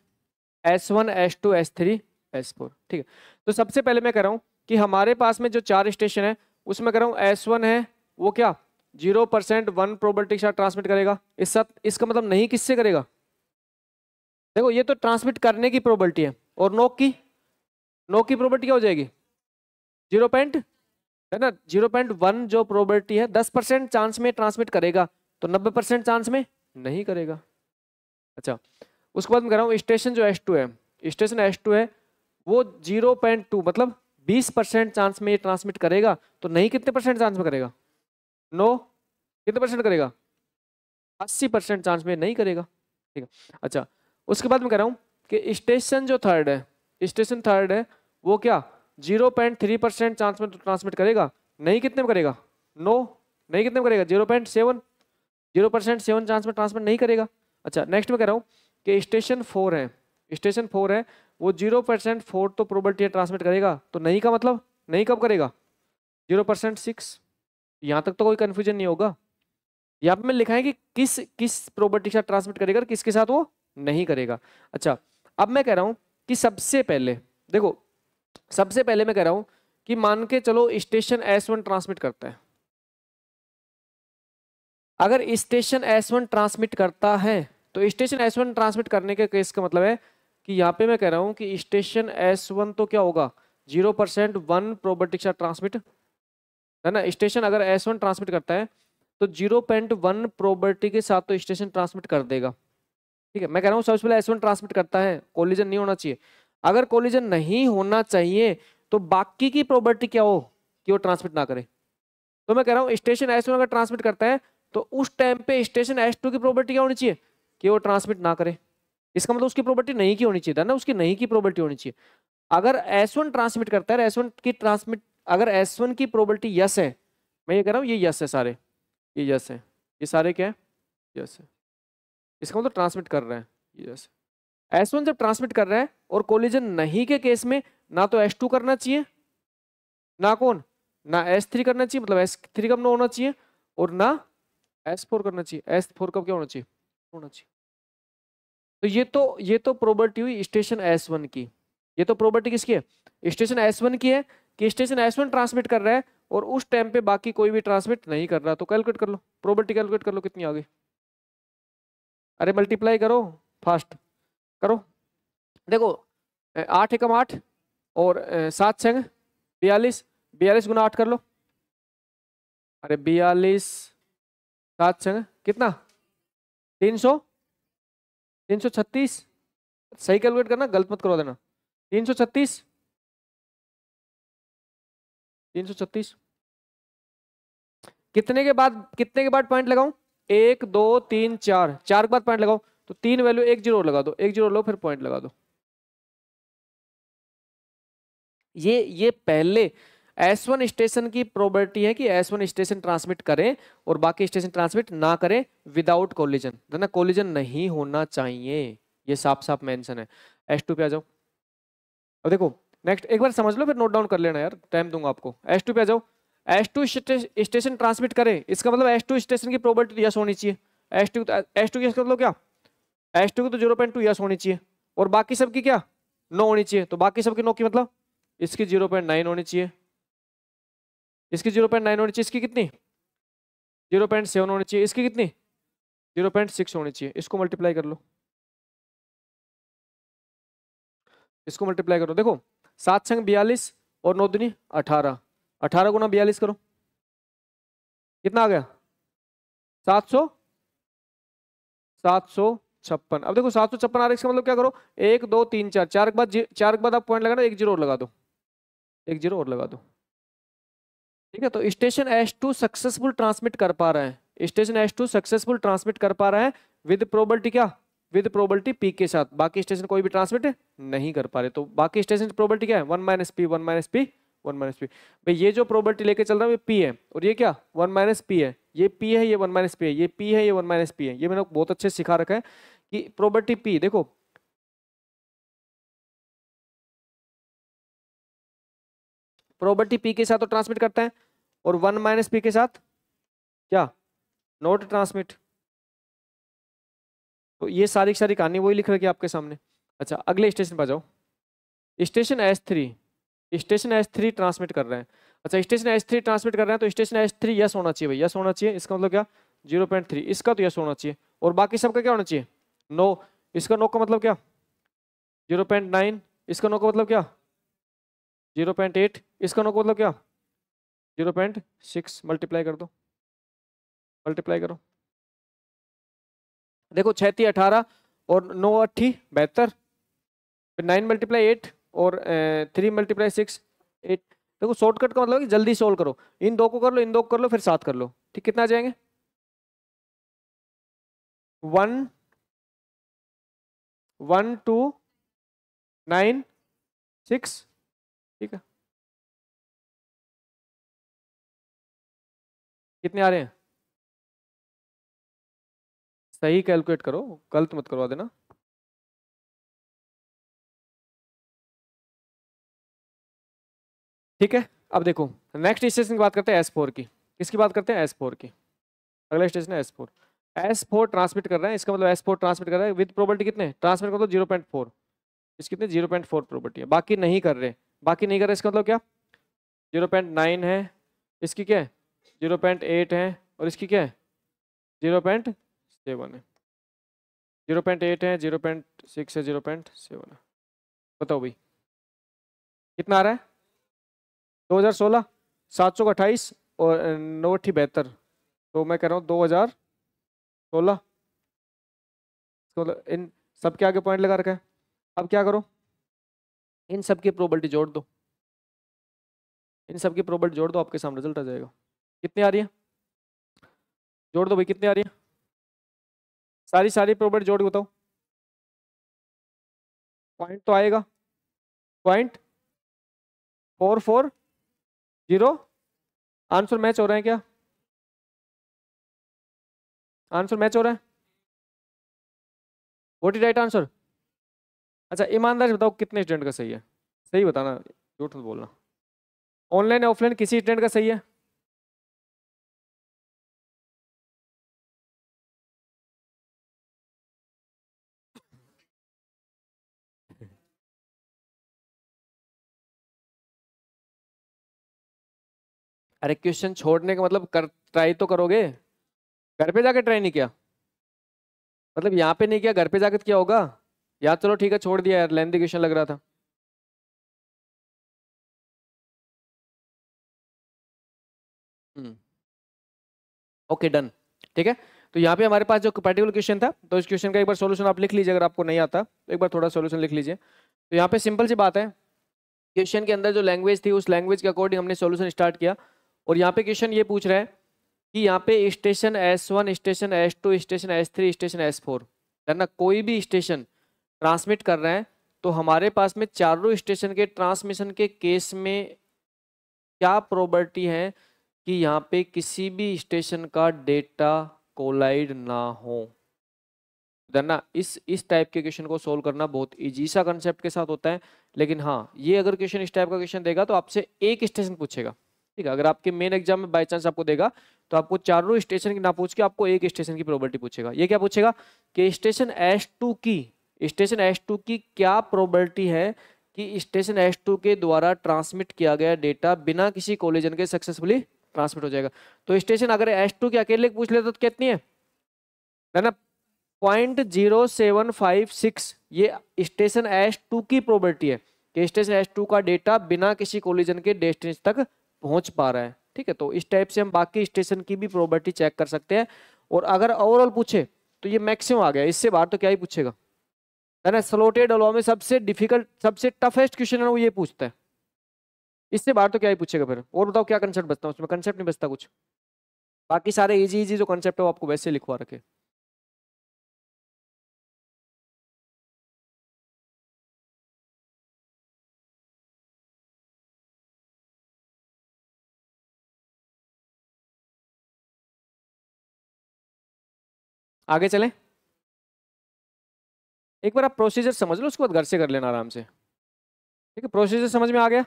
S one S two S three S four ठीक है तो सबसे पहले मैं कह रहा हूँ कि हमारे पास में जो चार स्टेशन है उसमें कह रहा हूँ एस वन है वो क्या जीरो परसेंट वन प्रोबेबिलिटी के साथ ट्रांसमिट करेगा इस साथ इसका मतलब नहीं किससे करेगा देखो ये तो ट्रांसमिट करने की प्रोबेबिलिटी है और नोक की नोक की प्रोबेबिलिटी क्या हो जाएगी जीरो पॉइंट है ना जीरो पॉइंट वन जो प्रोबेबिलिटी है दस परसेंट चांस में ट्रांसमिट करेगा तो नब्बे परसेंट चांस में नहीं करेगा अच्छा उसके बाद मैं कह रहा हूँ स्टेशन जो एस टू है स्टेशन एस टू है वो जीरो पॉइंट टू मतलब बीस परसेंट चांस में ये ट्रांसमिट करेगा तो नहीं कितने परसेंट चांस में करेगा नो कितने परसेंट करेगा अस्सी परसेंट चांस में नहीं करेगा ठीक है अच्छा उसके बाद मैं कह रहा हूँ कि स्टेशन जो थर्ड है स्टेशन थर्ड है वो क्या zero point three percent chance में ट्रांसमिट तो करेगा नहीं कितने में करेगा नो नहीं कितने में करेगा zero point seven zero percent seven chance में ट्रांसमिट नहीं करेगा अच्छा नेक्स्ट में कह रहा हूँ कि स्टेशन फोर है स्टेशन फोर है वो जीरो परसेंट फोर तो प्रोबेबिलिटी ट्रांसमिट करेगा तो नहीं का मतलब नहीं कब करेगा जीरो परसेंट सिक्स यहाँ तक तो कोई कन्फ्यूजन नहीं होगा यहाँ पर मैं लिखा है कि किस किस प्रॉपर्टी के साथ ट्रांसमिट करेगा किसके साथ वो नहीं करेगा अच्छा अब मैं कह रहा हूँ कि सबसे पहले देखो सबसे पहले मैं कह रहा हूँ कि मान के चलो स्टेशन एस वन ट्रांसमिट करता है अगर स्टेशन एस वन ट्रांसमिट करता है तो स्टेशन एस वन ट्रांसमिट करने के केस का मतलब है कि यहाँ पे मैं कह रहा हूँ कि स्टेशन एस वन तो क्या होगा जीरो परसेंट वन प्रोबेटिक्सा ट्रांसमिट है ना स्टेशन अगर एस वन ट्रांसमिट करता है तो जीरो पॉइंट वन प्रोबर्टी के साथ तो स्टेशन ट्रांसमिट कर देगा ठीक है मैं कह रहा हूँ सबसे पहले एस वन ट्रांसमिट करता है कोलिजन नहीं होना चाहिए अगर कोलिजन नहीं होना चाहिए तो बाकी की प्रोबेटी क्या हो कि वो ट्रांसमिट ना करे तो मैं कह रहा हूँ स्टेशन एस वन अगर ट्रांसमिट करता है तो उस टाइम पे स्टेशन एस टू की प्रोबेटी क्या होनी चाहिए कि वो ट्रांसमिट ना करे इसका मतलब उसकी प्रॉपर्टी नहीं की होनी चाहिए था ना उसकी नहीं की प्रॉपर्टी होनी चाहिए अगर एस वन ट्रांसमिट करता है एस वन की ट्रांसमिट अगर एस वन की प्रॉपर्टी यस है मैं ये कह रहा हूँ ये यस है सारे ये यस है ये सारे क्या है यस है इसका मतलब ट्रांसमिट कर रहे हैं यस एस वन जब ट्रांसमिट कर रहे हैं और कोलिजन नहीं के केस में ना तो एस टू करना चाहिए ना कौन ना एस थ्री करना चाहिए मतलब एस थ्री कब ना होना चाहिए और ना एस फोर करना चाहिए एस फोर कब क्या होना चाहिए होना चाहिए तो ये तो ये तो प्रॉपर्टी हुई स्टेशन एस वन की ये तो प्रॉपर्टी किसकी है स्टेशन एस वन की है कि स्टेशन एस वन ट्रांसमिट कर रहा है और उस टाइम पे बाकी कोई भी ट्रांसमिट नहीं कर रहा तो कैलकुलेट कर लो प्रॉपर्टी कैलकुलेट कर लो कितनी आ गई अरे मल्टीप्लाई करो फास्ट करो देखो आठ एकम आठ और सात छंग बयालीस बयालीस गुना आठ कर लो अरे बयालीस सात संग कितना तीन सौ तीन सौ छत्तीस सही कैलकुलेट करना गलत मत करवा देना तीन सौ छत्तीस तीन सौ छत्तीस कितने के बाद कितने के बाद पॉइंट लगाऊं एक दो तीन चार चार के बाद पॉइंट लगाऊं तो तीन वैल्यू एक जीरो लगा दो एक जीरो लो फिर पॉइंट लगा दो ये ये पहले एस वन स्टेशन की प्रॉबर्टी है कि एस वन स्टेशन ट्रांसमिट करें और बाकी स्टेशन ट्रांसमिट ना करें विदाउट कोलिजन ना कोलिजन नहीं होना चाहिए ये साफ साफ मेंशन है एस टू पे आ जाओ अब देखो नेक्स्ट एक बार समझ लो फिर नोट डाउन कर लेना यार टाइम दूंगा आपको एस टू पे आ जाओ एस टू स्टेशन ट्रांसमिट करें इसका मतलब एस टू स्टेशन की प्रॉबर्टी यस होनी चाहिए एस टू एस टू की मतलब क्या एस टू की तो जीरो पॉइंट टू यस होनी चाहिए और बाकी सबकी क्या नो होनी चाहिए तो बाकी सबकी नो की मतलब इसकी जीरो पॉइंट नाइन होनी चाहिए इसकी जीरो पॉइंट नाइन होनी चाहिए इसकी कितनी जीरो पॉइंट सेवन होनी चाहिए इसकी कितनी जीरो पॉइंट सिक्स होनी चाहिए इसको मल्टीप्लाई कर लो इसको मल्टीप्लाई करो देखो सात संग बयालीस और नौ दुनी अठारह अठारह गुना बयालीस करो कितना आ गया सात सौ सात सौ छप्पन अब देखो सात सौ छप्पन आ रहा है इसका मतलब क्या करो एक दो तीन चार चार के बाद चार के बाद आप पॉइंट लगाना एक जीरो और लगा दो एक जीरो और लगा दो ठीक है तो station S two successful transmit कर पा रहे हैं station S two successful transmit कर पा रहे हैं विद प्रोबलिटी क्या विद प्रोबलिटी पी के साथ बाकी स्टेशन कोई भी ट्रांसमिट नहीं कर पा रहे तो बाकी स्टेशन प्रोबलिटी क्या है one minus P one minus P one minus P भाई ये जो प्रोबलिटी लेके चल रहा है ये पी है और ये क्या वन माइनस पी है ये पी है ये वन माइनस पी है ये पी है ये वन माइनस पी है ये मैंने बहुत अच्छे सिखा रखा है कि प्रोबलिटी पी देखो प्रॉपर्टी पी के साथ तो ट्रांसमिट करते हैं और वन माइनस पी के साथ क्या नोट ट्रांसमिट तो ये सारी सारी कहानी वही लिख रखी है आपके सामने अच्छा अगले स्टेशन पर जाओ station S three station S three transmit कर रहे हैं अच्छा स्टेशन एस थ्री ट्रांसमिट कर रहे हैं तो स्टेशन एस थ्री यस होना चाहिए भाई यस होना चाहिए इसका मतलब क्या जीरो पॉइंट थ्री इसका तो यस होना चाहिए और बाकी सबका क्या होना चाहिए नो इसका नो का मतलब क्या जीरो पॉइंट नाइन इसका नो का मतलब क्या जीरो पॉइंट एट इसका नोक मतलब क्या जीरो पॉइंट सिक्स मल्टीप्लाई कर दो मल्टीप्लाई करो देखो छैती अठारह और नौ अट्ठी बेहतर फिर नाइन मल्टीप्लाई एट और थ्री मल्टीप्लाई सिक्स एट देखो शॉर्टकट का मतलब कि जल्दी सोल्व करो इन दो को कर लो इन दो को कर लो फिर सात कर लो ठीक कितना आ जाएंगे one one two nine six ठीक है कितने आ रहे हैं सही कैलकुलेट करो गलत मत करवा देना ठीक है अब देखो नेक्स्ट स्टेशन की बात करते हैं एस फोर की किसकी बात करते हैं एस फोर की अगला स्टेशन है S four S four transmit कर रहे हैं इसका मतलब एस फोर ट्रांसमिट कर रहे हैं विद प्रोबर्टी कितने ट्रांसमिट कर दो जीरो पॉइंट फोर इस कितने जीरो पॉइंट फोर प्रोबर्टी है बाकी नहीं कर रहे बाकी नहीं कर रहे इसका मतलब क्या जीरो पॉइंट नाइन है इसकी क्या है जीरो पॉइंट एट है और इसकी क्या है जीरो पॉइंट सेवन है जीरो पॉइंट एट है जीरो पॉइंट सिक्स है जीरो पॉइंट सेवन है बताओ भाई कितना आ रहा है दो हज़ार सोलह सात सौ अट्ठाईस और नौ अट्ठी बेहतर तो मैं कह रहा हूँ दो हज़ार सोलह सोलह इन सब के आगे पॉइंट लगा रखा है अब क्या करो इन सब की प्रोबलिटी जोड़ दो इन सब की प्रोबलिटी जोड़ दो आपके सामने रिजल्ट आ जाएगा कितनी आ रही है जोड़ दो भाई कितनी आ रही है सारी सारी प्रॉपर्टी जोड़ के बताओ पॉइंट तो आएगा point four four zero answer match हो रहे हैं क्या आंसर मैच हो रहा है वोट इज राइट आंसर अच्छा ईमानदार से बताओ कितने स्टूडेंट का सही है सही बताना झूठ बोलना ऑनलाइन ऑफलाइन किसी स्टूडेंट का सही है अरे क्वेश्चन छोड़ने का मतलब कर ट्राई तो करोगे घर पे जाके ट्राई नहीं किया मतलब यहाँ पे नहीं किया घर पे जाकर क्या होगा यार चलो ठीक है छोड़ दिया यार लेंदी क्वेश्चन लग रहा था ओके हम्म। डन ठीक है तो यहाँ पे हमारे पास जो पर्टिकुलर क्वेश्चन था तो इस क्वेश्चन का एक बार सॉल्यूशन आप लिख लीजिए अगर आपको नहीं आता तो एक बार थोड़ा सॉल्यूशन लिख लीजिए तो यहाँ पे सिंपल सी बात है क्वेश्चन के अंदर जो लैंग्वेज थी उस लैंग्वेज के अकॉर्डिंग हमने सॉल्यूशन स्टार्ट किया और यहाँ पे क्वेश्चन ये पूछ रहा है कि यहाँ पे station S one station S two station S three station S four है ना कोई भी स्टेशन ट्रांसमिट कर रहे हैं तो हमारे पास में चारों स्टेशन के ट्रांसमिशन के केस में क्या प्रॉपर्टी है कि यहाँ पे किसी भी स्टेशन का डेटा कोलाइड ना हो ना इस इस टाइप के क्वेश्चन को सोल्व करना बहुत इजी सा कंसेप्ट के साथ होता है लेकिन हाँ ये अगर क्वेश्चन इस टाइप का क्वेश्चन देगा तो आपसे एक स्टेशन पूछेगा ठीक है अगर आपके मेन एग्जाम में बाई चांस आपको देगा तो आपको चारों स्टेशन की ना पूछ के आपको एक स्टेशन की प्रोबेबिलिटी पूछेगा ये क्या पूछेगा कि स्टेशन एस टू की स्टेशन एस टू की क्या प्रोबेबिलिटी है कि स्टेशन एस टू के द्वारा ट्रांसमिट किया गया डेटा बिना किसी कोलिजन के सक्सेसफुली ट्रांसमिट हो जाएगा तो स्टेशन अगर एस टू के अकेले पूछ लेता तो कितनी है है ना point zero seven five six ये स्टेशन एस टू की प्रोबेबिलिटी है कि स्टेशन एस टू का डेटा बिना किसी कोलिजन के डेस्टिनेशन तक पहुंच पा रहा है ठीक है तो इस टाइप से हम बाकी स्टेशन की भी प्रॉपर्टी चेक कर सकते हैं और अगर ओवरऑल पूछे तो ये मैक्सिमम आ गया इससे बाहर तो क्या ही पूछेगा है ना स्लोटेड अलॉ में सबसे डिफिकल्ट सबसे टफेस्ट क्वेश्चन है वो ये पूछता है इससे बाहर तो क्या ही पूछेगा फिर और बताओ क्या कंसेप्ट बचता है उसमें कंसेप्ट नहीं बचता कुछ बाकी सारे इजी इजी जो कंसेप्ट है वो आपको वैसे लिखवा रखे आगे चलें एक बार आप प्रोसीजर समझ लो उसके बाद घर से कर लेना आराम से ठीक है प्रोसीजर समझ में आ गया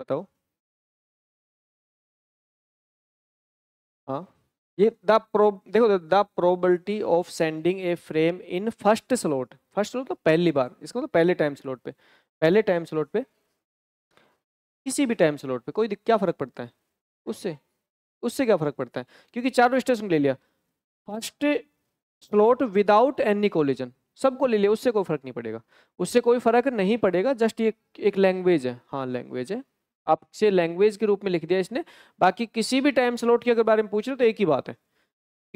बताओ हाँ ये द प्रो देखो the probability of sending a frame in first slot first slot तो पहली बार इसको तो मतलब पहले टाइम स्लॉट पे पहले टाइम स्लॉट पे किसी भी टाइम स्लॉट पे कोई क्या फ़र्क पड़ता है उससे उससे क्या फ़र्क पड़ता है क्योंकि चारों स्टेशन ले लिया first slot without any collision सबको ले लिया उससे कोई फर्क नहीं पड़ेगा उससे कोई फर्क नहीं पड़ेगा जस्ट ये एक लैंग्वेज है हाँ लैंग्वेज है आपसे लैंग्वेज के रूप में लिख दिया इसने बाकी किसी भी टाइम स्लॉट के अगर बारे में पूछ रहे हो तो एक ही बात है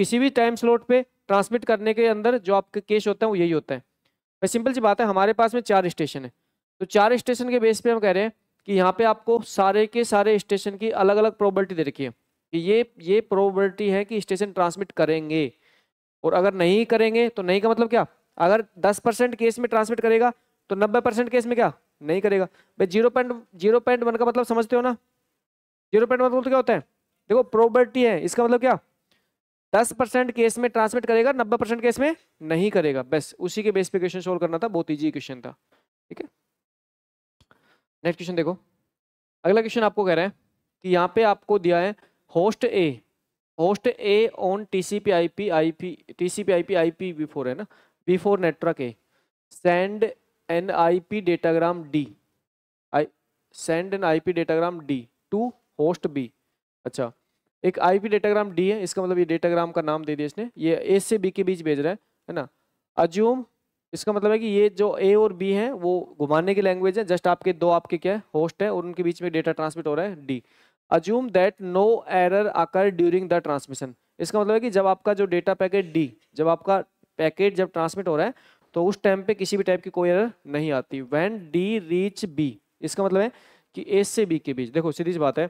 किसी भी टाइम स्लॉट पे ट्रांसमिट करने के अंदर जो आपके केस होते हैं वो यही होता है वैसे सिंपल सी बात है हमारे पास में चार स्टेशन है तो चार स्टेशन के बेस पे हम कह रहे हैं कि यहाँ पे आपको सारे के सारे स्टेशन की अलग अलग प्रॉबर्टी दे रखी है कि ये ये प्रोबेबिलिटी है कि स्टेशन ट्रांसमिट करेंगे और अगर नहीं करेंगे तो नहीं का मतलब क्या अगर दस परसेंट केस में ट्रांसमिट करेगा तो नब्बे परसेंट केस में क्या नहीं करेगा भाई zero point zero point one का मतलब समझते हो ना जीरो पॉइंट वन का मतलब तो क्या होता है देखो प्रोबेबिलिटी है इसका मतलब क्या दस परसेंट केस में ट्रांसमिट करेगा नब्बे परसेंट केस में नहीं करेगा बस उसी के बेस पे क्वेश्चन सोल्व करना था बहुत ईजी क्वेश्चन था ठीक है नेक्स्ट क्वेश्चन देखो अगला क्वेश्चन आपको कह रहे हैं कि यहाँ पे आपको दिया है host A host A on T C P I P I P T C P I P I P B four है ना B four network A send an I P datagram D I send an I P datagram D to host B अच्छा एक आई P datagram D है इसका मतलब ये datagram का नाम दे दिया इसने ये ए से बी के बीच भेज रहा है है ना अज्यूम इसका मतलब है कि ये जो ए और बी है वो घुमाने की लैंग्वेज है जस्ट आपके दो आपके क्या है होस्ट है और उनके बीच में डेटा ट्रांसमिट हो रहा है D assume that no error आकर ड्यूरिंग द ट्रांसमिशन इसका मतलब है कि जब आपका जो डेटा पैकेट डी जब आपका पैकेट जब ट्रांसमिट हो रहा है तो उस टाइम पे किसी भी टाइप की कोई एरर नहीं आती वैन डी रीच बी इसका मतलब है कि ए से बी के बीच देखो सीधी सी बात है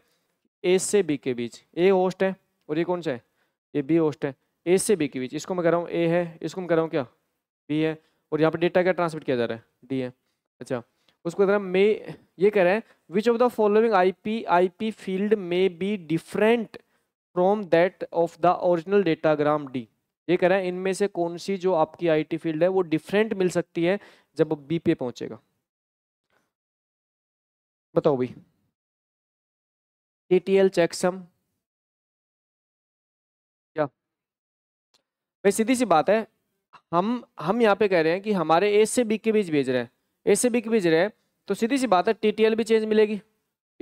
ए से बी के बीच ए होस्ट है और ये कौन सा है ये बी होस्ट है ए से बी के बीच इसको मैं कह रहा हूँ ए है इसको मैं कह रहा हूँ क्या बी है और यहाँ पर डेटा क्या ट्रांसमिट किया जा रहा है डी है अच्छा उसको तरह मे ये कह रहे हैं which of the following IP IP field may be different from that of the original datagram D ये कह रहे हैं इनमें से कौन सी जो आपकी आईटी फील्ड है वो डिफरेंट मिल सकती है जब बी पे पहुंचेगा बताओ भाई टीटीएल चेकसम क्या भाई सीधी सी बात है हम हम यहाँ पे कह रहे हैं कि हमारे ए से बी के बीच भेज रहे हैं ए से बी के बीच रहे तो सीधी सी बात है टी भी चेंज मिलेगी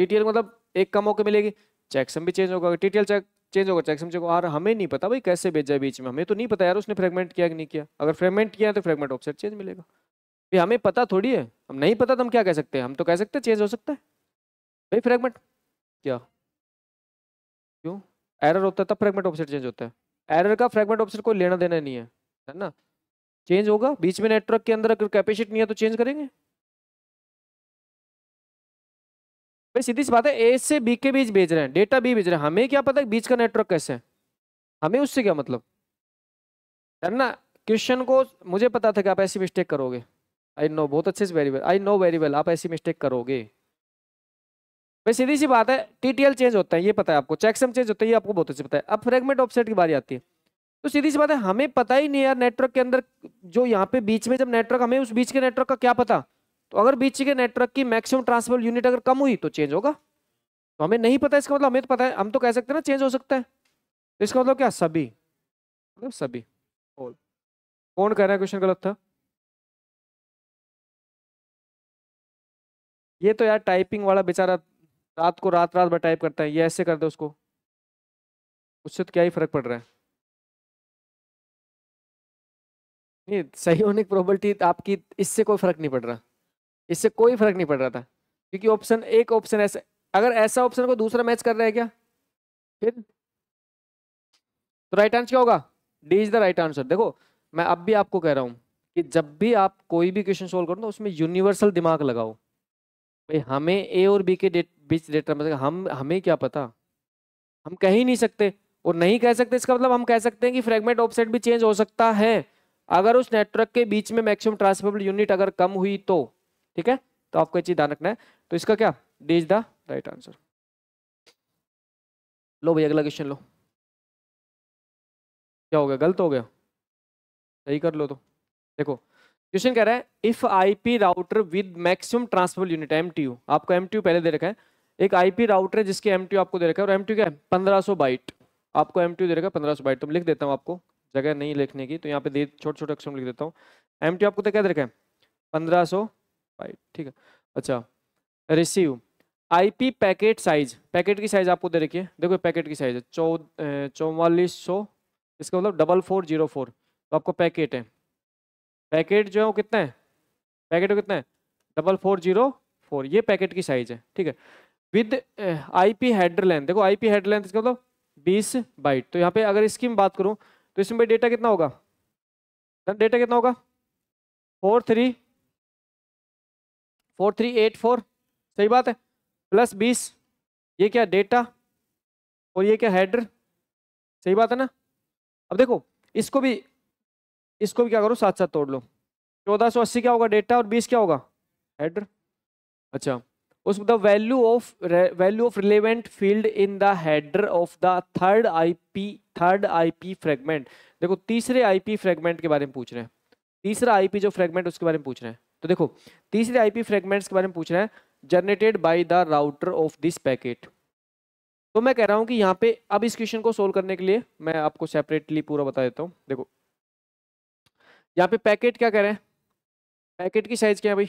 टी मतलब एक कम होकर मिलेगी चेकसम भी चेंज होगा टी चेक चेंज होगा चेकसम चेक और हमें नहीं पता भाई कैसे भेजा जाए बीच में हमें तो नहीं पता यार उसने फ्रेगमेंट किया कि नहीं किया अगर फ्रेगमेंट किया तो फ्रेगमेंट ऑफसेट चेंज मिलेगा भाई हमें पता थोड़ी है हम नहीं पता तो हम क्या कह सकते हैं हम तो कह सकते हैं चेंज हो सकता है भाई फ्रेगमेंट क्या क्यों एरर होता है तब फ्रेगमेंट ऑफसेट चेंज होता है एरर का फ्रेगमेंट ऑफसेट कोई लेना देना नहीं है है ना चेंज होगा बीच में नेटवर्क के अंदर अगर कैपेसिटी नहीं है तो चेंज करेंगे भाई सीधी सी बात है ए से बी के बीच भेज रहे हैं डेटा बी भेज रहे हैं हमें क्या पता है बीच का नेटवर्क कैसे है हमें उससे क्या मतलब है ना क्वेश्चन को मुझे पता था कि आप ऐसी मिस्टेक करोगे आई नो बहुत अच्छे से very well I know very well आप ऐसी मिस्टेक करोगे भाई सीधी सी बात है टी चेंज होता है ये पता है आपको चेकसम चेंज होता है ये आपको बहुत अच्छे पता है अब फ्रेगमेंट ऑफसेट की बारी आती है तो सीधी सी बात है हमें पता ही नहीं यार नेटवर्क के अंदर जो यहाँ पे बीच में जब नेटवर्क हमें उस बीच के नेटवर्क का क्या पता तो अगर बीच के नेटवर्क की मैक्सिमम ट्रांसफर यूनिट अगर कम हुई तो चेंज होगा तो हमें नहीं पता इसका मतलब हमें तो पता है हम तो कह सकते हैं ना चेंज हो सकता है तो इसका मतलब क्या सभी मतलब सभी ऑल कौन कह रहा है क्वेश्चन गलत था ये तो यार टाइपिंग वाला बेचारा रात को रात रात भर टाइप करता है ये ऐसे कर दे उसको उससे तो क्या ही फर्क पड़ रहा है नहीं सही होने की प्रॉबलिटी आपकी इससे कोई फर्क नहीं पड़ रहा इससे कोई फर्क नहीं पड़ रहा था क्योंकि ऑप्शन एक ऑप्शन ऐसा अगर ऐसा ऑप्शन को दूसरा मैच कर रहा है क्या फिर तो राइट आंसर क्या होगा D is the right answer देखो मैं अब भी आपको कह रहा हूँ कि जब भी आप कोई भी क्वेश्चन सोल्व करो ना उसमें यूनिवर्सल दिमाग लगाओ भाई हमें ए और बी के डेट बीच डेटा मतलब हम हमें क्या पता हम कह ही नहीं सकते और नहीं कह सकते इसका मतलब हम कह सकते हैं कि फ्रेगमेंट ऑफसेट भी चेंज हो सकता है अगर उस नेटवर्क के बीच में मैक्सिमम ट्रांसफर यूनिट अगर कम हुई तो ठीक है तो आपको चीज ध्यान रखना है तो इसका क्या D is the right answer लो भाई अगला क्वेश्चन लो क्या हो गया गलत हो गया सही कर लो तो देखो क्वेश्चन कह रहा है if IP router with maximum transfer unit M आपको एम पहले दे रखा है एक आईपी राउटर है जिसके एम आपको दे रखा है और एम क्या है पंद्रह बाइट आपको एम दे रखा है पंद्रह बाइट तो लिख देता हूँ आपको जगह नहीं लिखने की तो यहाँ पे दे छोटे छोटे अक्षर में लिख देता हूँ एम टी आपको तो कैद रखा है पंद्रह सौ ठीक है अच्छा receive IP packet size packet की साइज आपको दे रखिए देखो पैकेट की साइज है चौ चौवालीस सौ इसका मतलब डबल फोर जीरो फोर तो आपको पैकेट है पैकेट जो है वो कितना है पैकेट वो कितना है डबल फोर जीरो फोर ये पैकेट की साइज है ठीक है विद आईपी हेडर लेंथ देखो आईपी हेडर लेंथ इसका मतलब बीस बाइट तो यहाँ पे अगर इसकी मैं बात करूँ तो इसमें भाई डेटा कितना होगा डेटा कितना होगा four three four three eight four सही बात है प्लस बीस ये क्या डेटा और ये क्या हेडर सही बात है ना अब देखो इसको भी इसको भी क्या करो साथ साथ तोड़ लो चौदह सौ अस्सी क्या होगा डेटा और बीस क्या होगा हेडर अच्छा उस the value of value of relevant field in the header of the third IP third IP fragment देखो तीसरे आईपी फ्रेगमेंट के बारे में पूछ रहे हैं तीसरा आईपी जो फ्रेगमेंट उसके बारे में पूछ रहे हैं तो देखो तीसरे आईपी फ्रेगमेंट्स के बारे में पूछ रहे हैं generated by the router of this packet तो मैं कह रहा हूँ कि यहाँ पे अब इस क्वेश्चन को सोल्व करने के लिए मैं आपको सेपरेटली पूरा बता देता हूँ देखो यहाँ पे पैकेट क्या कह रहे हैं पैकेट की साइज क्या है भाई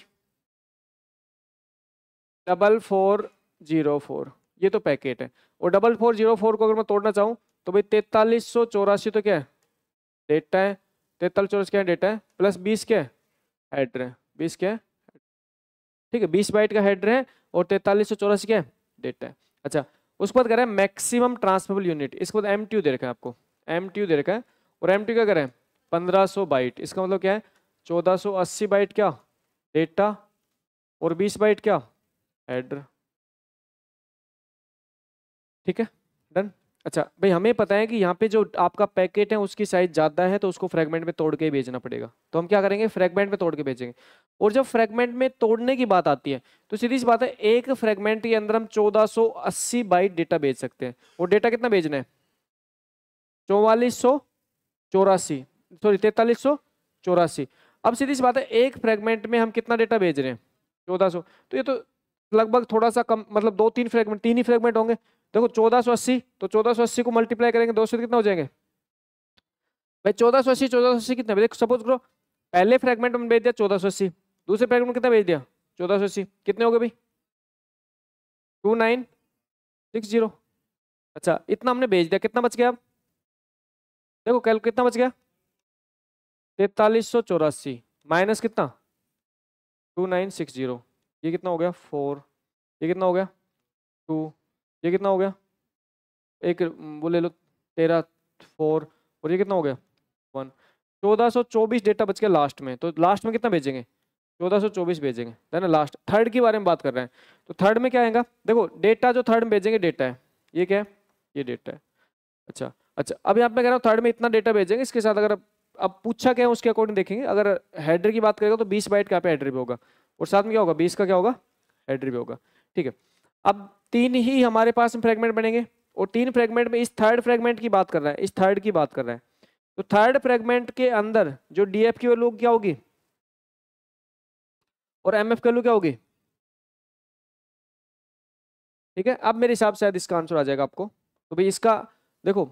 डबल फोर जीरो फोर ये तो पैकेट है और डबल फोर जीरो फोर को अगर मैं तोड़ना चाहूँ तो भाई तैतालीस सौ चौरासी तो क्या है डेटा है तैतालीस चौरासी क्या है डेटा है प्लस बीस क्या है हेडर है बीस क्या है ठीक है बीस बाइट का हेडर है और तैतालीस सौ चौरासी क्या है डेटा है अच्छा उसके बाद कह रहे हैं मैक्सिमम ट्रांसफेबल यूनिट इसके बाद एम दे रखा है आपको एम दे रखा है और एम क्या करें पंद्रह सौ बाइट इसका मतलब क्या है चौदह सौ अस्सी बाइट क्या डेटा और बीस बाइट क्या एडर ठीक है डन अच्छा भाई हमें पता है कि यहाँ पे जो आपका पैकेट है उसकी साइज ज़्यादा है तो उसको फ्रेगमेंट में तोड़ के भेजना पड़ेगा तो हम क्या करेंगे फ्रेगमेंट में तोड़ के भेजेंगे और जब फ्रेगमेंट में तोड़ने की बात आती है तो सीधी सी बात है एक फ्रेगमेंट के अंदर हम 1480 बाइट डेटा भेज सकते हैं और डेटा कितना भेजना है चौवालीस सौ चौरासी सॉरी तैंतालीस सौ चौरासी अब सीधी सी बात है एक फ्रेगमेंट में हम कितना डेटा भेज रहे हैं चौदह सौ तो ये तो लगभग थोड़ा सा कम मतलब दो तीन फ्रेगमेंट तीन ही फ्रेगमेंट होंगे देखो चौदह सौ अस्सी तो चौदह सौ अस्सी को मल्टीप्लाई करेंगे दो सौ कितना हो जाएंगे भाई चौदह सौ अस्सी चौदह सौ अस्सी कितना देखो सपोज करो पहले फ्रेगमेंट में भेज दिया चौदह सौ अस्सी दूसरे फ्रेगमेंट कितना भेज दिया चौदह सौ अस्सी कितने हो गए भाई टू नाइन सिक्स जीरो अच्छा इतना हमने भेज दिया कितना बच गया अब देखो कैल कितना बच गया तैतालीस सौ चौरासी माइनस कितना टू नाइन सिक्स जीरो ये कितना हो गया फोर ये कितना हो गया टू ये कितना हो गया एक वो ले लो तेरह फोर और ये कितना हो गया वन चौदह सौ चौबीस डेटा बच गया लास्ट में तो लास्ट में कितना भेजेंगे चौदह सौ चौबीस भेजेंगे है ना लास्ट थर्ड के बारे में बात कर रहे हैं तो थर्ड में क्या आएगा देखो डेटा जो थर्ड में भेजेंगे डेटा है ये क्या है ये डेटा है अच्छा अच्छा अब यहाँ पे कह रहा हूँ थर्ड में इतना डेटा भेजेंगे इसके साथ अगर अब पूछा क्या है उसके अकॉर्डिंग देखेंगे अगर हेडर की बात करेगा तो बीस बाइट का पे हेडर भी होगा और साथ में क्या होगा बीस का क्या होगा एड्री भी होगा ठीक है अब तीन ही हमारे पास फ्रेगमेंट बनेंगे और तीन फ्रेगमेंट में इस थर्ड फ्रेगमेंट की बात कर रहा है इस थर्ड की बात कर रहा है तो थर्ड फ्रेगमेंट के अंदर जो डीएफ की वैल्यू क्या होगी और एमएफ की वैल्यू क्या होगी ठीक है अब मेरे हिसाब से शायद इसका आंसर आ जाएगा आपको तो भाई इसका देखो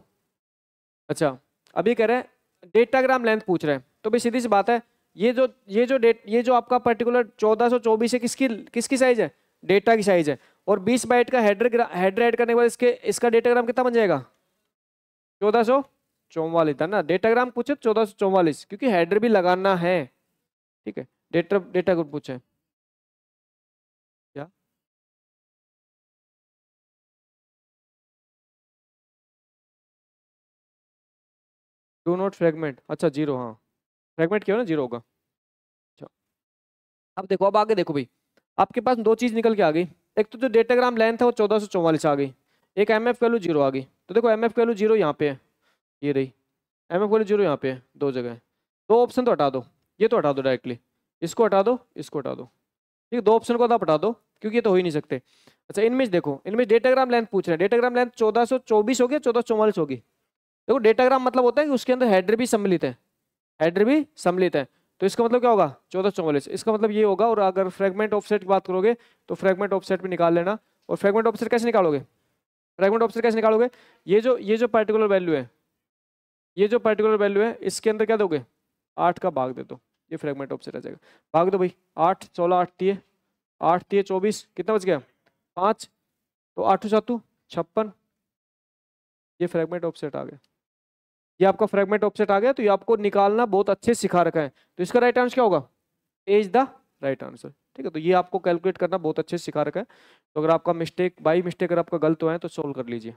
अच्छा अभी कह रहे हैं डेटाग्राम लेंथ पूछ रहे हैं तो भाई सीधी सी बात है ये जो ये जो डेट ये जो आपका पर्टिकुलर चौदह सौ चौबीस है किसकी किसकी साइज है डेटा की साइज है और 20 बाइट का हेडर हेडर ऐड करने के बाद इसके इसका डेटाग्राम कितना बन जाएगा चौदह सौ चौवालीस था ना डेटाग्राम पूछे तो चौदह सौ चौवालीस क्योंकि हेडर भी लगाना है ठीक है डेटा डेटा ग्रुप पूछे क्या डू नॉट फ्रेगमेंट अच्छा जीरो हाँ फ्रेगमेंट क्यों ना जीरो होगा अच्छा अब देखो अब आगे देखो भाई आपके पास दो चीज़ निकल के आ गई एक तो जो डेटाग्राम लेंथ है वो चौदह सौ चौवालीस आ गई एक एम एफ वैल्यू जीरो आ गई तो देखो एम एफ वैल्यू जीरो यहाँ पे है ये रही एम एफ वैल्यू जीरो यहाँ पे है दो जगह है दो ऑप्शन तो हटा दो ये तो हटा दो डायरेक्टली इसको हटा दो इसको हटा दो ठीक है दो ऑप्शन को तो आप हटा दो क्योंकि ये तो हो ही नहीं सकते अच्छा इनमें देखो इनमें डेटाग्राम लेंथ पूछ रहे हैं डेटाग्राम लेंथ चौदह सौ चौबीस होगी चौदह सौ चौवालीस होगी देखो डेटाग्राम मतलब होता है कि उसके अंदर हेडर भी सम्मिलित है हेडर भी सम्मिलित है तो इसका मतलब क्या होगा चौदह चौवालीस इसका मतलब ये होगा और अगर फ्रेगमेंट ऑफसेट की बात करोगे तो फ्रेगमेंट ऑफसेट भी निकाल लेना और फ्रेगमेंट ऑफसेट कैसे निकालोगे फ्रेगमेंट ऑफसेट कैसे निकालोगे ये जो ये जो पर्टिकुलर वैल्यू है ये जो पर्टिकुलर वैल्यू है इसके अंदर क्या दोगे आठ का भाग दे दो ये फ्रेगमेंट ऑफसेट आ जाएगा भाग दो भाई आठ सोलह आठ तीय आठ तीय चौबीस कितना बच गया पाँच तो आठ सातू छप्पन ये फ्रेगमेंट ऑफसेट आ गया ये आपका फ्रेगमेंट ऑफसेट आ गया तो ये आपको निकालना बहुत अच्छे सिखा रखा है तो इसका राइट आंसर क्या होगा A is the right answer ठीक है तो ये आपको कैलकुलेट करना बहुत अच्छे से सिखा रखा है तो अगर आपका मिस्टेक बाई मिस्टेक अगर आपका गलत हुआ है तो सोल्व कर लीजिए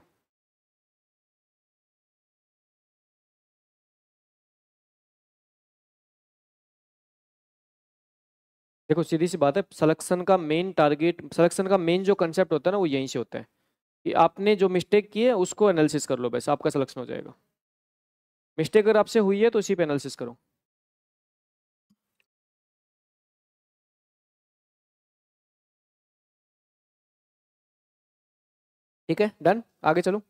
देखो सीधी सी बात है सिलेक्शन का मेन टारगेट सिलेक्शन का मेन जो कंसेप्ट होता है ना वो यहीं से होता है कि आपने जो मिस्टेक किए उसको एनालिसिस कर लो बस आपका सिलेक्शन हो जाएगा मिस्टेक अगर आपसे हुई है तो उसी पे एनालिसिस करो ठीक है डन आगे चलो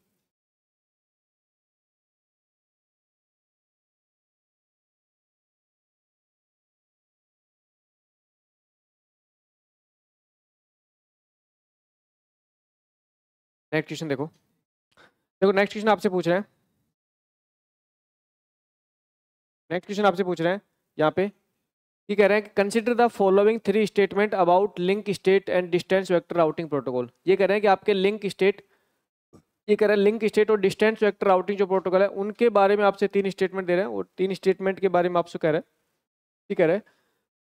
नेक्स्ट क्वेश्चन देखो देखो नेक्स्ट क्वेश्चन आपसे पूछ रहे हैं नेक्स्ट क्वेश्चन आपसे पूछ रहे हैं यहाँ पे ये कह रहे हैं कि consider the following three statement about link state and distance vector routing protocol ये कह रहे हैं कि आपके लिंक स्टेट ये कह रहे हैं लिंक स्टेट और डिस्टेंस वैक्टर राउटिंग जो प्रोटोकॉल है उनके बारे में आपसे तीन स्टेटमेंट दे रहे हैं और तीन स्टेटमेंट के बारे में आपसे कह रहे हैं ठीक है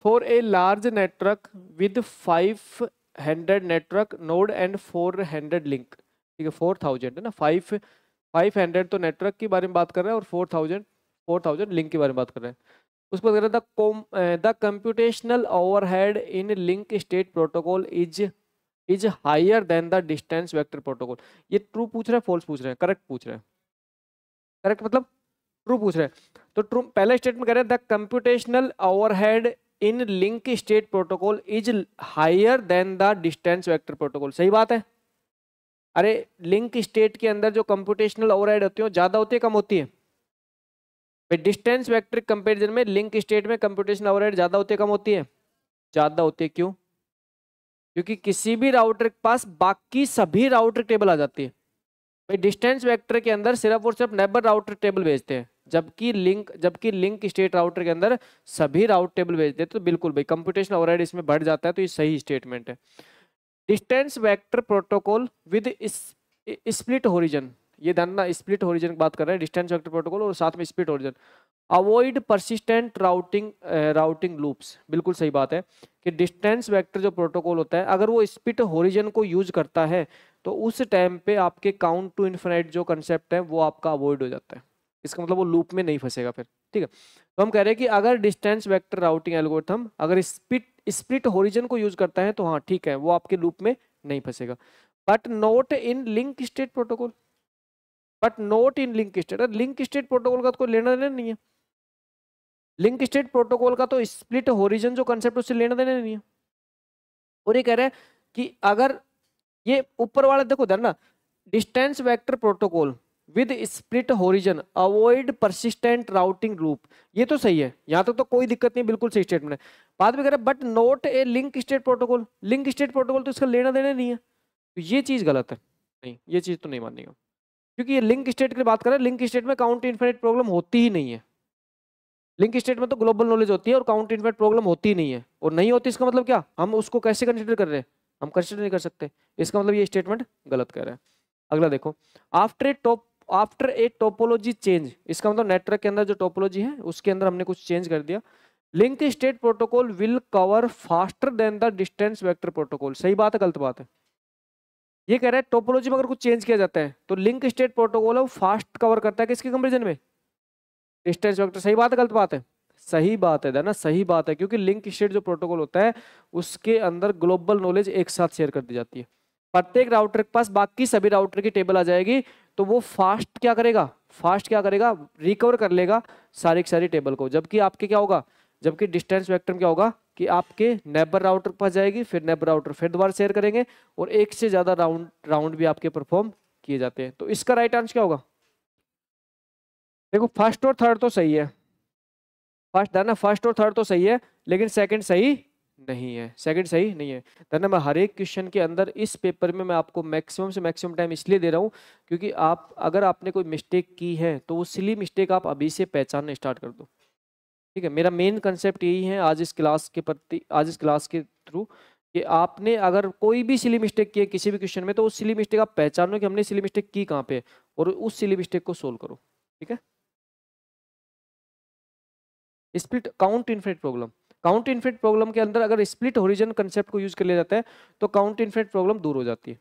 for a large network with five hundred network node and four hundred link ठीक है फोर थाउजेंड है ना फाइव फाइव हंड्रेड तो नेटवर्क के बारे में बात कर रहे हैं और four thousand four thousand link के बारे में बात कर रहे हैं उस पर कह रहे हैं the computational overhead in link state protocol is is higher than the distance vector protocol ये ट्रू पूछ रहे हैं फॉल्स पूछ रहे हैं करेक्ट पूछ रहे हैं करेक्ट मतलब ट्रू पूछ रहे हैं तो ट्रू पहले स्टेटमेंट कह रहे हैं the computational overhead in link state protocol is higher than the distance vector protocol सही बात है अरे लिंक स्टेट के अंदर जो कंप्यूटेशनल ओवरहेड होती है ज़्यादा होती है कम होती है भाई डिस्टेंस वेक्टर कंपेरिजन में लिंक स्टेट में कंप्यूटेशन ओवरहेड ज़्यादा होती है कम होती है ज़्यादा होती है क्यों क्योंकि किसी भी राउटर के पास बाकी सभी राउटर टेबल आ जाती है भाई डिस्टेंस वेक्टर के अंदर सिर्फ और सिर्फ नेबर राउटर टेबल भेजते हैं जबकि लिंक जबकि लिंक स्टेट राउटर के अंदर सभी राउट टेबल भेजते हैं तो बिल्कुल भाई कंप्यूटेशन ओवरहेड इसमें बढ़ जाता है तो ये सही स्टेटमेंट है distance vector protocol with split horizon ये ध्यान ना स्प्लिट होरिजन की बात कर रहे हैं डिस्टेंस वेक्टर प्रोटोकॉल और साथ में split horizon avoid persistent routing routing loops बिल्कुल सही बात है कि डिस्टेंस वेक्टर जो प्रोटोकॉल होता है अगर वो स्प्लिट होरिजन को यूज करता है तो उस टाइम पे आपके काउंट टू इन्फिनाइट जो कंसेप्ट है वो आपका अवॉइड हो जाता है इसका मतलब वो लूप में नहीं फंसेगा फिर ठीक है तो हम कह रहे हैं कि अगर डिस्टेंस वेक्टर राउटिंग एल्गोरिथम अगर स्प्लिट स्प्लिट होरिजन को यूज करता है तो हाँ ठीक है वो आपके लूप में नहीं फंसेगा but not in link state protocol but not in link state link state protocol का तो कोई लेना देना नहीं है लिंक स्टेट प्रोटोकॉल का तो स्प्लिट होरिजन जो कंसेप्ट उससे लेना देना नहीं है और ये कह रहे हैं कि अगर ये ऊपर वाला देखो उधर ना distance vector protocol with split horizon avoid persistent routing loop ये तो सही है यहाँ तक तो, तो कोई दिक्कत नहीं बिल्कुल सही स्टेटमेंट है बात भी कह रहे but not a link state protocol link state protocol तो इसका लेना देना नहीं है तो ये चीज़ गलत है नहीं ये चीज़ तो नहीं मानेगा क्योंकि ये लिंक स्टेट की बात करें लिंक स्टेट में काउंट इन्फिनेट प्रॉब्लम होती ही नहीं है लिंक स्टेट में तो ग्लोबल नॉलेज होती है और काउंट इन्फिनेट प्रॉब्लम होती ही नहीं है और नहीं होती इसका मतलब क्या हम उसको कैसे कंसिडर कर रहे हैं हम कंसिडर नहीं कर सकते इसका मतलब ये स्टेटमेंट गलत कह रहे हैं अगला देखो after a top after a topology change इसका मतलब नेटवर्क के अंदर जो टोपोलॉजी है उसके अंदर हमने कुछ चेंज कर दिया link state protocol will cover faster than the distance vector protocol सही बात है गलत बात है ये कह रहा है टोपोलॉजी में अगर कुछ चेंज किया जाता है तो लिंक स्टेट प्रोटोकॉल है वो फास्ट कवर करता है किसके कंपेरिजन में डिस्टेंस वेक्टर सही बात है गलत बात है सही बात है ना सही बात है क्योंकि लिंक स्टेट जो प्रोटोकॉल होता है उसके अंदर ग्लोबल नॉलेज एक साथ शेयर कर दी जाती है प्रत्येक राउटर के पास बाकी सभी राउटर की टेबल आ जाएगी तो वो फास्ट क्या करेगा फास्ट क्या करेगा रिकवर कर लेगा सारी की सारी टेबल को जबकि आपके क्या होगा जबकि डिस्टेंस वैक्टर क्या होगा कि आपके नेबर राउटर पर जाएगी फिर नेबर राउटर फिर दोबारा शेयर करेंगे और एक से ज़्यादा राउंड राउंड भी आपके परफॉर्म किए जाते हैं तो इसका राइट आंसर क्या होगा देखो फर्स्ट और थर्ड तो सही है फर्स्ट दाना फर्स्ट और थर्ड तो सही है लेकिन सेकंड सही नहीं है सेकंड सही नहीं है दाना मैं हर एक क्वेश्चन के अंदर इस पेपर में मैं आपको मैक्सिमम से मैक्सिमम टाइम इसलिए दे रहा हूँ क्योंकि आप अगर आपने कोई मिस्टेक की है तो वो सिली मिस्टेक आप अभी से पहचानना स्टार्ट कर दो ठीक है मेरा मेन कंसेप्ट यही है आज इस क्लास के प्रति आज इस क्लास के थ्रू कि आपने अगर कोई भी सिली मिस्टेक किया किसी भी क्वेश्चन में तो उस सिली मिस्टेक आप पहचानो कि हमने सिली मिस्टेक की कहाँ पे और उस सिली मिस्टेक को सोल्व करो ठीक है split count infinite problem count infinite problem के अंदर अगर स्प्लिट ओरिजन कंसेप्ट को यूज कर लिया जाता है तो काउंट इनफिनिट प्रॉब्लम दूर हो जाती है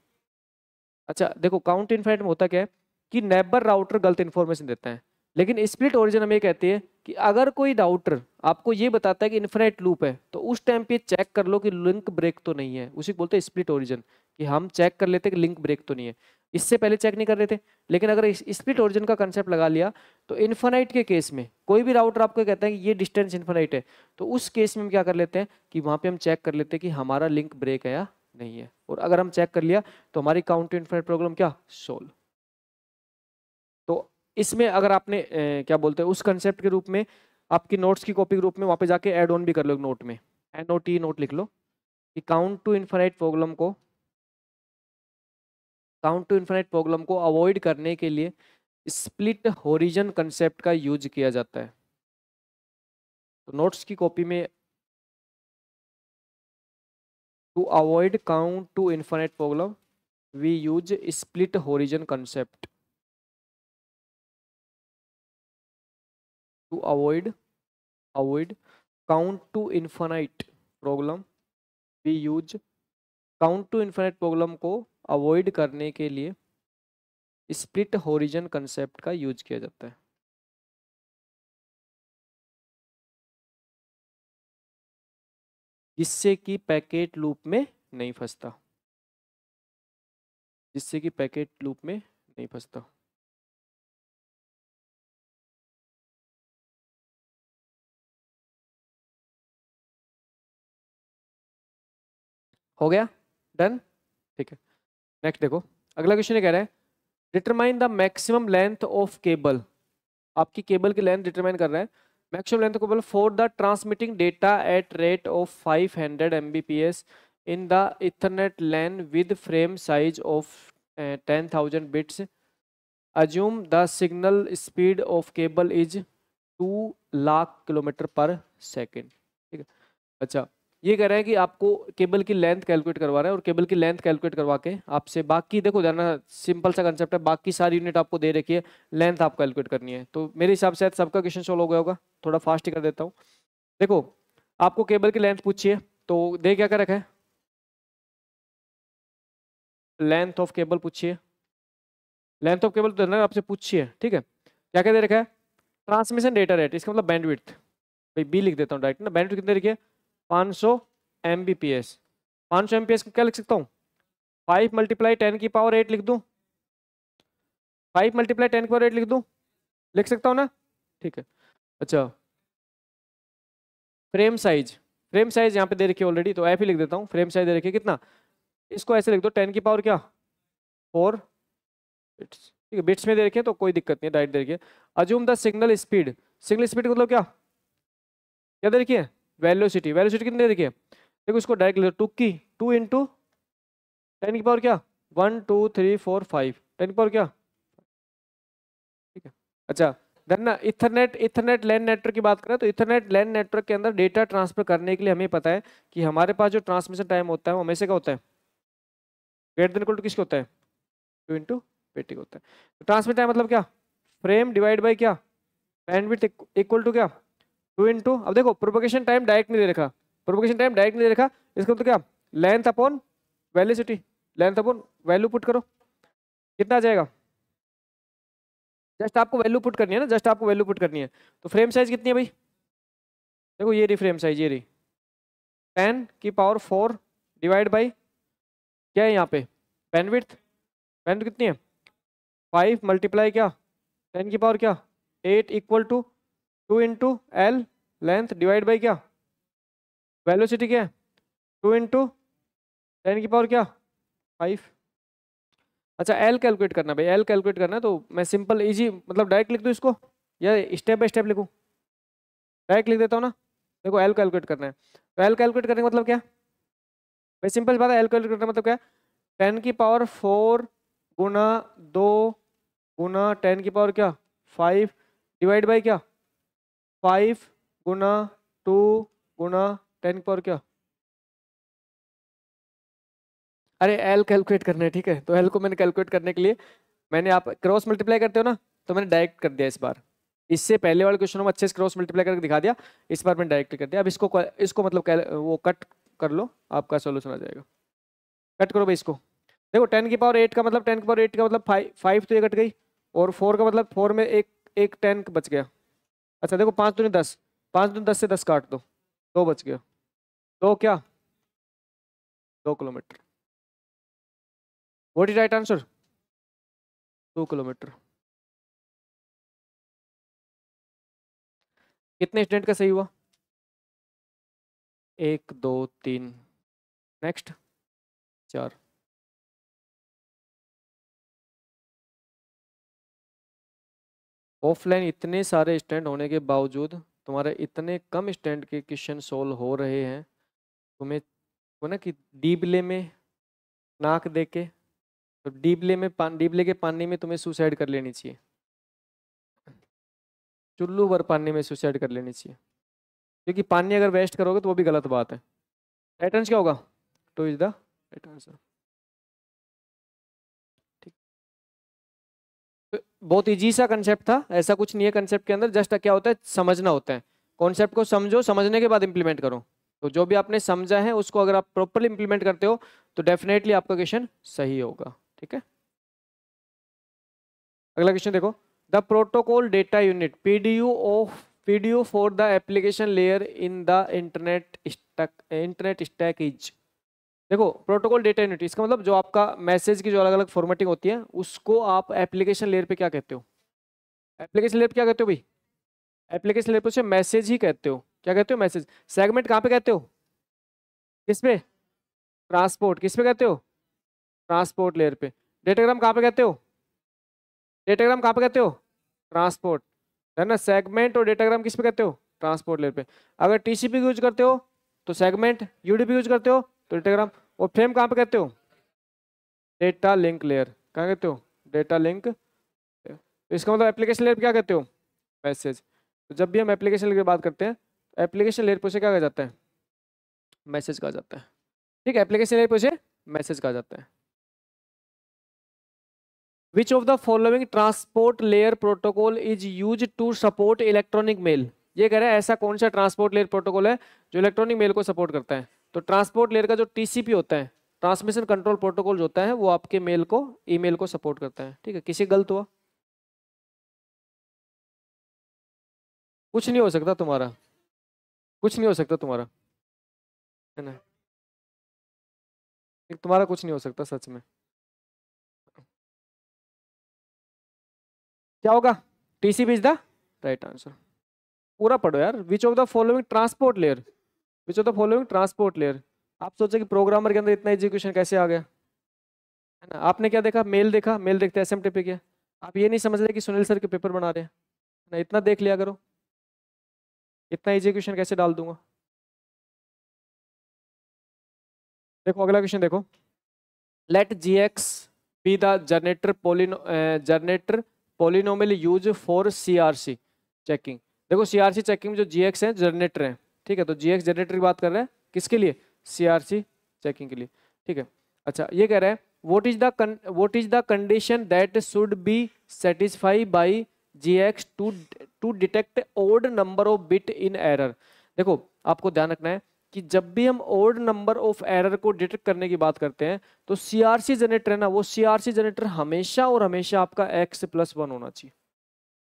अच्छा देखो काउंट इनफिनिट में होता क्या है कि नेबर राउटर गलत इन्फॉर्मेशन देता है लेकिन स्प्लिट ओरिजन हमें कहती है कि अगर कोई डाउटर आपको ये बताता है कि इन्फिनाइट लूप है तो उस टाइम पे चेक कर लो कि लिंक ब्रेक तो नहीं है उसी को बोलते हैं स्प्लिट ओरिजन कि हम चेक कर लेते कि लिंक ब्रेक तो नहीं है इससे पहले चेक नहीं कर रहे थे लेकिन अगर स्प्लिट ओरिजन का कंसेप्ट लगा लिया तो इन्फानाइट के केस में कोई भी राउटर आपको कहता है कि ये डिस्टेंस इन्फानाइट है तो उस केस में हम क्या कर लेते हैं कि वहाँ पर हम चेक कर लेते हैं कि हमारा लिंक ब्रेक है या नहीं है और अगर हम चेक कर लिया तो हमारी काउंट इन्फोनाइट प्रॉब्लम क्या सोल्व इसमें अगर आपने ए, क्या बोलते हैं उस कंसेप्ट के रूप में आपकी नोट्स की कॉपी के रूप में वहाँ पे जाके एड ऑन भी कर लो नोट में एन ओ टी नोट लिख लो कि काउंट टू इन्फाइनाइट प्रॉब्लम को काउंट टू इन्फाइनाइट प्रॉब्लम को अवॉइड करने के लिए स्प्लिट होरिजन कंसेप्ट का यूज किया जाता है तो नोट्स की कॉपी में to avoid count to infinite problem we use split horizon concept to avoid avoid count to infinite problem we use count to infinite problem को अवॉइड करने के लिए स्प्लिट होरिजन कंसेप्ट का यूज किया जाता है जिससे कि पैकेट लूप में नहीं फंसता जिससे कि पैकेट लूप में नहीं फंसता हो गया डन ठीक है नेक्स्ट देखो अगला क्वेश्चन ये कह रहा है determine the maximum length of cable आपकी केबल की लेंथ डिटरमाइन कर रहे हैं maximum length cable for the transmitting data at rate of 500 hundred M B P S in the ethernet LAN with frame size of ten thousand bits assume the signal speed of cable is two lakh kilometer per second ठीक है अच्छा ये कह रहे हैं कि आपको cable की लेंथ कैलकुलेट करवा रहे हैं और केबल की लेंथ कैलकुलेट करवा के आपसे बाकी देखो जाना सिंपल सा कंसेप्ट है बाकी सारी यूनिट आपको दे रखी है लेंथ आप कैलकुलेट करनी है तो मेरे हिसाब से सबका क्वेश्चन सॉल्व हो गया होगा थोड़ा फास्ट ही कर देता हूँ देखो आपको केबल की लेंथ पूछी है तो दे क्या कर रखा है लेंथ ऑफ केबल पूछिए लेंथ ऑफ केबल तो ना आपसे पूछिए ठीक है क्या क्या दे रखा है ट्रांसमिशन डेटा रेट इसका मतलब बैंडविड्थ भाई बी लिख देता हूँ डायरेक्ट ना बैंडविड्थ कितने रखिए पाँच सौ एम बी पी एस पाँच सौ एम पी एस को क्या लिख सकता हूँ फाइव मल्टीप्लाई टेन की पावर एट लिख दूँ फाइव मल्टीप्लाई टेन की पावर एट लिख दूँ लिख सकता हूँ ना ठीक है अच्छा फ्रेम साइज फ्रेम साइज यहाँ पे दे रखी है ऑलरेडी तो एफ ही लिख देता हूँ फ्रेम साइज दे रखी है कितना इसको ऐसे लिख दो टेन की पावर क्या फोर बिट्स ठीक है बिट्स में दे रखे तो कोई दिक्कत नहीं डायरेक्ट दे रखिए assume the signal speed signal speed मतलब क्या क्या दे रखिए वेलोसिटी वेलोसिटी कितनी देखिए देखो इसको डायरेक्ट टू की टू इंटू टेन की पावर क्या one two three four five ten की पावर क्या ठीक है अच्छा ना इथरनेट इथरनेट लैंड नेटवर्क की बात करें तो इथरनेट लैंड नेटवर्क के अंदर डेटा ट्रांसफर करने के लिए हमें पता है कि हमारे पास जो ट्रांसमिशन टाइम होता है वो हमेशा क्या होता है ग्रेट देन टू किसके होता है टू इंटू पेटी होता है तो ट्रांसमिट टाइम मतलब क्या फ्रेम डिवाइड बाई क्या बैंडविथ इक्वल टू क्या टू इन टू अब देखो प्रोपोगेशन टाइम डायरेक्ट नहीं दे रखा प्रोपोगेशन टाइम डायरेक्ट नहीं दे रखा इसका मतलब क्या length upon velocity length upon value put करो कितना आ जाएगा जस्ट आपको वैल्यू पुट करनी है ना जस्ट आपको वैल्यू पुट करनी है तो फ्रेम साइज कितनी है भाई देखो ये रही फ्रेम साइज ये रही टेन की पावर फोर डिवाइड बाई क्या है यहाँ पे विथ पेन कितनी है फाइव मल्टीप्लाई क्या टेन की पावर क्या eight equal to two into L length divide by क्या वेलोसिटी क्या है टू इंटू टेन की पावर क्या फाइव अच्छा एल कैलकुलेट करना भाई एल कैलकुलेट करना तो मैं सिंपल इजी मतलब डायरेक्ट लिख दूँ इसको या स्टेप बाय स्टेप लिखूँ डायरेक्ट लिख देता हूँ ना देखो एल कैलकुलेट करना है तो एल कैलकुलेट करने का मतलब क्या भाई सिंपल बात है एल कैलकुलेट करना मतलब क्या टेन की पावर फोर गुना दो गुना टेन की पावर क्या फाइव डिवाइड बाई क्या फाइव गुना टू गुना टेन पावर क्या अरे एल कैलकुलेट करना है ठीक है तो एल को मैंने कैलकुलेट करने के लिए मैंने आप क्रॉस मल्टीप्लाई करते हो ना तो मैंने डायरेक्ट कर दिया इस बार इससे पहले वाले क्वेश्चनों में अच्छे से क्रॉस मल्टीप्लाई करके दिखा दिया इस बार मैंने डायरेक्ट कर दिया अब इसको इसको मतलब वो कट कर लो आपका सोल्यूशन आ जाएगा कट करो भाई इसको देखो टेन की पावर एट का मतलब टेन की पावर एट का मतलब फाइव फाइव तो ये कट गई और फोर का मतलब फोर में एक एक टेन बच गया अच्छा देखो पाँच दूनी दस पाँच दूनी दस से दस काट दो दो बच गया दो क्या दो kilometer what is right answer दो किलोमीटर कितने स्टूडेंट का सही हुआ एक दो तीन नेक्स्ट चार ऑफलाइन इतने सारे स्टैंड होने के बावजूद तुम्हारे इतने कम स्टैंड के क्वेश्चन सोल्व हो रहे हैं तुम्हें वो ना कि डीबले में नाक दे के तो डीबले में पान डीबले के पानी में तुम्हें सुसाइड कर लेनी चाहिए चुल्लू भर पानी में सुसाइड कर लेनी चाहिए क्योंकि पानी अगर वेस्ट करोगे तो वो भी गलत बात है पैटर्न क्या होगा टू इज द राइट बहुत ईजी सा कंसेप्ट था ऐसा कुछ नहीं है कंसेप्ट के अंदर जस्ट क्या होता है समझना होता है कॉन्सेप्ट को समझो समझने के बाद इम्प्लीमेंट करो तो जो भी आपने समझा है उसको अगर आप प्रॉपरली इंप्लीमेंट करते हो तो डेफिनेटली आपका क्वेश्चन सही होगा ठीक है अगला क्वेश्चन देखो the protocol data unit P D U of P D U for the application layer in the internet internet stack is देखो प्रोटोकॉल डेटा यूनिट इसका मतलब जो आपका मैसेज की जो अलग अलग फॉर्मेटिंग होती है उसको आप एप्लीकेशन लेयर पे क्या कहते हो एप्लीकेशन लेयर पे क्या कहते हो भाई एप्लीकेशन लेयर पे उसे मैसेज ही कहते हो क्या कहते हो मैसेज सेगमेंट कहाँ पे कहते हो किस पे ट्रांसपोर्ट किस पे कहते हो ट्रांसपोर्ट लेयर पे डेटाग्राम कहाँ पे कहते हो डेटाग्राम कहाँ पे कहते हो ट्रांसपोर्ट है ना सेगमेंट और डेटाग्राम किस पे कहते हो ट्रांसपोर्ट लेयर पे अगर टीसीपी यूज करते हो तो सेगमेंट यूडीपी यूज करते हो तो डेटाग्राम और फ्रेम कहाँ पे कहते हो डेटा लिंक लेयर कहाँ कहते हो डेटा लिंक तो इसका मतलब एप्लीकेशन लेयर क्या कहते हो मैसेज तो जब भी हम एप्लीकेशन लेयर की बात करते हैं तो एप्लीकेशन लेयर पर उसे क्या कहा जाता है मैसेज कहा जाता है ठीक है एप्लीकेशन लेयर पर उसे मैसेज कहा जाता है which of the following transport layer protocol is use to support electronic mail ये कह रहा है ऐसा कौन सा ट्रांसपोर्ट लेयर प्रोटोकॉल है जो इलेक्ट्रॉनिक मेल को सपोर्ट करता है तो ट्रांसपोर्ट लेयर का जो टीसीपी होता है ट्रांसमिशन कंट्रोल प्रोटोकॉल जो होता है वो आपके मेल को ईमेल को सपोर्ट करता है ठीक है किसी गलत हुआ कुछ नहीं हो सकता तुम्हारा कुछ नहीं हो सकता तुम्हारा है ना तुम्हारा कुछ नहीं हो सकता सच में क्या होगा TC is the right answer पूरा पढ़ो यार which of the following transport layer which of the following transport layer आप सोचे कि प्रोग्रामर के अंदर इतना एजुकेशन कैसे आ गया है ना आपने क्या देखा मेल देखा मेल देखते एस एम टी के आप ये नहीं समझ रहे कि सुनील सर के पेपर बना रहे हैं ना इतना देख लिया करो इतना एजुकेशन कैसे डाल दूंगा देखो अगला क्वेश्चन देखो let G X B the generator polynomial generator polynomial use for C R C checking देखो सी आर सी चेकिंग में जो जी एक्स है जनरेटर है ठीक है तो जी एक्स जनरेटर की बात कर रहे हैं किसके लिए सी चेकिंग के लिए ठीक है अच्छा ये कह रहे हैं what is the what is the condition that should be satisfy by G X to to detect odd number of bit in error देखो आपको ध्यान रखना है कि जब भी हम ओल्ड नंबर ऑफ एरर को डिटेक्ट करने की बात करते हैं तो सी जनरेटर है ना वो सी जनरेटर हमेशा और हमेशा आपका एक्स प्लस वन होना चाहिए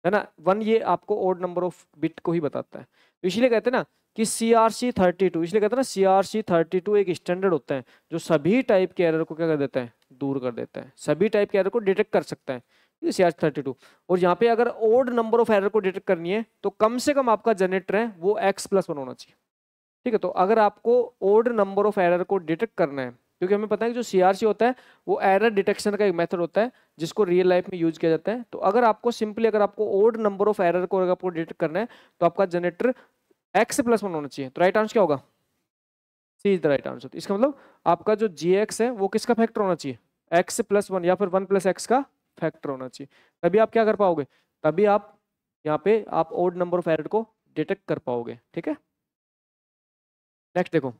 है ना वन ये आपको ओल्ड नंबर ऑफ बिट को ही बताता है तो कहते हैं ना कि C R C thirty two इसलिए कहते हैं ना C R C thirty two एक स्टैंडर्ड होता है जो सभी टाइप के एरर को क्या कर देता है दूर कर देता है सभी टाइप के एरर को डिटेक्ट कर सकता है सी आर थर्टी टू और यहाँ पे अगर ओड नंबर ऑफ एरर को डिटेक्ट करनी है तो कम से कम आपका जनरेटर है वो एक्स प्लस वन होना चाहिए ठीक है तो अगर आपको ओड नंबर ऑफ एरर को डिटेक्ट करना है क्योंकि हमें पता है कि जो सी होता है वो एरर डिटेक्शन का एक मेथड होता है जिसको रियल लाइफ में यूज किया जाता है तो अगर आपको सिंपली अगर आपको ओड नंबर ऑफ एरर को अगर आपको डिटेक्ट करना है तो आपका जनरेटर एक्स प्लस वन होना चाहिए तो राइट आंसर क्या होगा C is the right answer इसका मतलब आपका जो जी एक्स है वो किसका फैक्टर होना चाहिए एक्स प्लस वन या फिर वन प्लस एक्स का फैक्टर होना चाहिए तभी आप क्या कर पाओगे तभी आप यहाँ पे आप ओड नंबर ऑफ एरर को डिटेक्ट कर पाओगे ठीक है नेक्स्ट देखो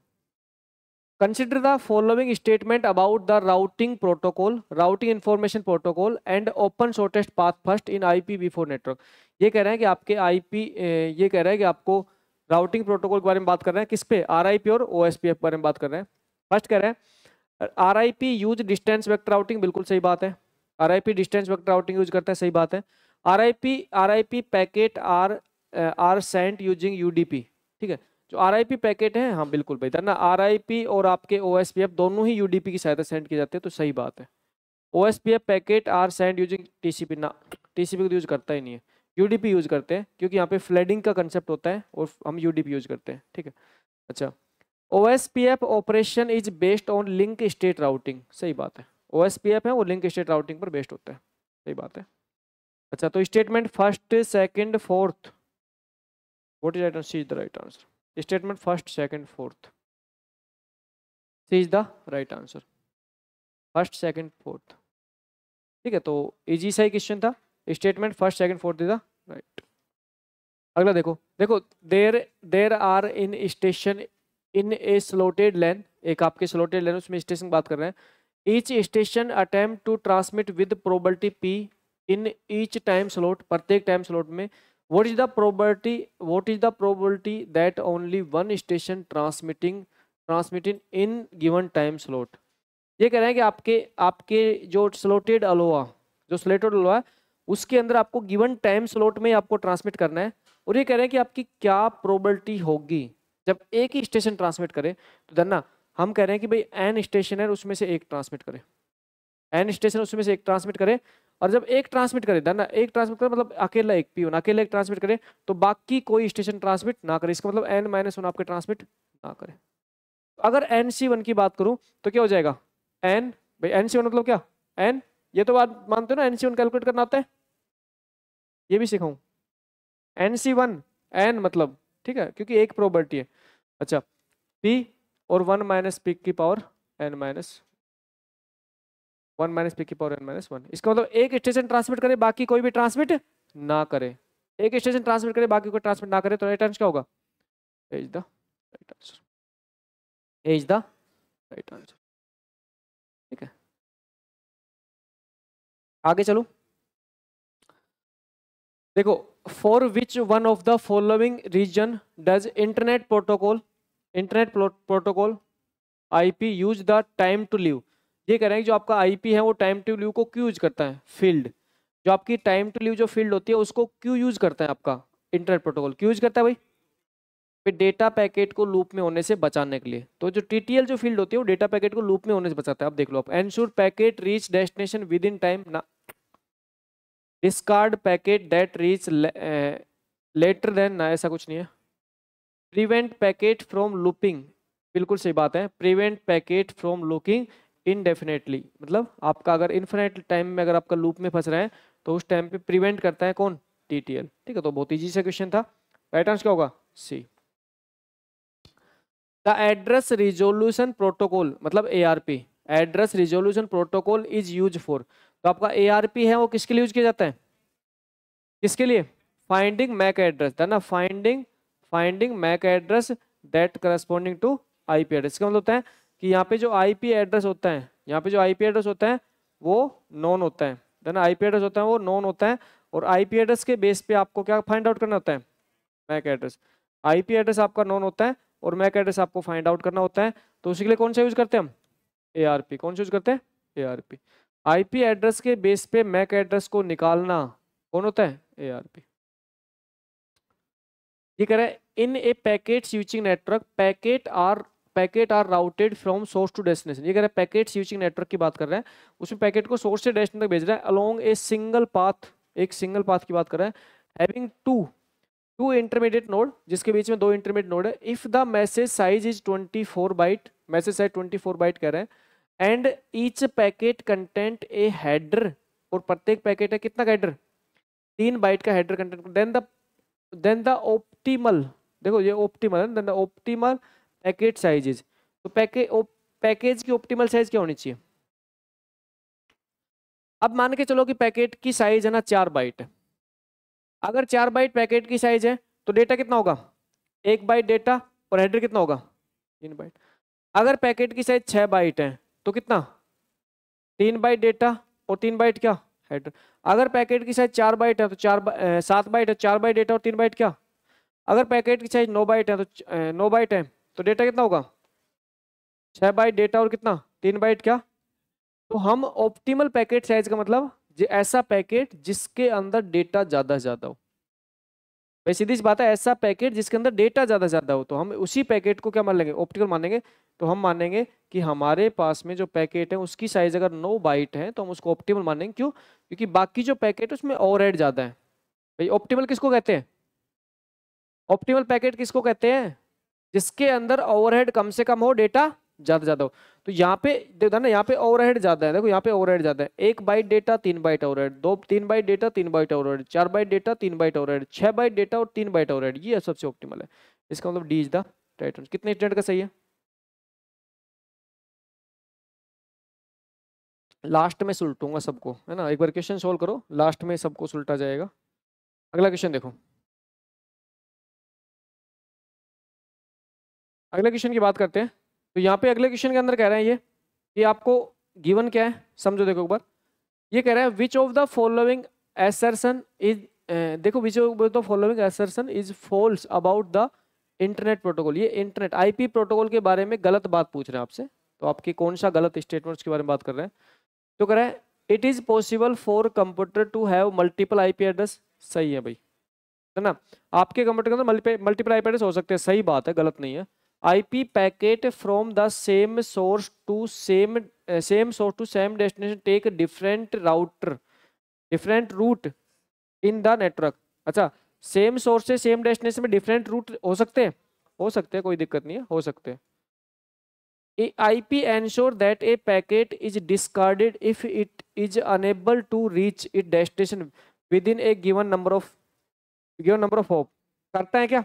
consider consider the following statement about routing routing protocol routing information protocol and open shortest path first in ipv4 network ये कह रहे हैं कि आपके ip ये कह रहे हैं कि आपको राउटिंग प्रोटोकॉल के बारे में बात कर रहे हैं किस पे आर और ओ के बारे में बात कर रहे हैं फर्स्ट कह रहे हैं R I P use distance vector routing बिल्कुल सही बात है R I P distance vector routing use करता है सही बात है R I P R I P packet are are sent using U D P ठीक है जो आर आई पी पैकेट है हाँ बिल्कुल भाई तो ना आर आई पी और आपके ओ एस पी एफ दोनों ही यू डी पी की सहायता सेंड किए जाते हैं तो सही बात है O S P F packet are send using T C P ना टी सी पी का यूज करता ही नहीं है यू यूज़ करते हैं क्योंकि यहाँ पे फ्लडिंग का कंसेप्ट होता है और हम यू यूज़ करते हैं ठीक है अच्छा O operation is based on link state routing सही बात है ओ है वो लिंक स्टेट राउटिंग पर बेस्ड होता है सही बात है अच्छा तो statement first second fourth what is right answer is the right answer statement first second fourth C is the right answer first second fourth ठीक है तो ईजी सही क्वेश्चन था statement first second fourth is right अगला देखो देखो देर there are in station in a slotted LAN एक आपके स्लोटेड लेन उसमें स्टेशन बात कर रहे हैं each station attempt to transmit with probability p in each time slot प्रत्येक टाइम स्लोट में what is the probability what is the probability that only one station transmitting transmitting in given time slot ये कह रहे हैं कि आपके आपके जो स्लोटेड अलोआ जो स्लेटेड अलोआ उसके अंदर आपको गिवन टाइम स्लॉट में आपको ट्रांसमिट करना है और ये कह रहे हैं कि आपकी क्या प्रोबेबिलिटी होगी जब एक ही स्टेशन ट्रांसमिट करे तो धरना हम कह रहे हैं कि भाई एन स्टेशन है उसमें से एक ट्रांसमिट करें एन स्टेशन उसमें से एक ट्रांसमिट करे और जब एक ट्रांसमिट करे धरना एक ट्रांसमिट करे मतलब अकेला एक पी अकेला एक ट्रांसमिट करे तो बाकी कोई स्टेशन ट्रांसमिट ना करे इसका मतलब एन माइनस वन आपके ट्रांसमिट ना करे अगर एन सी वन की बात करूं तो क्या हो जाएगा एन भाई एन सी वन मतलब क्या एन ये तो बात मानते हो ना एन सी वन कैलकुलेट करना आता है ये भी सिखाऊं एन सी वन एन मतलब ठीक है क्योंकि एक प्रॉबर्टी है अच्छा पी और वन माइनस पी की power n minus one minus p की पावर एन माइनस वन इसका मतलब एक स्टेशन ट्रांसमिट करे बाकी कोई भी ट्रांसमिट ना करे एक स्टेशन ट्रांसमिट करे बाकी कोई ट्रांसमिट ना करे तो राइट आंसर क्या होगा is the right answer is the right answer ठीक है आगे चलो देखो for which one of the following reason does internet protocol internet protocol IP use the time to live ये कह रहे हैं जो आपका आईपी है वो टाइम टू लिव को क्यों यूज करता है फील्ड जो आपकी टाइम टू लिव जो फील्ड होती है उसको क्यों यूज करता है आपका इंटरनेट प्रोटोकॉल क्यों यूज करता है भाई फिर डेटा पैकेट को लूप में होने से बचाने के लिए तो जो टी जो फील्ड होती है वो डेटा पैकेट को लूप में होने से बचाता है आप देख लो आप ensure packet reach destination within time ना discard packet that reach later than ना ऐसा कुछ नहीं है प्रिवेंट पैकेट फ्रॉम लुपिंग बिल्कुल सही बात है prevent packet from looping indefinitely मतलब आपका अगर इन्फिनेट टाइम में अगर आपका लूप में फंस रहे हैं तो उस टाइम पे प्रिवेंट करता है कौन टी ठीक है तो बहुत ईजी से क्वेश्चन था राइट आंसर क्या होगा C the address resolution protocol मतलब a address resolution protocol is use for तो आपका ए है वो किसके लिए यूज किया जाता है किसके लिए फाइंडिंग मैक एड्रेस है ना finding finding MAC address that corresponding to I P address मतलब होता है कि यहाँ पे जो आई पी एड्रेस होता है यहाँ पे जो आई पी एड्रेस होता है वो नॉन होता है ना आई पी एड्रेस होता है वो नॉन होता है और आई पी एड्रेस के बेस पे आपको क्या फाइंड आउट करना होता है MAC address I P address आपका नॉन होता है और मैक एड्रेस आपको फाइंड आउट करना होता है तो उसी के लिए कौन सा यूज़ करते हैं हम ए आर पी कौन सा यूज़ करते हैं A R P IP address के बेस पे मैक एड्रेस को निकालना कौन होता है एआरपी ये कह रहा है in a packet switching network packet are packet are routed from source to destination ये कह रहे हैं पैकेट स्विचिंग नेटवर्क की बात कर रहे हैं उसमें पैकेट को सोर्स से डेस्टिनेशन तक भेज रहे हैं अलोंग ए सिंगल पाथ एक सिंगल पाथ की बात कर रहे हैं having two two intermediate node जिसके बीच में दो इंटरमीडिएट नोड है if the message size is twenty four byte message size twenty four byte कह रहे हैं and each packet content a header और प्रत्येक पैकेट है कितना का हेडर तीन बाइट का header content then the then the optimal देखो ये ऑप्टीमल है देन द पैकेट साइजेज तो पैके पैकेज की ऑप्टीमल साइज क्या होनी चाहिए अब मान के चलो कि पैकेट की साइज है ना चार बाइट अगर चार बाइट पैकेट की साइज है तो डेटा कितना होगा एक बाइट डेटा और हेडर कितना होगा तीन बाइट अगर पैकेट की साइज छः बाइट है तो कितना तीन बाइट डेटा और तीन बाइट क्या हेडर अगर पैकेट की साइज चार बाइट है तो चार सात बाइट है चार बाइट डेटा और तीन बाइट क्या अगर पैकेट की साइज नौ बाइट है तो नौ बाइट है तो डेटा कितना होगा छः बाइट डेटा और कितना तीन बाइट क्या तो हम ऑप्टिमल पैकेट साइज का मतलब ऐसा पैकेट जिसके अंदर डेटा ज़्यादा ज़्यादा हो भाई सीधी सी बात है ऐसा पैकेट जिसके अंदर डेटा ज़्यादा ज़्यादा हो तो हम उसी पैकेट को क्या मान लेंगे ऑप्टिकल मानेंगे तो हम मानेंगे कि हमारे पास में जो पैकेट है उसकी साइज अगर नौ बाइट है तो हम उसको ऑप्टिमल मानेंगे क्यों क्योंकि बाकी जो पैकेट है उसमें ओवर ज़्यादा है भाई ऑप्टिमल किसको कहते हैं ऑप्टिमल पैकेट किसको कहते हैं जिसके अंदर ओवरहेड कम से कम हो डेटा ज़्यादा ज़्यादा हो तो यहाँ पे देखो ना यहाँ पे ओवरहेड ज़्यादा है देखो यहाँ पे ओवरहेड ज़्यादा है एक बाइट डेटा तीन बाइट ओवरहेड दो तीन बाइट डेटा तीन बाइट ओवरहेड चार बाइट डेटा तीन बाइट ओवरहेड छः बाइट डेटा और तीन बाइट ओवरहेड ये सबसे ऑप्टिमल है इसका मतलब डी इज द राइट कितने स्टूडेंट का सही है लास्ट में सुलटूंगा सबको है ना एक बार क्वेश्चन सोल्व करो लास्ट में सबको सुलटा जाएगा अगला क्वेश्चन देखो अगले क्वेश्चन की बात करते हैं तो यहाँ पे अगले क्वेश्चन के अंदर कह रहे हैं ये कि आपको गिवन क्या है समझो देखो एक बार ये कह रहा है which of the following assertion is देखो which of the following assertion is false about the internet protocol ये इंटरनेट आईपी प्रोटोकॉल के बारे में गलत बात पूछ रहे हैं आपसे तो आपकी कौन सा गलत स्टेटमेंट्स के बारे में बात कर रहे हैं तो कह रहा है it is possible for computer to have multiple IP address सही है भाई है ना आपके कंप्यूटर के अंदर मल्टीपल आईपी एड्रेस हो सकते हैं सही बात है गलत नहीं है IP packet from the same source to same same source to same destination take different router different route in the network अच्छा सेम सोर्स से सेम डेस्टिनेशन में डिफरेंट रूट हो सकते हैं हो सकते हैं कोई दिक्कत नहीं है हो सकते हैं IP ensure that a packet is discarded if it is unable to reach its destination within a given number of given number of hop. करता है क्या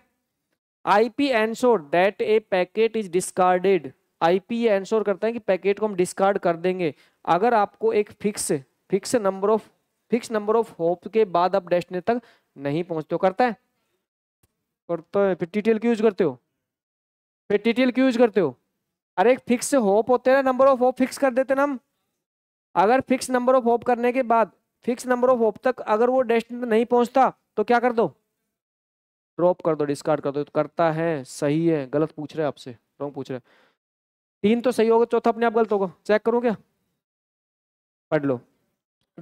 IP ensure that a packet is discarded. IP ensure करता है कि packet को हम discard कर देंगे अगर आपको एक fix fix number of fix number of hop के बाद आप डेस्टिनेशन तक नहीं पहुंचते हो करता है करता है फिर टी क्यों यूज करते हो फिर टी क्यों यूज करते हो अरे एक फिक्स होप होते हैं नंबर ऑफ होप फिक्स कर देते ना हम अगर फिक्स नंबर ऑफ होप करने के बाद फिक्स नंबर ऑफ होप तक अगर वो डेस्टिनेशन नहीं पहुंचता तो क्या कर दो ड्रॉप कर दो डिस्कार्ड कर दो तो करता है सही है गलत पूछ रहे आपसे रॉन्ग पूछ रहे तीन तो सही होगा चौथा अपने आप गलत होगा चेक करूँ क्या पढ़ लो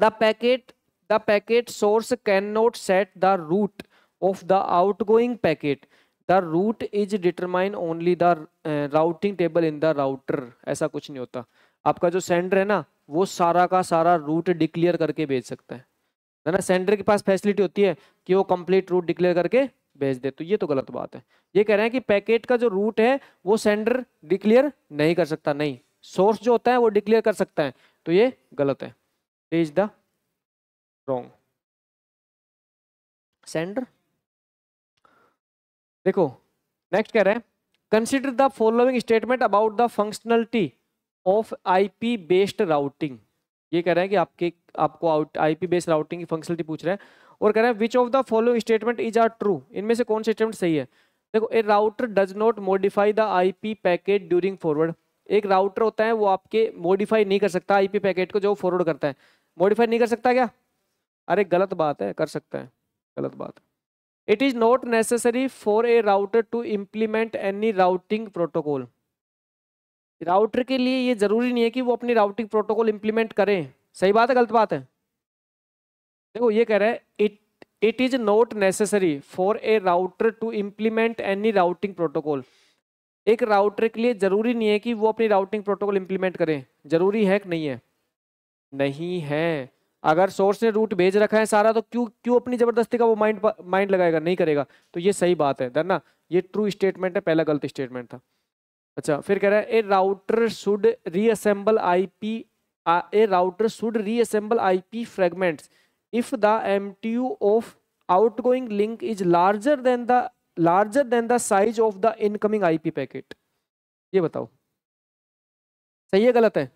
the packet the packet source cannot set the route of the outgoing packet the route is determine only the routing table in the router ऐसा कुछ नहीं होता आपका जो सेंडर है ना वो सारा का सारा रूट डिक्लेयर करके भेज सकता है है ना सेंडर के पास फैसिलिटी होती है कि वो कंप्लीट रूट डिक्लेयर करके भेज दे तो ये तो गलत बात है ये कह रहे हैं कि पैकेट का जो रूट है वो सेंडर डिक्लेयर नहीं कर सकता नहीं सोर्स जो होता है वो डिक्लेयर कर सकता है तो ये गलत है इज द रोंग सेंडर देखो नेक्स्ट कह रहे हैं consider the following statement about the functionality of P based routing ये कह रहे हैं कि आपके आपको आई पी बेस्ड राउटिंग की फंक्शनलिटी पूछ रहे हैं और कह रहे हैं which of the following statement is are true इनमें से कौन सा स्टेटमेंट सही है देखो a router does not modify the P packet during forward एक राउटर होता है वो आपके मॉडिफाई नहीं कर सकता पी पैकेट को जो फॉरवर्ड करता है मॉडिफाई नहीं कर सकता क्या अरे गलत बात है कर सकता है गलत बात है it is not necessary for a router to implement any routing protocol router के लिए ये जरूरी नहीं है कि वो अपनी राउटिंग प्रोटोकॉल इम्प्लीमेंट करें सही बात है गलत बात है देखो ये कह रहा है it it is not necessary for a router to implement any routing protocol एक राउटर के लिए जरूरी नहीं है कि वो अपनी राउटिंग प्रोटोकॉल इम्प्लीमेंट करें जरूरी है कि नहीं है नहीं है अगर सोर्स ने रूट भेज रखा है सारा तो क्यों क्यों अपनी ज़बरदस्ती का वो माइंड माइंड लगाएगा नहीं करेगा तो ये सही बात है धरना ये ट्रू स्टेटमेंट है पहला गलत स्टेटमेंट था अच्छा फिर कह रहा है a router should reassemble I P a router should reassemble I P fragments if the M T U of outgoing link is larger than the larger than the size of the incoming I P packet ये बताओ सही है गलत है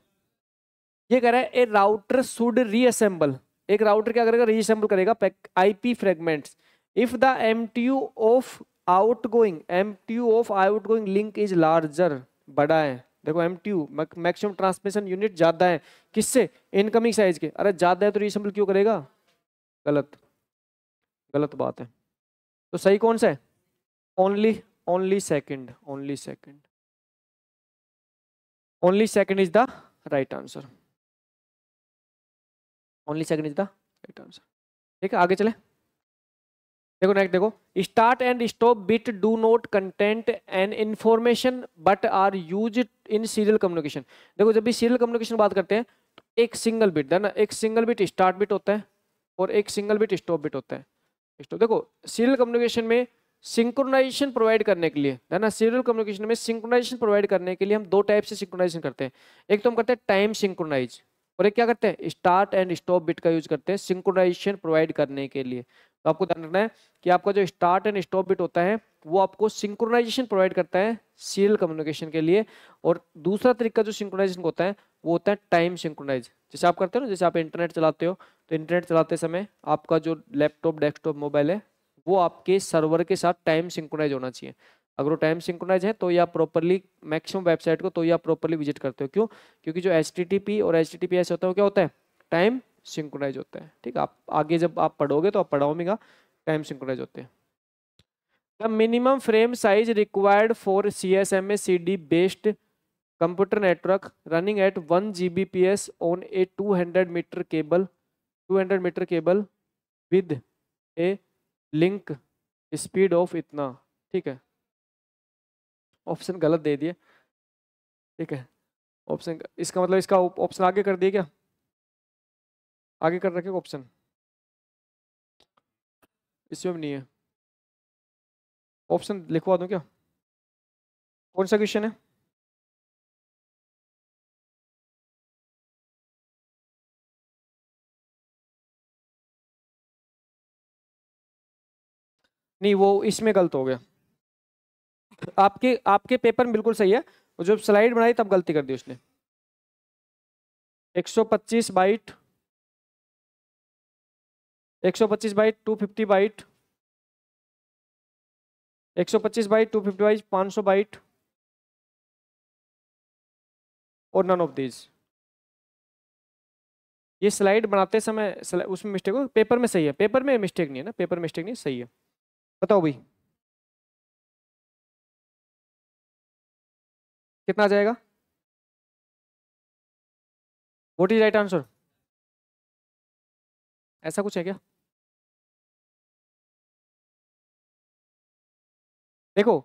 ये कह रहा है ए राउटर शुड रीअसेंबल एक राउटर क्या करेगा रीअसेंबल करेगा I P fragments if the M T U of outgoing M T U of outgoing link is larger बड़ा है देखो M T U maximum transmission unit ज़्यादा है किससे इनकमिंग साइज के अरे ज़्यादा है तो रीअसेंबल क्यों करेगा गलत गलत बात है तो सही कौन सा है only only second only second only second is the right answer only second is the right answer ठीक है आगे चले देखो नेक्स्ट देखो start and stop bit do not content and information but are use in serial communication देखो जब भी serial communication बात करते हैं तो एक सिंगल बिट है ना एक सिंगल बिट स्टार्ट बिट होता है और एक सिंगल बिट स्टॉप बिट होता है स्टॉप देखो सीरियल कम्युनिकेशन में सिंक्रोनाइजेशन प्रोवाइड करने के लिए है ना सीरियल कम्युनिकेशन में सिंक्रोनाइजेशन प्रोवाइड करने के लिए हम दो टाइप से सिंक्रोनाइजेशन करते हैं एक तो हम करते हैं टाइम सिंक्रोनाइज और ये क्या करते हैं स्टार्ट एंड स्टॉप बिट का यूज करते हैं सिंक्रोनाइजेशन प्रोवाइड करने के लिए तो आपको ध्यान रखना है कि आपका जो स्टार्ट एंड स्टॉप बिट होता है वो आपको सिंक्रोनाइजेशन प्रोवाइड करता है सीरियल कम्युनिकेशन के लिए और दूसरा तरीका जो सिंक्रोनाइजेशन होता है वो होता है टाइम सिंक्रोनाइज जैसे आप करते हो ना जैसे आप इंटरनेट चलाते हो तो इंटरनेट चलाते समय आपका जो लैपटॉप डेस्कटॉप मोबाइल है वो आपके सर्वर के साथ टाइम सिंक्रोनाइज होना चाहिए अगर वो टाइम सिंक्रोनाइज है तो ये आप प्रॉपरली मैक्सिमम वेबसाइट को तो ये आप प्रॉपरली विजिट करते हो क्यों क्योंकि जो एच और एच होता है वो क्या होता है टाइम सिंक्रोनाइज होता है ठीक है आप आगे जब आप पढ़ोगे तो आप पढ़ाओगेगा टाइम सिंक्रोनाइज होते हैं the minimum frame size required for C S M A C D based computer network running at one G B P S on a two hundred metre cable two hundred metre cable with a link speed of इतना ठीक है option गलत दे दिए ठीक है option इसका मतलब इसका ऑप्शन आगे कर दिए क्या आगे कर रखे ऑप्शन इसमें भी नहीं है ऑप्शन लिखवा दूं क्या कौन सा क्वेश्चन है नहीं वो इसमें गलत हो गया आपके आपके पेपर बिल्कुल सही है और जब स्लाइड बनाई तब गलती कर दी उसने 125 byte 125 byte 250 byte 125 byte 250 byte पाँच बाइट और नन ऑफ दीज ये स्लाइड बनाते समय उसमें मिस्टेक हो पेपर में सही है पेपर में मिस्टेक नहीं है ना पेपर मिस्टेक नहीं सही है बताओ भाई कितना आ जाएगा वोट इज राइट आंसर ऐसा कुछ है क्या देखो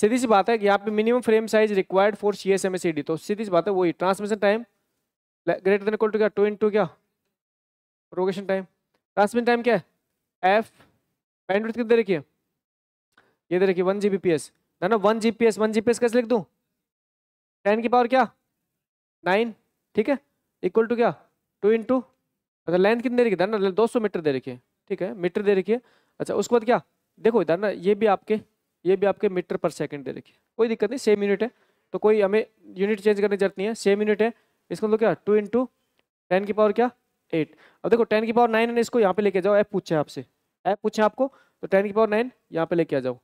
सीधी सी बात है कि यहाँ पे minimum frame size required for C S M S तो सीधी सी बात है वही transmission time greater than equal to क्या टू इन टू क्या प्रोगेशन टाइम ट्रांसमिशन टाइम क्या है एफ बैंडविड्थ कितने दे ये दे रखिए one G B P S ना one G P S one G P S कैसे लिख दूँ टेन की पावर क्या नाइन ठीक है इक्वल टू क्या टू इंटू अच्छा लेंथ कितनी दे रखी है धरना दो सौ मीटर दे रखी है ठीक है मीटर दे रखी है अच्छा उसके बाद क्या देखो इधर ना ये भी आपके ये भी आपके मीटर पर सेकंड दे रखिए कोई दिक्कत नहीं सेम यूनिट है तो कोई हमें यूनिट चेंज करने की जरूरत नहीं है सेम यूनिट है इसका मतलब क्या टू इंटू टेन की पावर क्या एट अब देखो टेन की पावर नाइन है इसको यहाँ पे लेके जाओ ऐप पूछे आपसे ऐप पूछे आपको तो टेन की पावर नाइन यहाँ पे लेके आ जाओ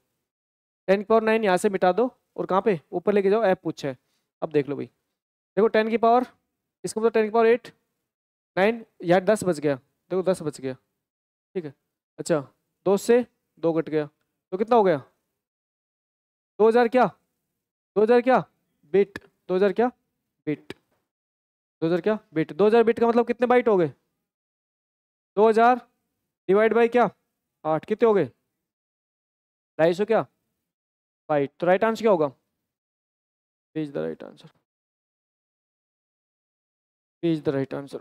टेन की पावर नाइन यहाँ से मिटा दो और कहाँ पे ऊपर लेके जाओ ऐप पूछे है अब देख लो भाई देखो टेन की पावर इसका मतलब टेन की पावर एट नाइन यार दस बच गया देखो दस बच गया ठीक है अच्छा दो से दो कट गया तो कितना हो गया दो हज़ार क्या दो हज़ार क्या बिट दो हज़ार क्या बिट दो हज़ार क्या बिट दो हज़ार बिट का मतलब कितने बाइट हो गए दो हज़ार डिवाइड बाई क्या आठ कितने हो गए ढाई सौ क्या बाइट तो राइट आंसर क्या होगा is the right answer. b is the right answer.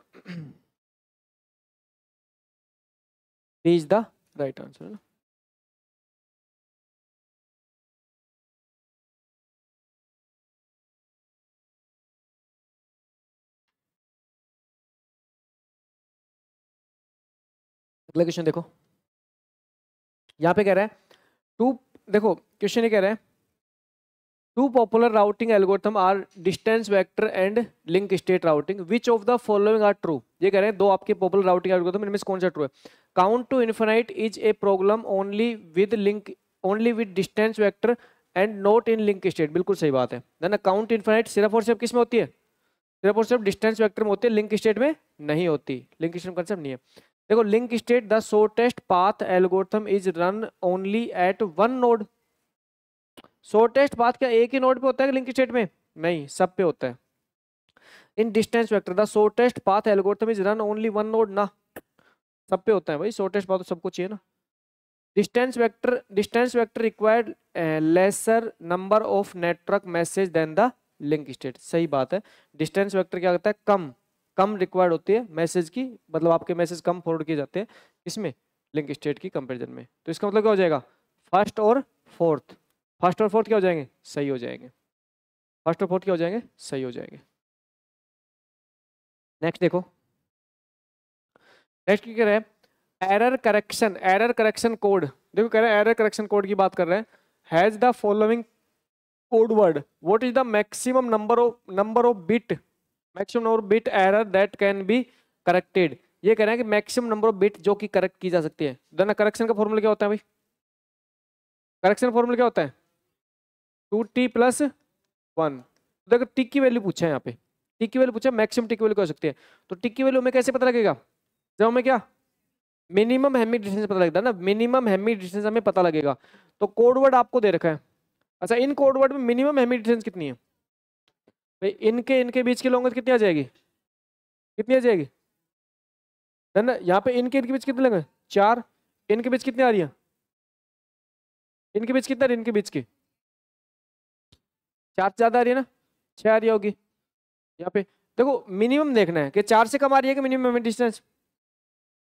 b is the right answer. No? अगला क्वेश्चन देखो यहाँ पे कह रहा है टू देखो क्वेश्चन ये कह रहा है two popular routing algorithm are distance vector and link state routing which of the following are true ये कह रहे हैं दो आपके पॉपुलर राउटिंग एल्गोरिथम इनमें कौन सा ट्रू है count to infinite is a problem only with link only with distance vector and not in link state बिल्कुल सही बात है देन काउंट इन्फिनाइट सिर्फ और सिर्फ किस में होती है सिर्फ और सिर्फ डिस्टेंस वैक्टर में होती है लिंक स्टेट में नहीं होती लिंक स्टेट कंसेप्ट नहीं है देखो link state the shortest path algorithm is run only at one node shortest path क्या एक ही नोड पे होता है लिंक स्टेट में नहीं सब पे होता है in distance vector the shortest path algorithm is run only one node ना सब पे होता है भाई शॉर्टेस्ट पाथ तो सबको चाहिए ना distance vector distance vector required lesser number of network message then the link state सही बात है डिस्टेंस वेक्टर क्या होता है कम कम रिक्वायर्ड होती है मैसेज की मतलब आपके मैसेज कम फॉरवर्ड किए जाते हैं इसमें लिंक स्टेट की कंपेरिजन में तो इसका मतलब क्या हो जाएगा फर्स्ट और फोर्थ फर्स्ट और फोर्थ क्या हो जाएंगे सही हो जाएंगे फर्स्ट और फोर्थ क्या हो जाएंगे सही हो जाएंगे नेक्स्ट देखो नेक्स्ट क्या कह रहे हैं error correction error correction code देखो कह रहे हैं एरर करेक्शन कोड की बात कर रहे हैं has the following code word what is the maximum number of number of bit maximum number bit error that can be corrected ये कह रहे हैं कि मैक्सिमम नंबर ऑफ बिट जो कि करेक्ट की जा सकती है देन करेक्शन का फॉर्मूला क्या होता है भाई करेक्शन फॉर्मूला क्या होता है टू टी प्लस वन तो देखो टिक की वैल्यू पूछा है यहाँ पे टिक की वैल्यू पूछा मैक्सिमम टिक वैल्यू कर सकते हैं तो टिक की वैल्यू हमें कैसे पता लगेगा जब हमें क्या मिनिमम हेमी डिस्टेंस पता लगता है ना मिनिमम हेमी डिस्टेंस हमें पता लगेगा तो कोडवर्ड आपको दे रखा है अच्छा इन कोडवर्ड में मिनिमम हेमी डिस्टेंस कितनी है भाई इनके इनके बीच की लॉन्गेस्ट कितनी आ जाएगी कितनी आ जाएगी है ना यहाँ पे इनके इनके बीच कितने लगे चार इनके बीच कितनी आ रही है इनके बीच कितना इनके बीच की चार से ज़्यादा आ रही है ना छह आ रही होगी यहाँ पे देखो मिनिमम देखना है कि चार से कम आ रही है कि मिनिमम डिस्टेंस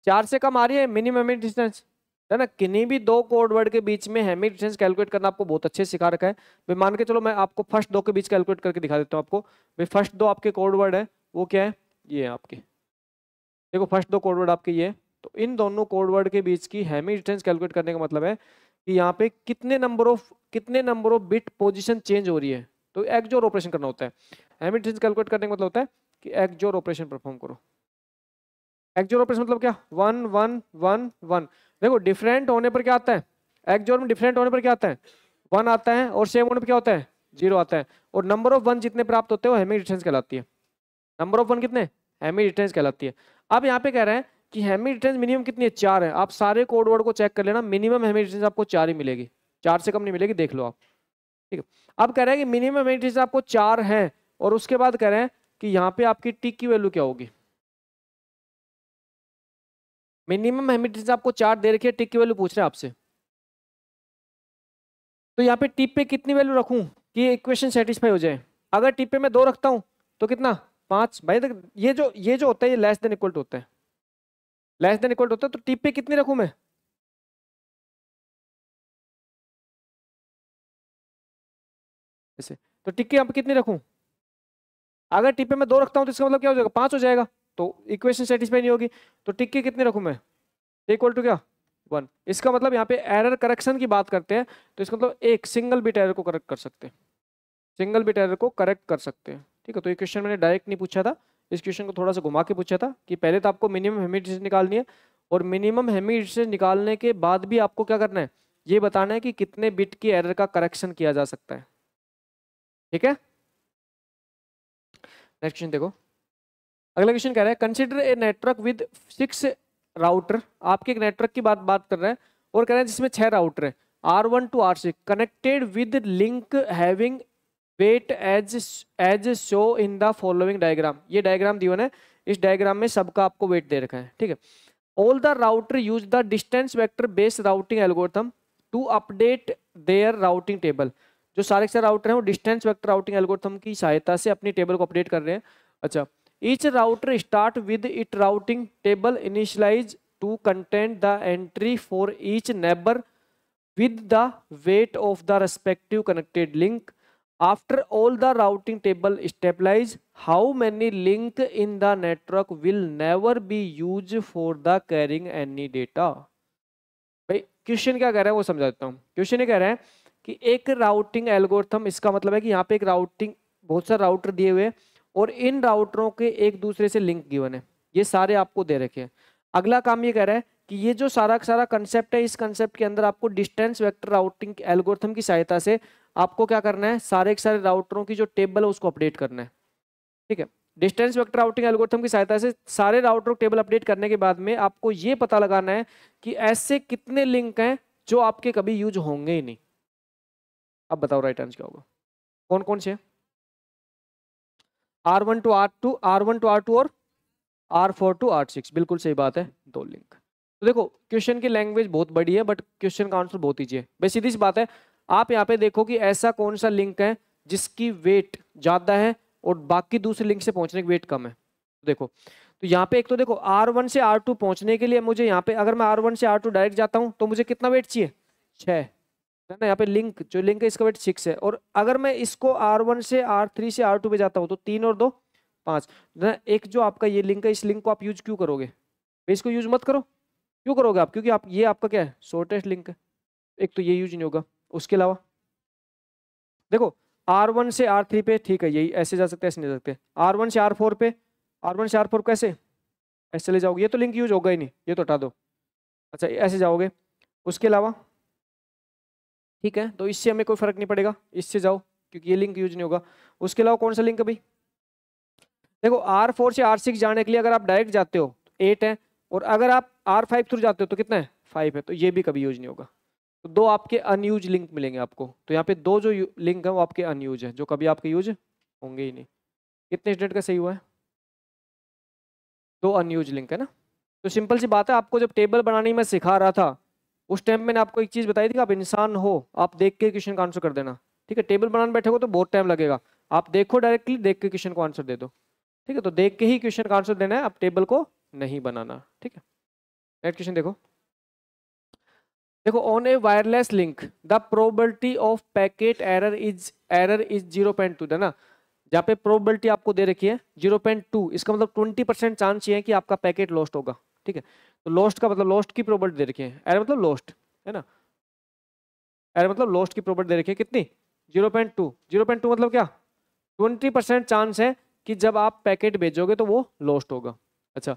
चार से कम आ रही है मिनिमम डिस्टेंस है ना किन्हीं भी दो कोड वर्ड के बीच में हेमी डिस्टेंस कैलकुलेट करना आपको बहुत अच्छे सिखा रखा है भाई मान के चलो मैं आपको फर्स्ट दो के बीच कैलकुलेट करके दिखा देता हूँ आपको भाई फर्स्ट दो आपके कोड वर्ड है वो क्या है ये है आपके देखो फर्स्ट दो कोड वर्ड आपके ये तो इन दोनों कोड वर्ड के बीच की हेमी डिस्टेंस कैलकुलेट करने का मतलब है कि यहाँ पे कितने नंबर ऑफ कितने number of bit position change हो रही है तो एक्जोर ऑपरेशन करना होता है एमिटेंस कैलकुलेट करने का मतलब होता है कि एक्जोर ऑपरेशन परफॉर्म करो एक्जोर ऑपरेशन मतलब क्या वन वन वन वन देखो डिफरेंट होने पर क्या आता है एक्जोर में डिफरेंट होने पर क्या आता है वन आता है और सेम होने पर क्या होता है जीरो आता है और नंबर ऑफ वन जितने प्राप्त होते हैं वो हेमी डिटेंस कहलाती है नंबर ऑफ वन कितने हेमी डिटेंस कहलाती है अब यहाँ पे कह रहे हैं कि हेमी डिस्टेंस मिनिमम कितनी है चार है आप सारे कोड वर्ड को चेक कर लेना मिनिमम हेमी डिस्टेंस आपको चार ही मिलेगी चार से कम नहीं मिलेगी देख लो आप ठीक है अब कह रहे हैं कि मिनिमम हेमी डिस्टेंस आपको चार है और उसके बाद कह रहे हैं कि यहाँ पे आपकी टिक की वैल्यू क्या होगी मिनिमम हेमी डिस्टेंस आपको चार दे रखी है टिक की वैल्यू पूछ रहे हैं आपसे तो यहाँ पे टिप पे कितनी वैल्यू रखूँ कि इक्वेशन सेटिस्फाई हो जाए अगर टिप पे मैं दो रखता हूँ तो कितना पाँच भाई देख ये जो ये जो होता है ये लेस देन इक्वल टू होता है लेस देन इक्वल होता है तो टी पे कितनी रखू मैं ऐसे तो टिक्के यहां पर कितनी रखू अगर टिप्पे में दो रखता हूं तो इसका मतलब क्या हो जाएगा पांच हो जाएगा तो इक्वेशन सेटिस्फाई नहीं होगी तो टिक्के कितनी रखू मैं इक्वल टू क्या वन इसका मतलब यहाँ पे एरर करेक्शन की बात करते हैं तो इसका मतलब एक सिंगल बिट एरर को करेक्ट कर सकते हैं सिंगल बिट एरर को करेक्ट कर सकते हैं ठीक है तो ये क्वेश्चन मैंने डायरेक्ट नहीं पूछा था इस क्वेश्चन को थोड़ा सा घुमा के पूछा था कि पहले तो आपको मिनिमम हेमी डिस्टेंस निकालनी है और मिनिमम हेमी डिस्टेंस निकालने के बाद भी आपको क्या करना है ये बताना है कि कितने बिट की एरर का करेक्शन किया जा सकता है ठीक है नेक्स्ट क्वेश्चन देखो अगला क्वेश्चन कह रहा है consider a network with six router आपके एक नेटवर्क की बात बात कर रहे हैं और कह रहे हैं जिसमें छह राउटर है R one two R six connected with link having weight as as show in the following diagram ये डायग्राम दिए है इस डायग्राम में सबका आपको वेट दे रखा है ठीक है all the router use the distance vector based routing algorithm to update their routing table जो सारे सारे राउटर हैं वो डिस्टेंस वेक्टर राउटिंग एल्गोरिथम की सहायता से अपनी टेबल को अपडेट कर रहे हैं अच्छा each router start with it routing table initialise to content the entry for each neighbour with the weight of the respective connected link after all the routing table stabilize how many link in the network will never be used for the carrying any data भाई question क्या कह रहा है वो समझाता हूँ question ये कह रहे हैं कि एक राउटिंग एल्गोरथम इसका मतलब है कि यहाँ पे एक राउटिंग बहुत सारे राउटर दिए हुए हैं और इन राउटरों के एक दूसरे से लिंक गिवन है ये सारे आपको दे रखे हैं अगला काम ये कह रहा है कि ये जो सारा सारा कंसेप्ट है इस कंसेप्ट के अंदर आपको डिस्टेंस वेक्टर राउटिंग एल्गोरिथम की सहायता से आपको क्या करना है सारे के सारे राउटरों की जो टेबल है उसको अपडेट करना है ठीक है डिस्टेंस वेक्टर राउटिंग एल्गोरिथम की सहायता से सारे राउटरों टेबल अपडेट करने के बाद में आपको ये पता लगाना है कि ऐसे कितने लिंक हैं जो आपके कभी यूज होंगे ही नहीं अब बताओ राइट आंसर क्या होगा कौन कौन से R one two R two R one two R two और R four two R six बिल्कुल सही बात है दो लिंक तो देखो क्वेश्चन की लैंग्वेज बहुत बड़ी है बट क्वेश्चन का आंसर बहुत ईजी है भाई सीधी सी बात है आप यहाँ पे देखो कि ऐसा कौन सा लिंक है जिसकी वेट ज़्यादा है और बाकी दूसरे लिंक से पहुँचने की वेट कम है तो देखो तो यहाँ पे एक तो देखो R1 से R2 पहुँचने के लिए मुझे यहाँ पे अगर मैं R1 से R2 डायरेक्ट जाता हूँ तो मुझे कितना वेट चाहिए छः है ना यहाँ पे लिंक जो लिंक है इसका वेट सिक्स है और अगर मैं इसको R1 से R3 से R2 पे जाता हूँ तो तीन और दो पाँच तो ना एक जो आपका ये लिंक है इस लिंक को आप यूज क्यों करोगे इसको यूज मत करो क्यों करोगे आप क्योंकि आप ये आपका क्या है शॉर्टेस्ट लिंक है एक तो ये यूज नहीं होगा उसके अलावा देखो आर वन से आर थ्री पे ठीक है यही ऐसे जा सकते ऐसे नहीं जा सकते आर वन से आर फोर पे आर वन से आर फोर कैसे ऐसे ले जाओगे ये तो लिंक यूज होगा ही नहीं ये तो हटा दो अच्छा ऐसे जाओगे उसके अलावा ठीक है तो इससे हमें कोई फर्क नहीं पड़ेगा इससे जाओ क्योंकि ये लिंक यूज नहीं होगा उसके अलावा कौन सा लिंक अभी देखो आर फोर से आर सिक्स जाने के लिए अगर आप डायरेक्ट जाते हो तो एट है और अगर आप आर फाइव थ्रू जाते हो तो कितना है फाइव है तो ये भी कभी यूज नहीं होगा तो दो आपके अनयूज लिंक मिलेंगे आपको तो यहाँ पे दो जो लिंक है वो आपके अनयूज है जो कभी आपके यूज होंगे ही नहीं कितने स्टेट का सही हुआ है दो अनयूज लिंक है ना तो सिंपल सी बात है आपको जब टेबल बनाने में सिखा रहा था उस टाइम मैंने आपको एक चीज़ बताई थी कि आप इंसान हो आप देख के क्वेश्चन का आंसर कर देना ठीक है टेबल बनाने बैठे हो तो बहुत टाइम लगेगा आप देखो डायरेक्टली देख के क्वेश्चन को आंसर दे दो ठीक है तो देख के ही क्वेश्चन का आंसर देना है आप टेबल को नहीं बनाना ठीक है नेक्स्ट क्वेश्चन देखो देखो on a wireless link the probability of packet error is error is zero point two ना जहाँ पे प्रोबेबिलिटी आपको दे रखी है जीरो पॉइंट टू इसका मतलब ट्वेंटी परसेंट चांस ये है कि आपका पैकेट लॉस्ट होगा ठीक है तो लॉस्ट का मतलब लॉस्ट की प्रोबेबिलिटी दे रखी है एरर मतलब लॉस्ट है ना एरर मतलब लॉस्ट की प्रोबेबिलिटी दे रखी है कितनी zero point two zero point two मतलब क्या ट्वेंटी परसेंट चांस है कि जब आप पैकेट भेजोगे तो वो लॉस्ट होगा अच्छा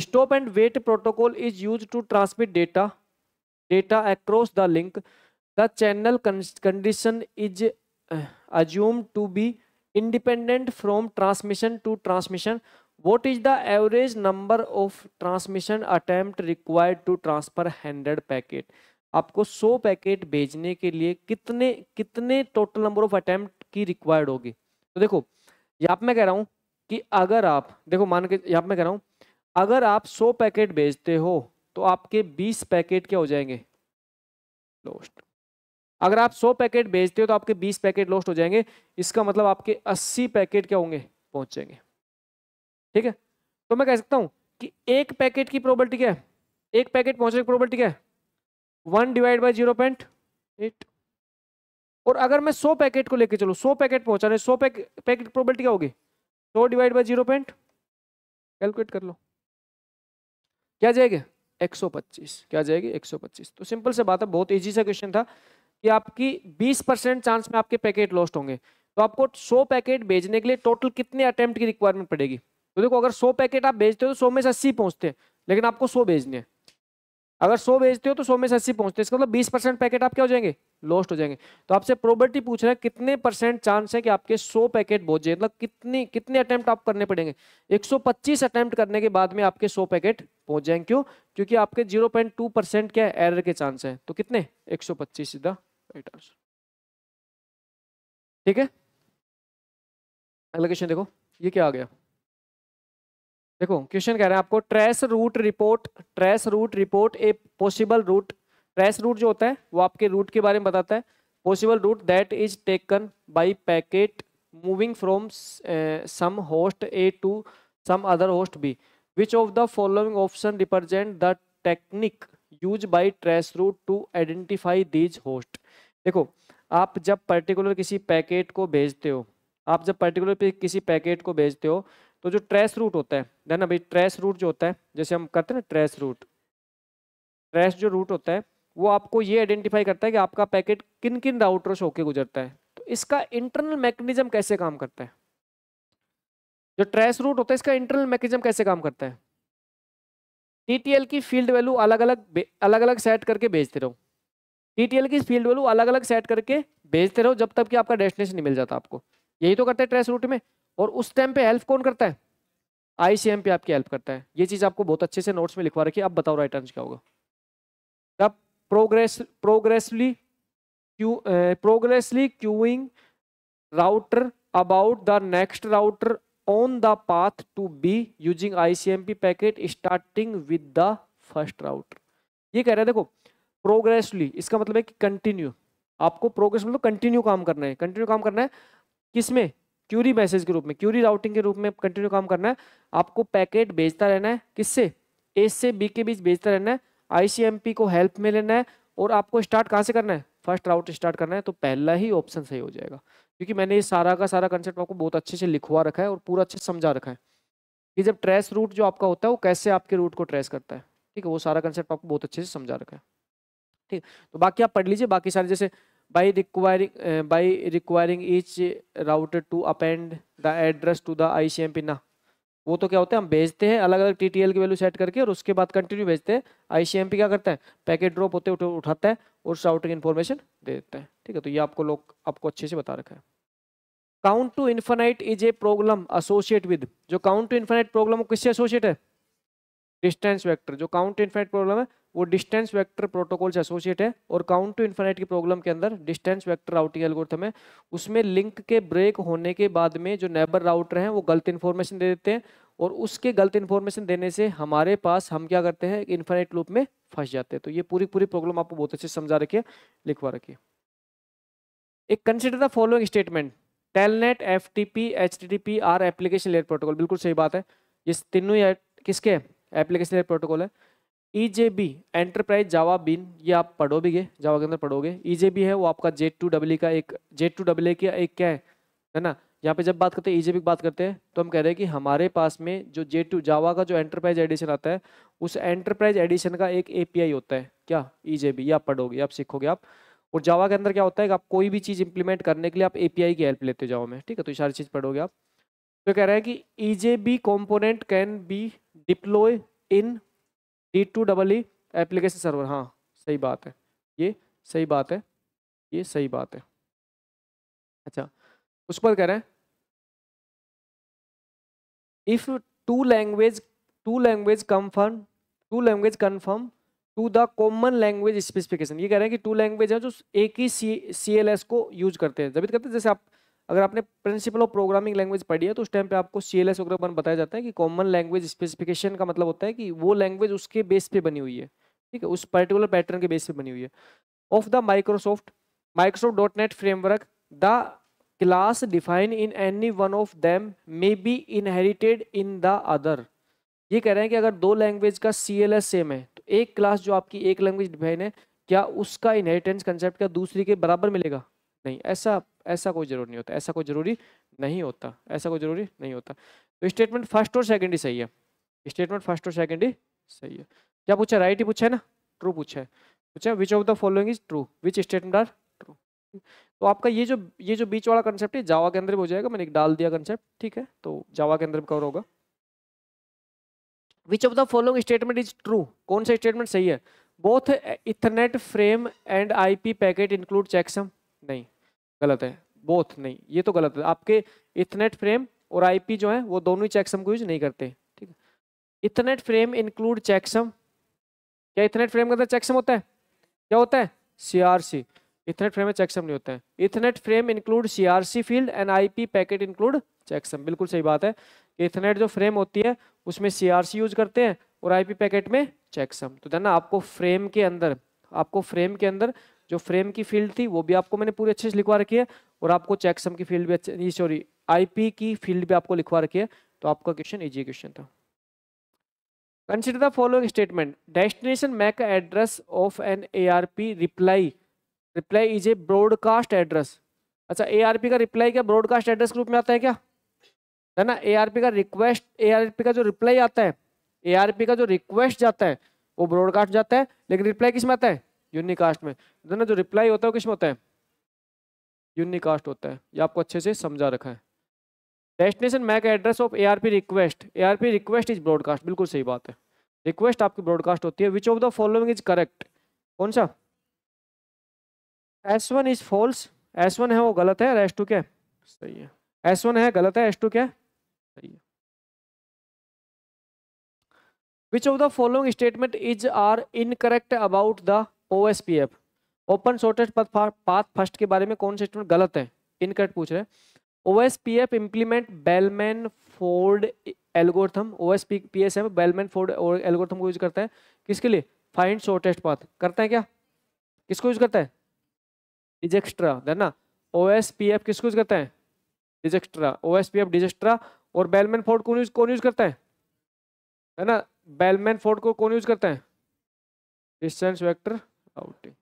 stop and wait protocol is use to transmit data data across the link the channel condition is assume to be independent from transmission to transmission what is the average number of transmission attempt required to transfer hundred packet आपको सौ packet भेजने के लिए कितने कितने total number of attempt की required होगी तो देखो यहाँ पर मैं कह रहा हूँ कि अगर आप देखो मान के यहाँ पर मैं कह रहा हूँ अगर आप 100 पैकेट भेजते हो तो आपके 20 पैकेट क्या हो जाएंगे लॉस्ट अगर आप 100 पैकेट भेजते हो तो आपके 20 पैकेट लॉस्ट हो जाएंगे इसका मतलब आपके 80 पैकेट क्या होंगे पहुंचेंगे ठीक है तो मैं कह सकता हूं कि एक पैकेट की प्रोबेबिलिटी क्या है एक पैकेट पहुंचने की प्रोबेबिलिटी क्या है one divide by zero point eight और अगर मैं सौ पैकेट को लेकर चलो सौ पैकेट पहुंचाने सौ पैकेट पैकेट प्रोबेबिलिटी क्या होगी सौ divide by zero point calculate कर लो क्या जाएगा 125 क्या जाएगी 125 तो सिंपल से बात है बहुत ईजी सा क्वेश्चन था कि आपकी 20 परसेंट चांस में आपके पैकेट लॉस्ट होंगे तो आपको 100 पैकेट भेजने के लिए टोटल कितने अटेम्प्ट की रिक्वायरमेंट पड़ेगी तो देखो अगर 100 पैकेट आप भेजते हो तो 100 में से अस्सी पहुंचते हैं लेकिन आपको 100 भेजने हैं अगर सौ भेजते हो तो सौ में से अस्सी पहुंचते हैं इसका मतलब बीस परसेंट पैकेट आप क्या हो जाएंगे लॉस्ट हो जाएंगे तो आपसे प्रोबेबिलिटी पूछ रहे हैं कितने परसेंट चांस है कि आपके सौ पैकेट पहुंच जाए मतलब कितनी कितने अटैम्प्ट आप करने पड़ेंगे एक सौ पच्चीस अटैम्प्ट करने के बाद में आपके सौ पैकेट पहुंच जाएंगे क्यों क्योंकि आपके जीरो पॉइंट टू परसेंट क्या एरर के चांस है तो कितने एक सौ पच्चीस सीधा राइट आंसर ठीक है अगला क्वेश्चन देखो ये क्या आ गया देखो क्वेश्चन कह रहा है आपको trace route report trace route report a possible route trace route जो होता है वो आपके रूट के बारे में बताता है possible route that is taken by packet moving from some host A to some other host B which of the following option represent the technique use by trace route to identify these host देखो आप जब particular किसी packet को भेजते हो आप जब particular किसी पैकेट को भेजते हो तो जो ट्रेस रूट होता है देन अभी ट्रेस रूट जो होता है जैसे हम करते हैं ना ट्रेस रूट ट्रेस जो रूट होता है वो आपको ये आइडेंटिफाई करता है कि आपका पैकेट किन किन राउटर से होकर गुजरता है तो इसका इंटरनल मैकेनिज्म कैसे काम करता है जो ट्रेस रूट होता है इसका इंटरनल मैकेनिज्म कैसे काम करता है टीटीएल की फील्ड वैल्यू अलग अलग अलग अलग सेट करके भेजते रहो टीटीएल की फील्ड वैल्यू अलग अलग सेट करके भेजते रहो जब तक कि आपका डेस्टिनेशन नहीं मिल जाता आपको यही तो करते हैं ट्रेस रूट में और उस टाइम पे हेल्प कौन करता है आईसीएम पे आपकी हेल्प करता है ये चीज़ आपको बहुत अच्छे से नोट्स में लिखवा रखी है अब बताओ राइट आंसर क्या होगा the progress progressively queue progressively queuing router about the next router on the path to be using ICMP packet starting with the first router ये कह रहे हैं देखो प्रोग्रेसली इसका मतलब है कि कंटिन्यू आपको प्रोग्रेस मतलब कंटिन्यू काम करना है कंटिन्यू काम करना है किसमें क्यूरी मैसेज के रूप में क्यूरी राउटिंग के रूप में कंटिन्यू काम करना है आपको पैकेट भेजता रहना है किससे ए से बी के बीच भेजता रहना है आईसीएमपी को हेल्प में लेना है और आपको स्टार्ट कहाँ से करना है फर्स्ट राउट स्टार्ट करना है तो पहला ही ऑप्शन सही हो जाएगा क्योंकि मैंने ये सारा का सारा कंसेप्ट आपको बहुत अच्छे से लिखवा रखा है और पूरा अच्छे से समझा रखा है कि जब ट्रेस रूट जो आपका होता है वो कैसे आपके रूट को ट्रेस करता है ठीक है वो सारा कंसेप्ट आपको बहुत अच्छे से समझा रखा है ठीक है तो बाकी आप पढ़ लीजिए बाकी सारे जैसे by requiring uh, by requiring each router to append the address to the ICMP ना वो तो क्या होता है हम भेजते हैं अलग अलग टी टी एल की वैल्यू सेट करके और उसके बाद कंटिन्यू भेजते हैं आईसीएमपी क्या करता है पैकेट ड्रॉप होते उठ, उठाता है और उस इन्फॉर्मेशन दे देता है ठीक है तो ये आपको लोग आपको अच्छे से बता रखा है count to infinite is a problem associate with जो काउंट टू इन्फानाइट प्रॉब्लम किससे एसोसिएट है डिस्टेंस वेक्टर जो काउंट टू इन्फानाइट प्रॉब्लम है वो डिस्टेंस वेक्टर प्रोटोकॉल से एसोसिएट है और काउंट टू इन्फिनिट की प्रॉब्लम के अंदर डिस्टेंस वेक्टर राउटिंग एल्गोरिथम है उसमें लिंक के ब्रेक होने के बाद में जो नेबर राउटर हैं वो गलत इन्फॉर्मेशन दे देते हैं और उसके गलत इन्फॉर्मेशन देने से हमारे पास हम क्या करते हैं इन्फिनिट लूप में फंस जाते हैं तो ये पूरी पूरी प्रॉब्लम आपको बहुत अच्छे से समझा रखिए लिखवा रखिए एक consider the following statement telnet F T P H T T P are application layer protocol बिल्कुल सही बात है ये तीनों किसके एप्लीकेशन लेयर प्रोटोकॉल है ई जे बी एंटरप्राइज जावा बिन ये आप पढ़ोगे जावा के अंदर पढ़ोगे ई जे बी है वो आपका जेड टू डबल का एक जेड टू डबल का एक क्या है है ना यहाँ पे जब बात करते हैं ई जे बी की बात करते हैं तो हम कह रहे हैं कि हमारे पास में जो जे टू जावा का जो एंटरप्राइज एडिशन आता है उस एंटरप्राइज एडिशन का एक ए पी आई होता है क्या ई जे बी ये आप पढ़ोगे आप सीखोगे आप और जावा के अंदर क्या होता है कि आप कोई भी चीज़ इंप्लीमेंट करने के लिए आप ए पी आई की हेल्प लेते जाओ में ठीक है तो ये सारी चीज़ पढ़ोगे आप तो कह रहे हैं कि E J B component can be deploy in D two double E application server हाँ सही बात है ये सही बात है ये सही बात है अच्छा उस पर कह रहे हैं if two language two language confirm to language confirm to the common language specification ये कह रहे हैं कि टू लैंग्वेज है जो एक ही सी सी एल एस को यूज करते हैं जब करते हैं जैसे आप अगर आपने प्रिंसिपल ऑफ प्रोग्रामिंग लैंग्वेज पढ़ी है तो उस टाइम पे आपको सी एल एस वगैरह बताया जाता है कि कॉमन लैंग्वेज स्पेसिफिकेशन का मतलब होता है कि वो लैंग्वेज उसके बेस पे बनी हुई है ठीक है उस पर्टिकुलर पैटर्न के बेस पे बनी हुई है of the Microsoft Microsoft dot net framework the class define in any one of them may be inherited in the other ये कह रहे हैं कि अगर दो लैंग्वेज का सी एल एस सेम है तो एक क्लास जो आपकी एक लैंग्वेज डिफाइन है क्या उसका इनहेरिटेंस कंसेप्ट क्या दूसरी के बराबर मिलेगा नहीं ऐसा ऐसा कोई ज़रूरी नहीं होता ऐसा कोई ज़रूरी नहीं होता ऐसा कोई ज़रूरी नहीं होता तो स्टेटमेंट फर्स्ट और सेकेंड ही सही है स्टेटमेंट फर्स्ट और सेकेंड ही सही है क्या पूछा राइट ही पूछा है ना ट्रू पूछा है पूछा which of the following is true which statement are true तो आपका ये जो ये जो बीच वाला कंसेप्ट है जावा के अंदर भी हो जाएगा मैंने एक डाल दिया कंसेप्ट ठीक है तो जावा के अंदर भी कवर होगा which of the following statement is true कौन सा स्टेटमेंट सही है both ethernet frame and P packet include checksum नहीं गलत है बोथ नहीं ये तो गलत है आपके इथनेट फ्रेम और आईपी जो है वो दोनों ही चेकसम को यूज नहीं करते ठीक है इथनेट फ्रेम इंक्लूड चेकसम क्या इथनेट फ्रेम के अंदर चेकसम होता है क्या होता है सीआरसी इथनेट फ्रेम में चेकसम नहीं होता है ethernet frame include CRC field and P packet include checksum बिल्कुल सही बात है इथनेट जो फ्रेम होती है उसमें सीआरसी यूज करते हैं और पी पैकेट में चेकसम तो देना आपको फ्रेम के अंदर आपको फ्रेम के अंदर जो फ्रेम की फील्ड थी वो भी आपको मैंने पूरी अच्छे से लिखवा रखी है और आपको चेकसम की फील्ड भी अच्छी सॉरी आईपी की फील्ड भी आपको लिखवा रखी है तो आपका क्वेश्चन इजी क्वेश्चन था consider the following statement destination MAC address of an A reply reply is a broadcast address अच्छा ए का रिप्लाई क्या ब्रॉडकास्ट एड्रेस के रूप में आता है क्या है ना ए का रिक्वेस्ट ए का जो रिप्लाई आता है ए का जो रिक्वेस्ट जाता है वो ब्रॉडकास्ट जाता है लेकिन रिप्लाई किस में आता है यूनिकास्ट में ना जो रिप्लाई होता है किस में होता है यूनिकास्ट होता है ये आपको अच्छे से समझा रखा है destination MAC address of ARP request ARP request is broadcast बिल्कुल सही बात है रिक्वेस्ट आपकी ब्रॉडकास्ट होती है which of the following is correct कौन सा S one is false S one है वो गलत है एस टू क्या सही है एस वन है गलत है एस टू क्या सही है which of the following statement is are incorrect about the O S P F open shortest path first के बारे में कौन से स्टूडेंट गलत है इनकरेक्ट पूछ रहे O S P F implement Bellman Ford algorithm O S P P S M Bellman Ford algorithm को यूज करता है किसके लिए फाइंड शॉर्टेस्ट पाथ करता है क्या किसको यूज करता है डिजेक्स्ट्रा है ना ओ एस पी एफ किसको यूज करता है Dijkstra O S P F Dijkstra और बेलमैन फोर्ड कौन यूज कौन यूज करता है है ना बेलमैन फोर्ड को कौन यूज करता है डिस्टेंस वेक्टर आउटिंग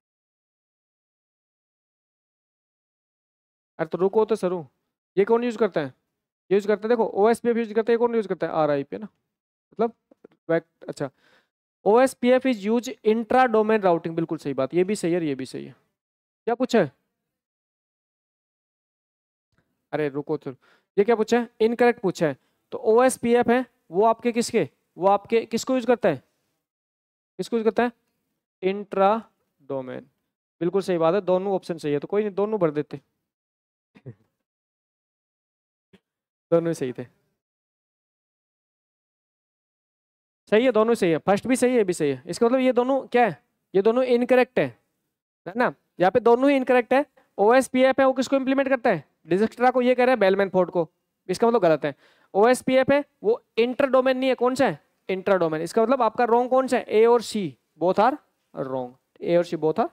अरे तो रुको तो सरू ये कौन यूज़ करता है यूज़ करते हैं देखो O S P F use करते हैं ये कौन यूज़ करता है आर आई है ना मतलब अच्छा O S P F is use intra domain routing बिल्कुल सही बात ये भी सही है ये भी सही है क्या पूछा है अरे रुको तो ये क्या पूछा है इनकरेक्ट पूछा है तो ओ एस पी एफ है वो आपके किसके वो आपके किसको यूज करता है किसको यूज करता है इंट्रा डोमेन बिल्कुल सही बात है दोनों ऑप्शन सही है तो कोई नहीं दोनों भर देते *laughs* दोनों सही थे सही है दोनों सही है फर्स्ट भी सही है भी सही है इसका मतलब ये दोनों क्या है ये दोनों इनकरेक्ट है है ना यहाँ पे दोनों ही इनकरेक्ट है ओ एस पी एफ है वो किसको इम्प्लीमेंट करता है डिजिस्ट्रा को ये कह रहा है बेलमैन फोर्ट को इसका मतलब गलत है ओ एस पी एफ है वो इंटर डोमेन नहीं है कौन सा है इंटर डोमेन इसका मतलब आपका रोंग कौन सा है ए और सी बोथ आर रोंग ए और सी बोथ आर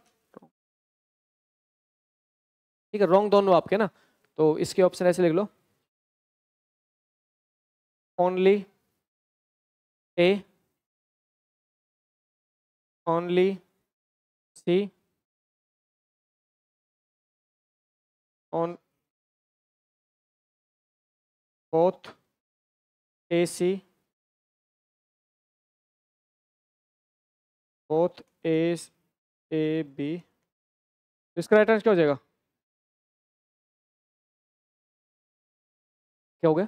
ठीक है रॉन्ग दोनों आपके ना तो इसके ऑप्शन ऐसे लिख लो only A only C on both A C both A A B तो इसका राइट आंसर क्या हो जाएगा क्या हो गया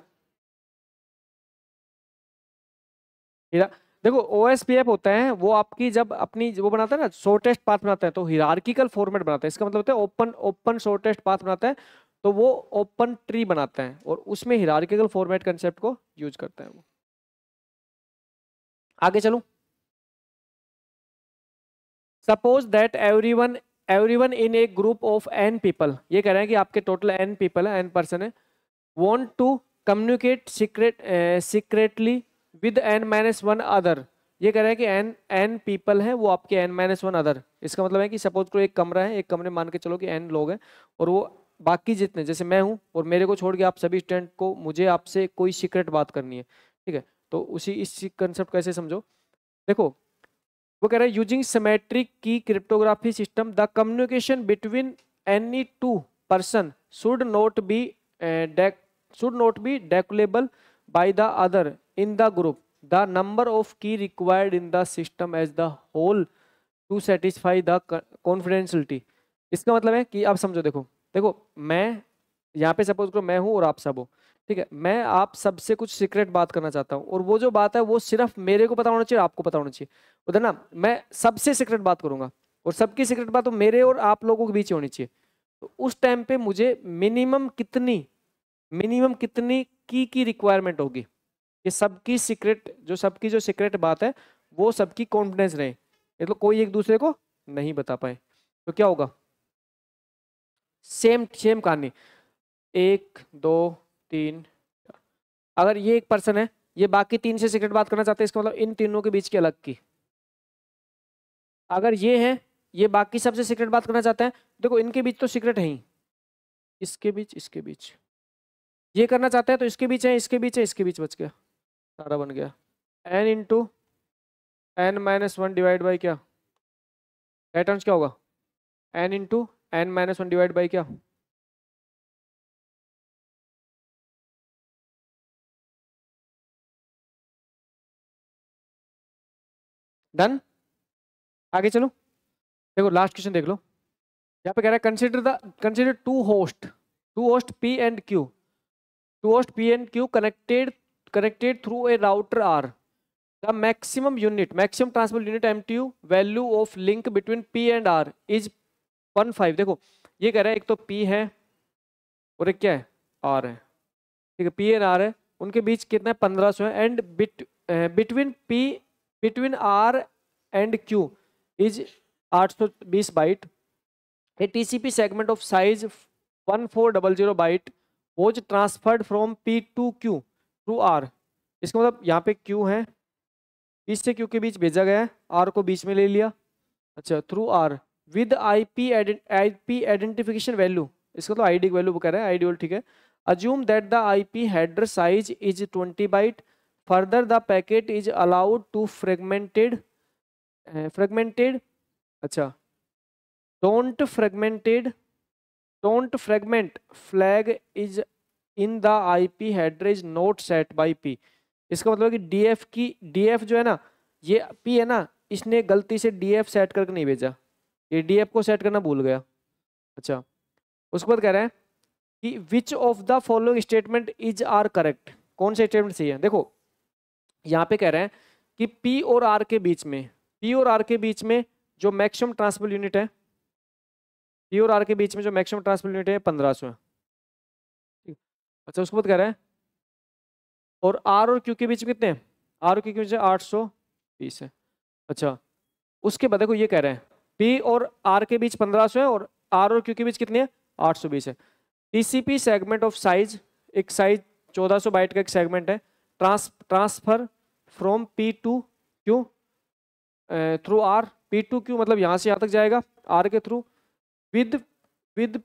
हीरा देखो ओ एस पी एफ होता है वो आपकी जब अपनी वो बनाता है ना शॉर्टेस्ट पाथ बनाता है तो हिरार्किकल फॉर्मेट बनाता है इसका मतलब होता है ओपन ओपन शॉर्टेस्ट पाथ बनाता है तो वो ओपन ट्री बनाते हैं और उसमें हिरार्किकल फॉर्मेट कंसेप्ट को यूज करते हैं वो आगे चलूँ suppose that every one every one in a group of N people ये कह रहे हैं कि आपके टोटल एन पीपल है एन पर्सन है want to communicate secret secretly with N minus one other ये कह रहे हैं कि एन एन पीपल हैं वो आपके एन माइनस वन अदर इसका मतलब है कि सपोज करो एक कमरा है एक कमरे मान के चलो कि एन लोग हैं और वो बाकी जितने जैसे मैं हूँ और मेरे को छोड़ के आप सभी स्टूडेंट को मुझे आपसे कोई सीक्रेट बात करनी है ठीक है तो उसी इस कंसेप्ट कैसे समझो देखो वो कह रहे हैं using symmetric key cryptography system the communication between any two person should note be should not be decodable by the other in the group the number of key required in the system as the whole to satisfy the confidentiality इसका मतलब है कि आप समझो देखो देखो मैं यहाँ पे सपोज करो मैं हूँ और आप सब हो ठीक है मैं आप सबसे कुछ सीक्रेट बात करना चाहता हूँ और वो जो बात है वो सिर्फ मेरे को पता होना चाहिए आपको पता होना चाहिए उधर ना मैं सबसे सीक्रेट बात करूंगा और सबकी सीक्रेट बात तो मेरे और आप लोगों के बीच होनी चाहिए तो उस टाइम पे मुझे मिनिमम कितनी मिनिमम कितनी की की रिक्वायरमेंट होगी ये सबकी सीक्रेट जो सबकी जो सीक्रेट बात है वो सबकी कॉन्फिडेंस रहे मतलब कोई एक दूसरे को नहीं बता पाए तो क्या होगा सेम सेम कहानी एक दो तीन अगर ये एक पर्सन है ये बाकी तीन से सीक्रेट बात करना चाहते हैं इसका मतलब इन तीनों के बीच की अलग की अगर ये है ये बाकी सबसे सीक्रेट बात करना चाहते हैं देखो इनके बीच तो सीक्रेट है ही इसके बीच इसके बीच ये करना चाहते हैं तो इसके बीच है इसके बीच है इसके बीच बच गया सारा बन गया n into n minus one divide by क्या रिटर्न क्या होगा n into n minus one divide by क्या डन आगे चलो देखो लास्ट क्वेश्चन देख लो यहाँ पे कह रहा है consider the consider two host two host P and Q two host P and Q connected connected through a router R the maximum unit maximum transport unit value of link between P and R is one five देखो ये कह रहा है एक तो P है और एक क्या है आर है ठीक है पी एंड आर है उनके बीच कितना है पंद्रह सौ है and bit between P between R and Q is 820 byte a TCP segment of size 1400 byte was transferred from P to Q to R इसका मतलब यहाँ पे क्यू है p से क्यू के बीच भेजा गया है को बीच में ले लिया अच्छा through R with I P I P identification value इसका तो आई डी वैल्यू कह रहे हैं आई डी ठीक है assume that the I P header size is twenty byte further the packet is allowed to fragmented fragmented अच्छा don't fragmented don't fragment flag is in the I P header is not set by P इसका मतलब है कि D F की D F जो है ना ये पी है ना इसने गलती से डी एफ सेट करके नहीं भेजा ये डी एफ को सेट करना भूल गया अच्छा उसके बाद कह रहे हैं कि which of the following statement is are correct कौन से स्टेटमेंट सही है देखो यहाँ पे कह रहे हैं कि पी और आर के बीच में पी और आर के बीच में जो मैक्सिमम ट्रांसफर यूनिट है पी और आर के बीच में जो मैक्सिमम ट्रांसफर यूनिट है पंद्रह सौ अच्छा उसके बाद कह रहे हैं और आर और क्यू के बीच में कितने हैं आर और क्यू के बीच आठ सौ बीस है अच्छा उसके बाद देखो ये कह रहे हैं पी और आर के बीच पंद्रह सौ है और आर और क्यू के बीच कितने आठ सौ बीस है टी सेगमेंट ऑफ साइज एक साइज चौदह सौ बाइट का एक सेगमेंट है trans transfer from P to Q through R P to Q मतलब यहाँ से यहाँ तक जाएगा आर के थ्रू with with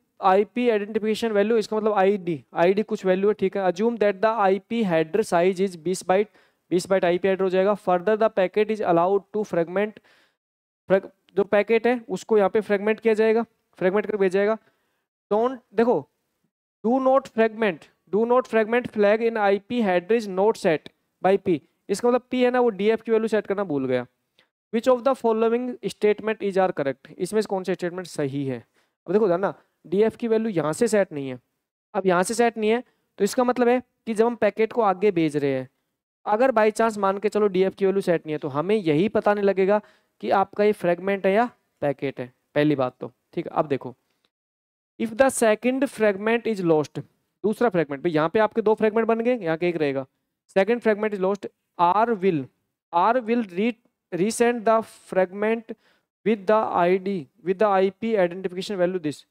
P identification value इसका मतलब आई डी कुछ वैल्यू है ठीक है assume that the I P header size is 20 byte 20 byte I P header हो जाएगा further the packet is allowed to fragment जो पैकेट है उसको यहाँ पे फ्रेगमेंट किया जाएगा फ्रेगमेंट कर भेजा जाएगा डोंट देखो do not fragment do not fragment flag in I P header is set by P इसका मतलब पी है ना वो डी एफ की वैल्यू सेट करना भूल गया which of the following statement is are correct इसमें कौन सा स्टेटमेंट सही है अब देखो ना डी एफ की वैल्यू यहाँ से सेट नहीं है अब यहाँ से सेट नहीं है तो इसका मतलब है कि जब हम पैकेट को आगे भेज रहे हैं अगर बाई चांस मान के चलो डी एफ की वैल्यू सेट नहीं है तो हमें यही पता नहीं लगेगा कि आपका ये फ्रेगमेंट है या पैकेट है पहली बात तो ठीक है अब देखो if the second fragment is lost दूसरा फ्रेगमेंट भी यहाँ पे आपके दो फ्रेगमेंट बन गए यहाँ के एक रहेगा second fragment is lost R will R will re resend the fragment with the I D with the I P identification value this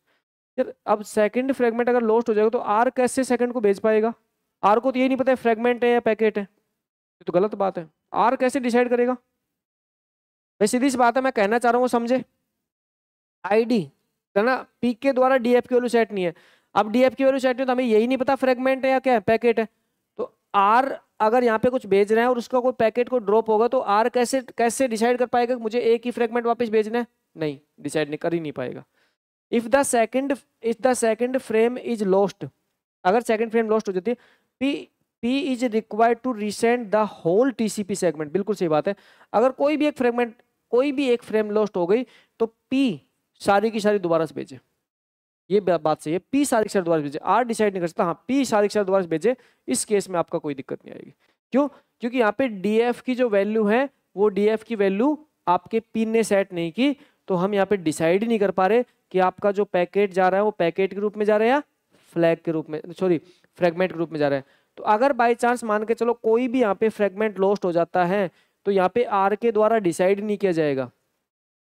यार अब सेकेंड फ्रेगमेंट अगर लॉस्ट हो जाएगा तो आर कैसे सेकेंड को भेज पाएगा आर को तो ये नहीं पता है फ्रेगमेंट है या पैकेट है ये तो गलत बात है आर कैसे डिसाइड करेगा भाई सीधी सी बात है मैं कहना चाह रहा हूँ वो समझे आई डी ना पी के द्वारा डी एफ की वैल्यू सेट नहीं है अब डी की वैल्यू चाहिए तो हमें यही नहीं पता फ्रेगमेंट है या क्या है पैकेट है तो आर अगर यहाँ पे कुछ भेज रहे हैं और उसका कोई पैकेट को ड्रॉप होगा तो आर कैसे कैसे डिसाइड कर पाएगा मुझे एक ही फ्रेगमेंट वापस भेजना है नहीं डिसाइड नहीं कर ही नहीं पाएगा if the second if the second frame is lost अगर सेकंड फ्रेम लॉस्ट हो जाती है P P is required to resend the whole TCP segment बिल्कुल सही बात है अगर कोई भी एक फ्रेगमेंट कोई भी एक फ्रेम लॉस्ट हो गई तो पी सारी की सारी दोबारा से भेजें ये बात सही है पी सारी अक्षर द्वारा भेजे आर डिसाइड नहीं कर सकता हाँ पी सारी अक्षर द्वारा भेजे इस केस में आपका कोई दिक्कत नहीं आएगी क्यों क्योंकि यहाँ पे डी की जो वैल्यू है वो डी की वैल्यू आपके पी ने सेट नहीं की तो हम यहाँ पे डिसाइड ही नहीं कर पा रहे कि आपका जो पैकेट जा रहा है वो पैकेट के रूप में जा रहा है या फ्लैग के रूप में सॉरी फ्रेगमेंट के रूप में जा रहा है तो अगर बाई चांस मान के चलो कोई भी यहाँ पे फ्रेगमेंट लॉस्ट हो जाता है तो यहाँ पे आर के द्वारा डिसाइड नहीं किया जाएगा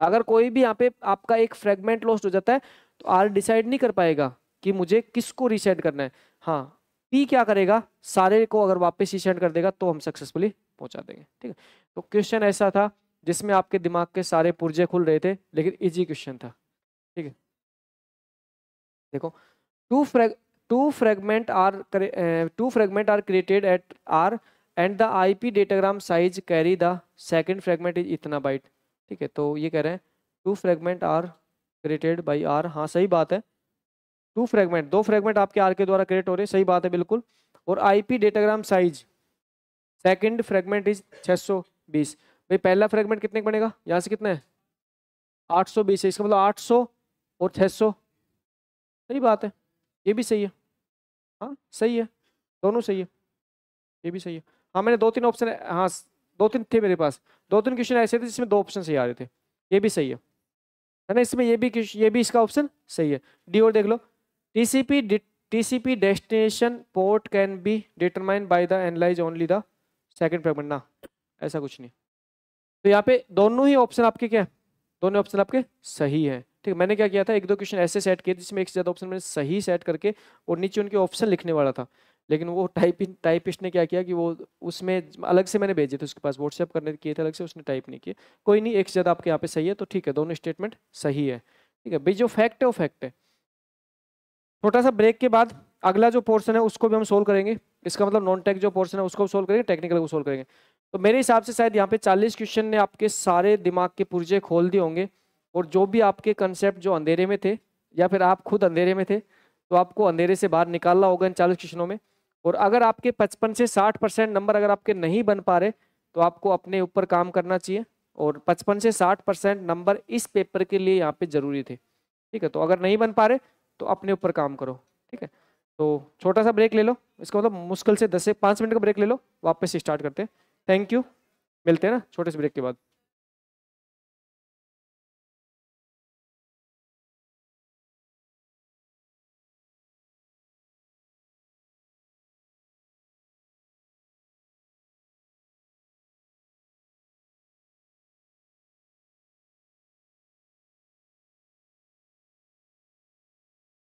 अगर कोई भी यहाँ पे आपका एक फ्रेगमेंट लॉस्ट हो जाता है तो आर डिसाइड नहीं कर पाएगा कि मुझे किसको रीसेंड करना है हाँ पी क्या करेगा सारे को अगर वापस रीसेंड कर देगा तो हम सक्सेसफुली पहुंचा देंगे ठीक है तो क्वेश्चन ऐसा था जिसमें आपके दिमाग के सारे पुर्जे खुल रहे थे लेकिन इजी क्वेश्चन था ठीक है देखो two frag two fragment are two fragment are created at R and the I P datagram size carry the second fragment is इतना बाइट ठीक है तो ये कह रहे हैं two fragment are created by R हाँ सही बात है टू फ्रेगमेंट दो फ्रेगमेंट आपके आर के द्वारा क्रिएट हो रहे हैं सही बात है बिल्कुल और I P datagram size second fragment is सौ बीस भाई पहला फ्रेगमेंट कितने का बनेगा यहाँ से कितना है आठ बीस है इसका मतलब आठ सौ और छः सौ सही बात है ये भी सही है हाँ सही है दोनों सही है ये भी सही है हाँ मैंने दो तीन ऑप्शन हाँ दो तीन थे मेरे पास दो तीन क्वेश्चन ऐसे थे जिसमें दो ऑप्शन सही आ रहे थे ये भी सही है है ना इसमें ये भी ये भी इसका ऑप्शन सही है डी और देख लो TCP TCP destination port can be determined by the analyse only the second fragment ना ऐसा कुछ नहीं तो यहाँ पे दोनों ही ऑप्शन आपके क्या है दोनों ऑप्शन आपके सही है ठीक है मैंने क्या किया था एक दो क्वेश्चन ऐसे सेट किए जिसमें एक से ज़्यादा ऑप्शन मैंने सही सेट करके और नीचे उनके ऑप्शन लिखने वाला था लेकिन वो टाइप टाइपिस्ट ने क्या किया कि वो उसमें अलग से मैंने भेजे थे उसके पास व्हाट्सएप करने किए थे अलग से उसने टाइप नहीं किए कोई नहीं एक से ज़्यादा आपके यहाँ पे सही है तो ठीक है दोनों स्टेटमेंट सही है ठीक है भाई जो फैक्ट है वो फैक्ट है छोटा सा ब्रेक के बाद अगला जो पोर्सन है उसको भी हम सोल्व करेंगे इसका मतलब नॉन टेक जो पोर्सन है उसको सोल्व करेंगे टेक्निकल को सोल्व करेंगे तो मेरे हिसाब से शायद यहाँ पे चालीस क्वेश्चन ने आपके सारे दिमाग के पुर्जे खोल दिए होंगे और जो भी आपके कंसेप्ट जो अंधेरे में थे या फिर आप खुद अंधेरे में थे तो आपको अंधेरे से बाहर निकालना होगा इन चालीस क्वेश्चनों में और अगर आपके पचपन से साठ परसेंट नंबर अगर आपके नहीं बन पा रहे तो आपको अपने ऊपर काम करना चाहिए और पचपन से साठ परसेंट नंबर इस पेपर के लिए यहाँ पे ज़रूरी थे ठीक है तो अगर नहीं बन पा रहे तो अपने ऊपर काम करो ठीक है तो छोटा सा ब्रेक ले लो इसका मतलब मुश्किल से दस से पाँच मिनट का ब्रेक ले लो वापस स्टार्ट करते हैं थैंक यू मिलते हैं ना छोटे से ब्रेक के बाद